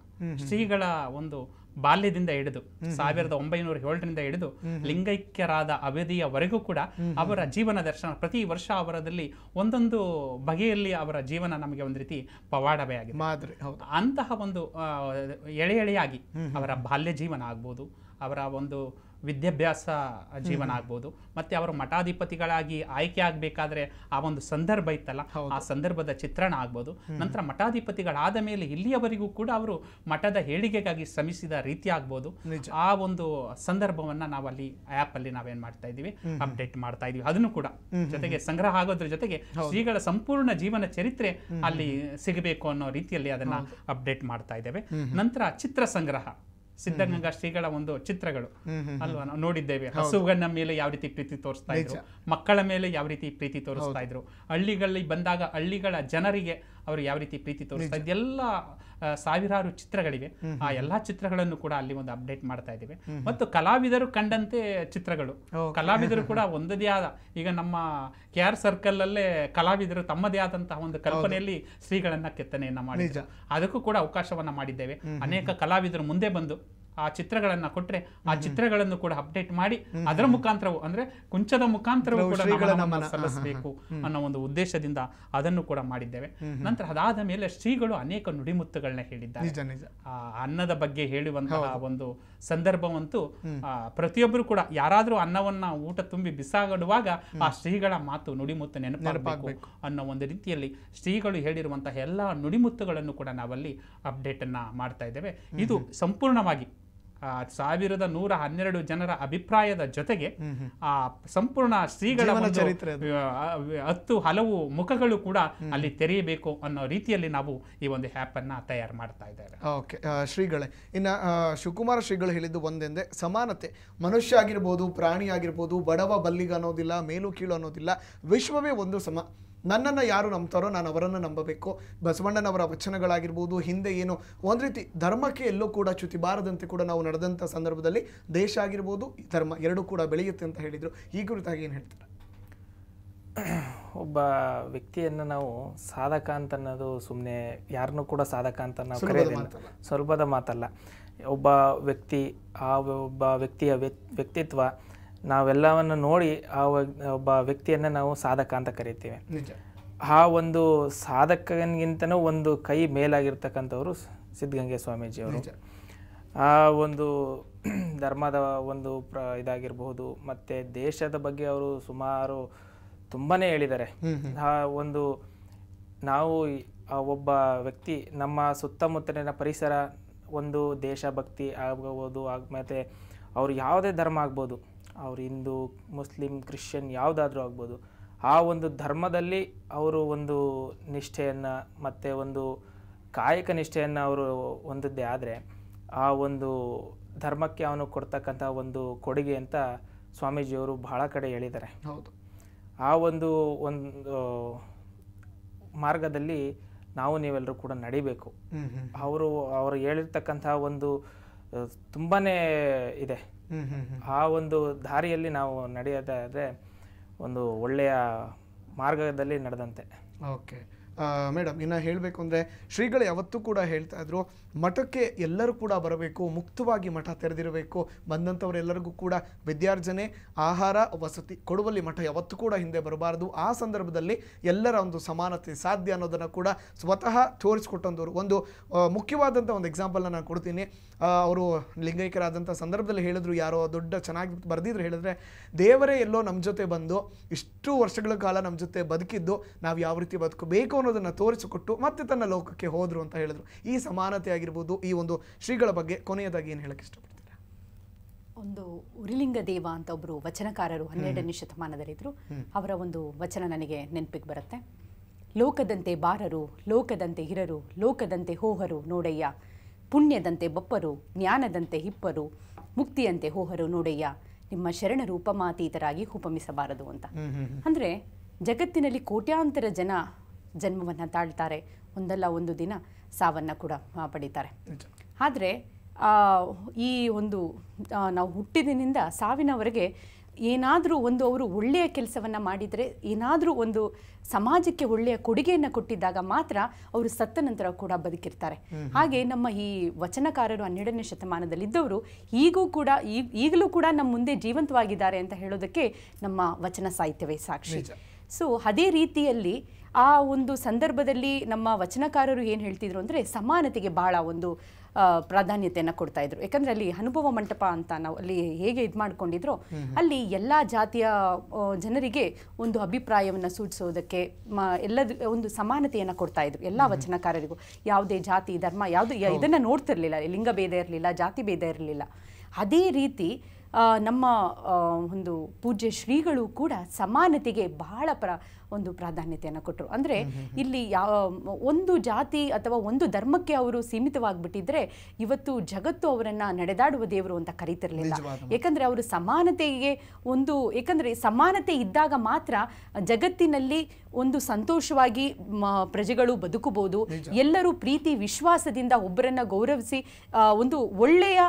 ಶ್ರೀಗಳ ಒಂದು ಬಾಲ್ಯದಿಂದ ಹಿಡಿದು ಸಾವಿರದ ಒಂಬೈನೂರ ಏಳರಿಂದ ಹಿಡಿದು ಲಿಂಗೈಕ್ಯರಾದ ಅವಧಿಯವರೆಗೂ ಕೂಡ ಅವರ ಜೀವನ ದರ್ಶನ ಪ್ರತಿ ವರ್ಷ ಅವರದಲ್ಲಿ ಒಂದೊಂದು ಬಗೆಯಲ್ಲಿ ಅವರ ಜೀವನ ನಮಗೆ ಒಂದು ರೀತಿ ಪವಾಡವೇ ಆಗಿದೆ ಅಂತಹ ಒಂದು ಎಳೆ ಎಳೆಯಾಗಿ ಅವರ ಬಾಲ್ಯ ಜೀವನ ಆಗ್ಬೋದು ಅವರ ಒಂದು ವಿದ್ಯಾಭ್ಯಾಸ ಜೀವನ ಆಗ್ಬೋದು ಮತ್ತೆ ಅವರು ಮಠಾಧಿಪತಿಗಳಾಗಿ ಆಯ್ಕೆ ಆಗಬೇಕಾದ್ರೆ ಆ ಒಂದು ಸಂದರ್ಭ ಇತ್ತಲ್ಲ ಆ ಸಂದರ್ಭದ ಚಿತ್ರಣ ಆಗ್ಬೋದು ನಂತರ ಮಠಾಧಿಪತಿಗಳಾದ ಮೇಲೆ ಇಲ್ಲಿಯವರೆಗೂ ಕೂಡ ಅವರು ಮಠದ ಏಳಿಗೆಗಾಗಿ ಶ್ರಮಿಸಿದ ರೀತಿ ಆಗ್ಬೋದು ಆ ಒಂದು ಸಂದರ್ಭವನ್ನ ನಾವಲ್ಲಿ ಅಲ್ಲಿ ನಾವೇನ್ ಮಾಡ್ತಾ ಇದೀವಿ ಅಪ್ಡೇಟ್ ಮಾಡ್ತಾ ಇದೀವಿ ಅದನ್ನು ಕೂಡ ಜೊತೆಗೆ ಸಂಗ್ರಹ ಆಗೋದ್ರ ಜೊತೆಗೆ ಶ್ರೀಗಳ ಸಂಪೂರ್ಣ ಜೀವನ ಚರಿತ್ರೆ ಅಲ್ಲಿ ಸಿಗಬೇಕು ಅನ್ನೋ ರೀತಿಯಲ್ಲಿ ಅದನ್ನ ಅಪ್ಡೇಟ್ ಮಾಡ್ತಾ ಇದ್ದೇವೆ ನಂತರ ಚಿತ್ರ ಸಂಗ್ರಹ ಸಿದ್ಧಗಂಗಾ ಶ್ರೀಗಳ ಒಂದು ಚಿತ್ರಗಳು ಅಲ್ವಾ ನಾವು ನೋಡಿದ್ದೇವೆ ಹಸುಗಳ ಮೇಲೆ ಯಾವ ರೀತಿ ಪ್ರೀತಿ ತೋರಿಸ್ತಾ ಇದ್ರು ಮಕ್ಕಳ ಮೇಲೆ ಯಾವ ರೀತಿ ಪ್ರೀತಿ ತೋರಿಸ್ತಾ ಇದ್ರು ಹಳ್ಳಿಗಳಲ್ಲಿ ಬಂದಾಗ ಹಳ್ಳಿಗಳ ಜನರಿಗೆ ಅವರು ಯಾವ ರೀತಿ ಪ್ರೀತಿ ತೋರಿಸ್ತಾ ಇದೆಲ್ಲ ಸಾವಿರಾರು ಚಿತ್ರಗಳಿವೆ ಆ ಎಲ್ಲಾ ಚಿತ್ರಗಳನ್ನು ಕೂಡ ಅಲ್ಲಿ ಒಂದು ಅಪ್ಡೇಟ್ ಮಾಡ್ತಾ ಇದ್ದೇವೆ ಮತ್ತು ಕಲಾವಿದರು ಕಂಡಂತೆ ಚಿತ್ರಗಳು ಕಲಾವಿದರು ಕೂಡ ಒಂದದೇ ಆದ ಈಗ ನಮ್ಮ ಕೆ ಆರ್ ಸರ್ಕಲ್ ಅಲ್ಲೇ ಕಲಾವಿದರು ತಮ್ಮದೇ ಆದಂತಹ ಒಂದು ಕಲ್ಪನೆಯಲ್ಲಿ ಶ್ರೀಗಳನ್ನ ಕೆತ್ತನೆಯನ್ನ ಮಾಡಿದ್ದಾರೆ ಅದಕ್ಕೂ ಕೂಡ ಅವಕಾಶವನ್ನ ಮಾಡಿದ್ದೇವೆ ಅನೇಕ ಕಲಾವಿದರು ಮುಂದೆ ಬಂದು ಆ ಚಿತ್ರಗಳನ್ನ ಕೊಟ್ರೆ ಆ ಚಿತ್ರಗಳನ್ನು ಕೂಡ ಅಪ್ಡೇಟ್ ಮಾಡಿ ಅದರ ಮುಖಾಂತರವು ಅಂದ್ರೆ ಕುಂಚದ ಮುಖಾಂತರವೂ ಕೂಡ ಸಲ್ಲಿಸಬೇಕು ಅನ್ನೋ ಒಂದು ಉದ್ದೇಶದಿಂದ ಅದನ್ನು ಕೂಡ ಮಾಡಿದ್ದೇವೆ ನಂತರ ಅದಾದ ಮೇಲೆ ಶ್ರೀಗಳು ಅನೇಕ ನುಡಿಮುತ್ತುಗಳನ್ನ ಹೇಳಿದ್ದಾರೆ ಆ ಅನ್ನದ ಬಗ್ಗೆ ಹೇಳುವಂತಹ ಒಂದು ಸಂದರ್ಭವಂತೂ ಪ್ರತಿಯೊಬ್ಬರು ಕೂಡ ಯಾರಾದ್ರೂ ಅನ್ನವನ್ನ ಊಟ ತುಂಬಿ ಬಿಸಾಗಡುವಾಗ ಆ ಶ್ರೀಗಳ ಮಾತು ನುಡಿಮುತ್ತು ನೆನಪಾಗಬೇಕು ಅನ್ನೋ ಒಂದು ರೀತಿಯಲ್ಲಿ ಶ್ರೀಗಳು ಹೇಳಿರುವಂತಹ ಎಲ್ಲಾ ನುಡಿಮುತ್ತುಗಳನ್ನು ಕೂಡ ನಾವಲ್ಲಿ ಅಪ್ಡೇಟ್ ಅನ್ನ ಮಾಡ್ತಾ ಇದ್ದೇವೆ ಇದು ಸಂಪೂರ್ಣವಾಗಿ ಸಾವಿರದ ನೂರ ಹನ್ನೆರಡು ಜನರ ಅಭಿಪ್ರಾಯದ ಜೊತೆಗೆ ಆ ಸಂಪೂರ್ಣ ಶ್ರೀಗಳ ಹತ್ತು ಹಲವು ಮುಖಗಳು ಕೂಡ ಅಲ್ಲಿ ತೆರೆಯಬೇಕು ಅನ್ನೋ ರೀತಿಯಲ್ಲಿ ನಾವು ಈ ಒಂದು ಆ್ಯಪ್ ಅನ್ನ ತಯಾರು ಮಾಡ್ತಾ ಇದ್ದಾರೆ ಓಕೆ ಶ್ರೀಗಳೇ ಇನ್ನು ಶಿವಕುಮಾರ ಶ್ರೀಗಳು ಹೇಳಿದ್ದು ಒಂದೆಂದೇ ಸಮಾನತೆ ಮನುಷ್ಯ ಆಗಿರ್ಬೋದು ಪ್ರಾಣಿ ಆಗಿರ್ಬೋದು ಬಡವ ಬಲ್ಲಿಗ ಅನ್ನೋದಿಲ್ಲ ಮೇಲು ಕೀಳು ಅನ್ನೋದಿಲ್ಲ ವಿಶ್ವವೇ ಒಂದು ಸಮ ನನ್ನನ್ನು ಯಾರು ನಂಬ್ತಾರೋ ನಾನು ಅವರನ್ನು ನಂಬಬೇಕು ಬಸವಣ್ಣನವರ ವಚನಗಳಾಗಿರ್ಬೋದು ಹಿಂದೆ ಏನು ಒಂದು ರೀತಿ ಧರ್ಮಕ್ಕೆ ಎಲ್ಲೂ ಕೂಡ ಚ್ಯುತಿ ಬಾರದಂತೆ ಕೂಡ ನಾವು ನಡೆದಂಥ ಸಂದರ್ಭದಲ್ಲಿ ದೇಶ ಆಗಿರ್ಬೋದು ಧರ್ಮ ಎರಡೂ ಕೂಡ ಬೆಳೆಯುತ್ತೆ ಅಂತ ಹೇಳಿದರು ಈ ಕುರಿತಾಗಿ ಏನು ಹೇಳ್ತಾರೆ ಒಬ್ಬ ವ್ಯಕ್ತಿಯನ್ನು ನಾವು ಸಾಧಕ ಅಂತ ಅನ್ನೋದು ಸುಮ್ಮನೆ ಯಾರನ್ನೂ ಕೂಡ ಸಾಧಕ ಅಂತ ನಾವು ಸ್ವಲ್ಪದ ಮಾತಲ್ಲ ಒಬ್ಬ ವ್ಯಕ್ತಿ ಆ ಒಬ್ಬ ವ್ಯಕ್ತಿಯ ವ್ಯಕ್ತಿತ್ವ ನಾವೆಲ್ಲವನ್ನು ನೋಡಿ ಆ ಒಬ್ಬ ವ್ಯಕ್ತಿಯನ್ನು ನಾವು ಸಾಧಕ ಅಂತ ಕರಿತೀವಿ ಆ ಒಂದು ಸಾಧಕನಿಗಿಂತನೂ ಒಂದು ಕೈ ಮೇಲಾಗಿರ್ತಕ್ಕಂಥವ್ರು ಸಿದ್ಧಗಂಗೆ ಸ್ವಾಮೀಜಿಯವರು ಆ ಒಂದು ಧರ್ಮದ ಒಂದು ಪ್ರ ಇದಾಗಿರಬಹುದು ಮತ್ತು ದೇಶದ ಬಗ್ಗೆ ಅವರು ಸುಮಾರು ತುಂಬಾ ಹೇಳಿದ್ದಾರೆ ಆ ಒಂದು ನಾವು ಒಬ್ಬ ವ್ಯಕ್ತಿ ನಮ್ಮ ಸುತ್ತಮುತ್ತಲಿನ ಪರಿಸರ ಒಂದು ದೇಶಭಕ್ತಿ ಆಗಬಹುದು ಮತ್ತು ಅವ್ರು ಯಾವುದೇ ಧರ್ಮ ಆಗ್ಬೋದು ಅವರು ಹಿಂದೂ ಮುಸ್ಲಿಂ ಕ್ರಿಶ್ಚಿಯನ್ ಯಾವುದಾದ್ರೂ ಆಗ್ಬೋದು ಆ ಒಂದು ಧರ್ಮದಲ್ಲಿ ಅವರು ಒಂದು ನಿಷ್ಠೆಯನ್ನು ಮತ್ತು ಒಂದು ಕಾಯಕ ನಿಷ್ಠೆಯನ್ನು ಅವರು ಹೊಂದಿದ್ದೇ ಆದರೆ ಆ ಒಂದು ಧರ್ಮಕ್ಕೆ ಅವನು ಕೊಡ್ತಕ್ಕಂಥ ಒಂದು ಕೊಡುಗೆ ಅಂತ ಸ್ವಾಮೀಜಿಯವರು ಭಾಳ ಕಡೆ ಹೇಳಿದ್ದಾರೆ ಹೌದು ಆ ಒಂದು ಒಂದು ಮಾರ್ಗದಲ್ಲಿ ನಾವು ನೀವೆಲ್ಲರೂ ಕೂಡ ನಡಿಬೇಕು ಅವರು ಅವರು ಹೇಳಿರ್ತಕ್ಕಂಥ ಒಂದು ತುಂಬಾ ಇದೆ ಆ ಒಂದು ದಾರಿಯಲ್ಲಿ ನಾವು ನಡೆಯೋದಾದರೆ ಒಂದು ಒಳ್ಳೆಯ ಮಾರ್ಗದಲ್ಲಿ ನಡೆದಂತೆ ಓಕೆ ಮೇಡಮ್ ಇನ್ನು ಹೇಳಬೇಕು ಅಂದರೆ ಶ್ರೀಗಳು ಯಾವತ್ತೂ ಕೂಡ ಹೇಳ್ತಾ ಇದ್ರು ಮಠಕ್ಕೆ ಎಲ್ಲರೂ ಕೂಡ ಬರಬೇಕು ಮುಕ್ತವಾಗಿ ಮಠ ತೆರೆದಿರಬೇಕು ಬಂದಂಥವರೆಲ್ಲರಿಗೂ ಕೂಡ ವಿದ್ಯಾರ್ಜನೆ ಆಹಾರ ವಸತಿ ಕೊಡುವಲ್ಲಿ ಮಠ ಯಾವತ್ತೂ ಕೂಡ ಹಿಂದೆ ಬರಬಾರದು ಆ ಸಂದರ್ಭದಲ್ಲಿ ಎಲ್ಲರ ಒಂದು ಸಮಾನತೆ ಸಾಧ್ಯ ಅನ್ನೋದನ್ನು ಕೂಡ ಸ್ವತಃ ತೋರಿಸಿಕೊಟ್ಟಂದವರು ಒಂದು ಮುಖ್ಯವಾದಂಥ ಒಂದು ಎಕ್ಸಾಂಪಲ್ನ ನಾನು ಕೊಡ್ತೀನಿ ಅವರು ಲಿಂಗೈಕ್ಯರಾದಂಥ ಸಂದರ್ಭದಲ್ಲಿ ಹೇಳಿದ್ರು ಯಾರೋ ದೊಡ್ಡ ಚೆನ್ನಾಗಿ ಬರೆದಿದ್ರು ಹೇಳಿದ್ರೆ ದೇವರೇ ಎಲ್ಲೋ ನಮ್ಮ ಜೊತೆ ಬಂದು ಇಷ್ಟು ವರ್ಷಗಳ ಕಾಲ ನಮ್ಮ ಜೊತೆ ಬದುಕಿದ್ದು ನಾವು ಯಾವ ರೀತಿ ಬದುಕಬೇಕು ಅನ್ನೋದನ್ನು ತೋರಿಸಿಕೊಟ್ಟು ಮತ್ತೆ ತನ್ನ ಲೋಕಕ್ಕೆ ಹೋದರು ಅಂತ ಹೇಳಿದ್ರು ಈ ಸಮಾನತೆಯಾಗಿ ಆಗಿರ್ಬೋದು ಈ ಒಂದು ಶ್ರೀಗಳ ಬಗ್ಗೆ ಕೊನೆಯದಾಗಿ ಏನು ಹೇಳಕ್ಕೆ ಇಷ್ಟಪಡ್ತೀನಿ ಒಂದು ಉರಿಲಿಂಗ ದೇವ ಅಂತ ಒಬ್ಬರು ವಚನಕಾರರು ಹನ್ನೆರಡನೇ ಶತಮಾನದಲ್ಲಿದ್ದರು ಅವರ ಒಂದು ವಚನ ನನಗೆ ನೆನಪಿಗೆ ಬರುತ್ತೆ ಲೋಕದಂತೆ ಬಾರರು ಲೋಕದಂತೆ ಹಿರರು ಲೋಕದಂತೆ ಹೋಹರು ನೋಡಯ್ಯ ಪುಣ್ಯದಂತೆ ಬಪ್ಪರು ಜ್ಞಾನದಂತೆ ಹಿಪ್ಪರು ಮುಕ್ತಿಯಂತೆ ಹೋಹರು ನೋಡಯ್ಯ ನಿಮ್ಮ ಶರಣರು ಉಪಮಾತೀತರಾಗಿ ಉಪಮಿಸಬಾರದು ಅಂತ ಅಂದರೆ ಜಗತ್ತಿನಲ್ಲಿ ಕೋಟ್ಯಾಂತರ ಜನ ಜನ್ಮವನ್ನು ತಾಳ್ತಾರೆ ಒಂದಲ್ಲ ಒಂದು ದಿನ ಸಾವನ್ನು ಕೂಡ ಪಡೀತಾರೆ ಆದರೆ ಈ ಒಂದು ನಾವು ಹುಟ್ಟಿದಿನಿಂದ ಸಾವಿನವರೆಗೆ ಏನಾದರೂ ಒಂದು ಅವರು ಒಳ್ಳೆಯ ಕೆಲಸವನ್ನು ಮಾಡಿದರೆ ಏನಾದರೂ ಒಂದು ಸಮಾಜಕ್ಕೆ ಒಳ್ಳೆಯ ಕೊಡುಗೆಯನ್ನು ಕೊಟ್ಟಿದ್ದಾಗ ಮಾತ್ರ ಅವರು ಸತ್ತ ನಂತರ ಕೂಡ ಬದುಕಿರ್ತಾರೆ ಹಾಗೆ ನಮ್ಮ ಈ ವಚನಕಾರರು ಹನ್ನೆರಡನೇ ಶತಮಾನದಲ್ಲಿದ್ದವರು ಈಗೂ ಕೂಡ ಈಗಲೂ ಕೂಡ ನಮ್ಮ ಮುಂದೆ ಜೀವಂತವಾಗಿದ್ದಾರೆ ಅಂತ ಹೇಳೋದಕ್ಕೆ ನಮ್ಮ ವಚನ ಸಾಹಿತ್ಯವೇ ಸಾಕ್ಷಿ ಸೊ ಅದೇ ರೀತಿಯಲ್ಲಿ ಆ ಒಂದು ಸಂದರ್ಭದಲ್ಲಿ ನಮ್ಮ ವಚನಕಾರರು ಏನು ಹೇಳ್ತಿದ್ರು ಅಂದರೆ ಸಮಾನತೆಗೆ ಭಾಳ ಒಂದು ಪ್ರಾಧಾನ್ಯತೆಯನ್ನು ಕೊಡ್ತಾ ಇದ್ರು ಯಾಕಂದ್ರೆ ಅಲ್ಲಿ ಅನುಭವ ಮಂಟಪ ಅಂತ ನಾವು ಅಲ್ಲಿ ಹೇಗೆ ಇದು ಮಾಡ್ಕೊಂಡಿದ್ರು ಅಲ್ಲಿ ಎಲ್ಲ ಜಾತಿಯ ಜನರಿಗೆ ಒಂದು ಅಭಿಪ್ರಾಯವನ್ನು ಸೂಚಿಸೋದಕ್ಕೆ ಎಲ್ಲದ ಒಂದು ಸಮಾನತೆಯನ್ನು ಕೊಡ್ತಾ ಇದ್ರು ಎಲ್ಲ ವಚನಕಾರರಿಗೂ ಯಾವುದೇ ಜಾತಿ ಧರ್ಮ ಯಾವುದು ಇದನ್ನು ನೋಡ್ತಿರ್ಲಿಲ್ಲ ಲಿಂಗ ಭೇದ ಇರಲಿಲ್ಲ ಜಾತಿ ಭೇದ ಇರಲಿಲ್ಲ ಅದೇ ರೀತಿ ನಮ್ಮ ಒಂದು ಪೂಜ್ಯ ಶ್ರೀಗಳು ಕೂಡ ಸಮಾನತೆಗೆ ಬಹಳ ಪ್ರ ಒಂದು ಪ್ರಾಧಾನ್ಯತೆಯನ್ನು ಕೊಟ್ಟರು ಅಂದರೆ ಇಲ್ಲಿ ಯಾವ ಒಂದು ಜಾತಿ ಅಥವಾ ಒಂದು ಧರ್ಮಕ್ಕೆ ಅವರು ಸೀಮಿತವಾಗಿಬಿಟ್ಟಿದ್ರೆ ಇವತ್ತು ಜಗತ್ತು ಅವರನ್ನು ನಡೆದಾಡುವ ದೇವರು ಅಂತ ಕರೀತಿರಲಿಲ್ಲ ಯಾಕಂದ್ರೆ ಅವರು ಸಮಾನತೆಗೆ ಒಂದು ಏಕೆಂದರೆ ಸಮಾನತೆ ಇದ್ದಾಗ ಮಾತ್ರ ಜಗತ್ತಿನಲ್ಲಿ ಒಂದು ಸಂತೋಷವಾಗಿ ಪ್ರಜೆಗಳು ಬದುಕಬಹುದು ಎಲ್ಲರೂ ಪ್ರೀತಿ ವಿಶ್ವಾಸದಿಂದ ಒಬ್ಬರನ್ನ ಗೌರವಿಸಿ ಒಂದು ಒಳ್ಳೆಯ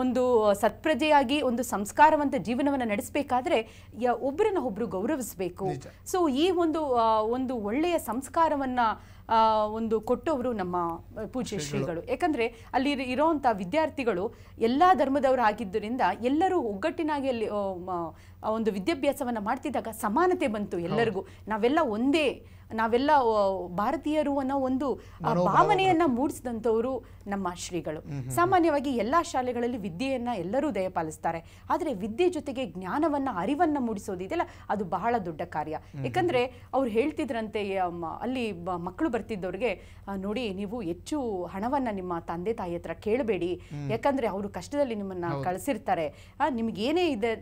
ಒಂದು ಸತ್ಪ್ರಜೆಯಾಗಿ ಒಂದು ಸಂಸ್ಕಾರವಂತ ಜೀವನವನ್ನು ನಡೆಸಬೇಕಾದ್ರೆ ಒಬ್ಬರನ್ನ ಒಬ್ಬರು ಗೌರವಿಸಬೇಕು ಸೊ ಈ ಒಂದು ಒಂದು ಒಂದು ಒಳ್ಳೆಯ ಸಂಸ್ಕಾರವನ್ನು ಒಂದು ಕೊಟ್ಟವರು ನಮ್ಮ ಪೂಜ್ಯ ಶ್ರೀಗಳು ಯಾಕಂದರೆ ಅಲ್ಲಿ ಇರೋವಂಥ ವಿದ್ಯಾರ್ಥಿಗಳು ಎಲ್ಲ ಧರ್ಮದವರು ಆಗಿದ್ದರಿಂದ ಎಲ್ಲರೂ ಒಗ್ಗಟ್ಟಿನಾಗಿ ಅಲ್ಲಿ ಒಂದು ವಿದ್ಯಾಭ್ಯಾಸವನ್ನು ಮಾಡ್ತಿದ್ದಾಗ ಸಮಾನತೆ ಬಂತು ಎಲ್ಲರಿಗೂ ನಾವೆಲ್ಲ ಒಂದೇ ನಾವೆಲ್ಲ ಭಾರತೀಯರು ಅನ್ನೋ ಒಂದು ಭಾವನೆಯನ್ನ ಮೂಡಿಸಿದಂಥವರು ನಮ್ಮ ಶ್ರೀಗಳು ಸಾಮಾನ್ಯವಾಗಿ ಎಲ್ಲ ಶಾಲೆಗಳಲ್ಲಿ ವಿದ್ಯೆಯನ್ನ ಎಲ್ಲರೂ ದಯಪಾಲಿಸ್ತಾರೆ ಆದರೆ ವಿದ್ಯೆ ಜೊತೆಗೆ ಜ್ಞಾನವನ್ನ ಅರಿವನ್ನ ಮೂಡಿಸೋದಿದೆಯಲ್ಲ ಅದು ಬಹಳ ದೊಡ್ಡ ಕಾರ್ಯ ಯಾಕಂದ್ರೆ ಅವ್ರು ಹೇಳ್ತಿದ್ರಂತೆ ಅಲ್ಲಿ ಮಕ್ಕಳು ಬರ್ತಿದ್ದವ್ರಿಗೆ ನೋಡಿ ನೀವು ಹೆಚ್ಚು ಹಣವನ್ನ ನಿಮ್ಮ ತಂದೆ ತಾಯಿ ಹತ್ರ ಕೇಳಬೇಡಿ ಯಾಕಂದ್ರೆ ಅವರು ಕಷ್ಟದಲ್ಲಿ ನಿಮ್ಮನ್ನ ಕಳಿಸಿರ್ತಾರೆ ನಿಮ್ಗೆ ಏನೇ ಇದೆ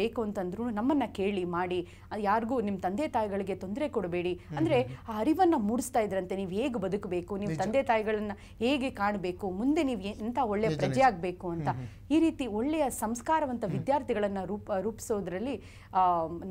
ಬೇಕು ಅಂತಂದ್ರು ನಮ್ಮನ್ನ ಕೇಳಿ ಮಾಡಿ ಯಾರಿಗೂ ನಿಮ್ಮ ತಂದೆ ತಾಯಿಗಳಿಗೆ ತೊಂದರೆ ಕೊಡಬೇಡಿ ಅಂದ್ರೆ ಅರಿವನ್ನ ಆ ಅರಿವನ್ನ ಮೂಡಿಸ್ತಾ ಇದ್ರಂತೆ ನೀವು ಹೇಗೆ ಬದುಕಬೇಕು ನೀವು ತಂದೆ ತಾಯಿಗಳನ್ನ ಹೇಗೆ ಕಾಣಬೇಕು ಮುಂದೆ ನೀವು ಎಂತ ಒಳ್ಳೆ ಪ್ರಜೆ ಆಗ್ಬೇಕು ಅಂತ ಈ ರೀತಿ ಒಳ್ಳೆಯ ಸಂಸ್ಕಾರವಂತ ವಿದ್ಯಾರ್ಥಿಗಳನ್ನ ರೂಪ ರೂಪಿಸೋದ್ರಲ್ಲಿ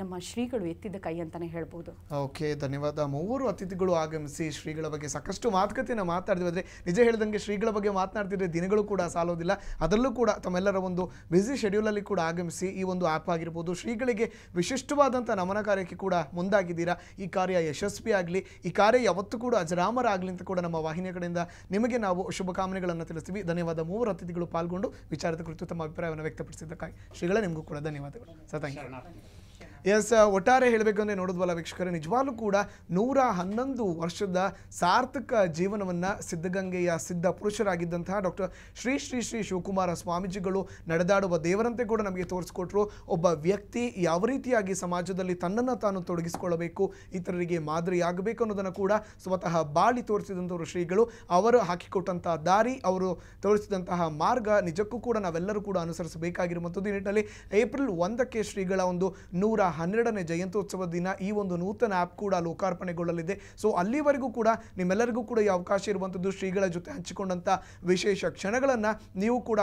ನಮ್ಮ ಶ್ರೀಗಳು ಎತ್ತಿದ ಕೈ ಅಂತಾನೆ ಹೇಳ್ಬೋದು ಓಕೆ ಧನ್ಯವಾದ ಮೂವರು ಅತಿಥಿಗಳು ಆಗಮಿಸಿ ಶ್ರೀಗಳ ಬಗ್ಗೆ ಸಾಕಷ್ಟು ಮಾತುಕತೆಯನ್ನು ಮಾತಾಡಿದ್ವಿ ಆದರೆ ನಿಜ ಹೇಳಿದಂಗೆ ಶ್ರೀಗಳ ಬಗ್ಗೆ ಮಾತನಾಡ್ತಿದ್ರೆ ದಿನಗಳು ಕೂಡ ಸಾಲೋದಿಲ್ಲ ಅದರಲ್ಲೂ ಕೂಡ ತಮ್ಮೆಲ್ಲರ ಒಂದು ಬ್ಯುಸಿ ಶೆಡ್ಯೂಲಲ್ಲಿ ಕೂಡ ಆಗಮಿಸಿ ಈ ಒಂದು ಆಪ್ ಆಗಿರ್ಬೋದು ಶ್ರೀಗಳಿಗೆ ವಿಶಿಷ್ಟವಾದಂತಹ ನಮನ ಕಾರ್ಯಕ್ಕೆ ಕೂಡ ಮುಂದಾಗಿದ್ದೀರಾ ಈ ಕಾರ್ಯ ಯಶಸ್ವಿ ಆಗಲಿ ಈ ಕಾರ್ಯ ಯಾವತ್ತೂ ಕೂಡ ಅಜರಾಮರಾಗಲಿ ಅಂತ ಕೂಡ ನಮ್ಮ ವಾಹಿನಿಯ ಕಡೆಯಿಂದ ನಿಮಗೆ ನಾವು ಶುಭಕಾಮನೆಗಳನ್ನು ತಿಳಿಸ್ತೀವಿ ಧನ್ಯವಾದ ಮೂವರು ಅತಿಥಿಗಳು ಪಾಲ್ಗೊಂಡು ವಿಚಾರದ ಕುರಿತು ತಮ್ಮ ಅಭಿಪ್ರಾಯವನ್ನು ವ್ಯಕ್ತಪಡಿಸಿದ್ದಕ್ಕಾಗಿ ಶ್ರೀಗಳ ನಿಮಗೂ ಕೂಡ ಧನ್ಯವಾದಗಳು ಸರ್ ಥ್ಯಾಂಕ್ ಯು ಎಸ್ ಒಟ್ಟಾರೆ ಹೇಳಬೇಕಂದ್ರೆ ನೋಡಿದ್ವಲ್ಲ ವೀಕ್ಷಕರೇ ನಿಜವಾಗ್ಲೂ ಕೂಡ ನೂರ ಹನ್ನೊಂದು ವರ್ಷದ ಸಾರ್ಥಕ ಜೀವನವನ್ನು ಸಿದ್ಧಗಂಗೆಯ ಸಿದ್ಧ ಪುರುಷರಾಗಿದ್ದಂತಹ ಡಾಕ್ಟರ್ ಶ್ರೀ ಶ್ರೀ ಶ್ರೀ ಶಿವಕುಮಾರ ಸ್ವಾಮೀಜಿಗಳು ನಡೆದಾಡುವ ದೇವರಂತೆ ಕೂಡ ನಮಗೆ ತೋರಿಸ್ಕೊಟ್ರು ಒಬ್ಬ ವ್ಯಕ್ತಿ ಯಾವ ರೀತಿಯಾಗಿ ಸಮಾಜದಲ್ಲಿ ತನ್ನನ್ನು ತಾನು ತೊಡಗಿಸಿಕೊಳ್ಳಬೇಕು ಇತರರಿಗೆ ಮಾದರಿಯಾಗಬೇಕು ಅನ್ನೋದನ್ನು ಕೂಡ ಸ್ವತಃ ಬಾಳಿ ತೋರಿಸಿದಂಥವರು ಶ್ರೀಗಳು ಅವರು ಹಾಕಿಕೊಟ್ಟಂತಹ ದಾರಿ ಅವರು ತೋರಿಸಿದಂತಹ ಮಾರ್ಗ ನಿಜಕ್ಕೂ ಕೂಡ ನಾವೆಲ್ಲರೂ ಕೂಡ ಅನುಸರಿಸಬೇಕಾಗಿರುವಂಥದ್ದು ಈ ನಿಟ್ಟಿನಲ್ಲಿ ಏಪ್ರಿಲ್ ಒಂದಕ್ಕೆ ಶ್ರೀಗಳ ಒಂದು ನೂರ ಹನ್ನೆರಡನೇ ಜಯಂತ್ಯೋತ್ಸವ ದಿನ ಈ ಒಂದು ನೂತನ ಆ್ಯಪ್ ಕೂಡ ಲೋಕಾರ್ಪಣೆಗೊಳ್ಳಲಿದೆ ಸೊ ಅಲ್ಲಿವರೆಗೂ ಕೂಡ ನಿಮ್ಮೆಲ್ಲರಿಗೂ ಕೂಡ ಈ ಅವಕಾಶ ಇರುವಂಥದ್ದು ಶ್ರೀಗಳ ಜೊತೆ ಹಂಚಿಕೊಂಡಂಥ ವಿಶೇಷ ಕ್ಷಣಗಳನ್ನು ನೀವು ಕೂಡ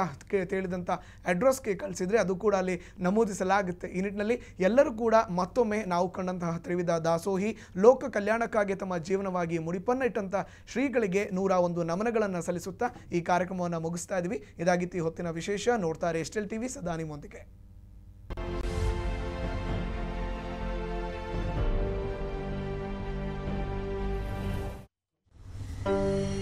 ತಿಳಿದಂಥ ಅಡ್ರೆಸ್ಗೆ ಕಳಿಸಿದರೆ ಅದು ಕೂಡ ಅಲ್ಲಿ ನಮೂದಿಸಲಾಗುತ್ತೆ ಈ ನಿಟ್ಟಿನಲ್ಲಿ ಎಲ್ಲರೂ ಕೂಡ ಮತ್ತೊಮ್ಮೆ ನಾವು ಕಂಡಂತಹ ತ್ರಿವಿಧ ದಾಸೋಹಿ ಲೋಕ ಕಲ್ಯಾಣಕ್ಕಾಗಿ ತಮ್ಮ ಜೀವನವಾಗಿ ಮುಡಿಪನ್ನ ಇಟ್ಟಂಥ ಶ್ರೀಗಳಿಗೆ ನೂರ ಒಂದು ನಮನಗಳನ್ನು ಸಲ್ಲಿಸುತ್ತಾ ಈ ಕಾರ್ಯಕ್ರಮವನ್ನು ಮುಗಿಸ್ತಾ ಇದ್ವಿ ಇದಾಗಿತ್ತು ಈ ಹೊತ್ತಿನ ವಿಶೇಷ ನೋಡ್ತಾರೆ ಎಸ್ಟೆಲ್ ಟಿವಿ ಸದಾ ನಿಮ್ಮೊಂದಿಗೆ Thank you.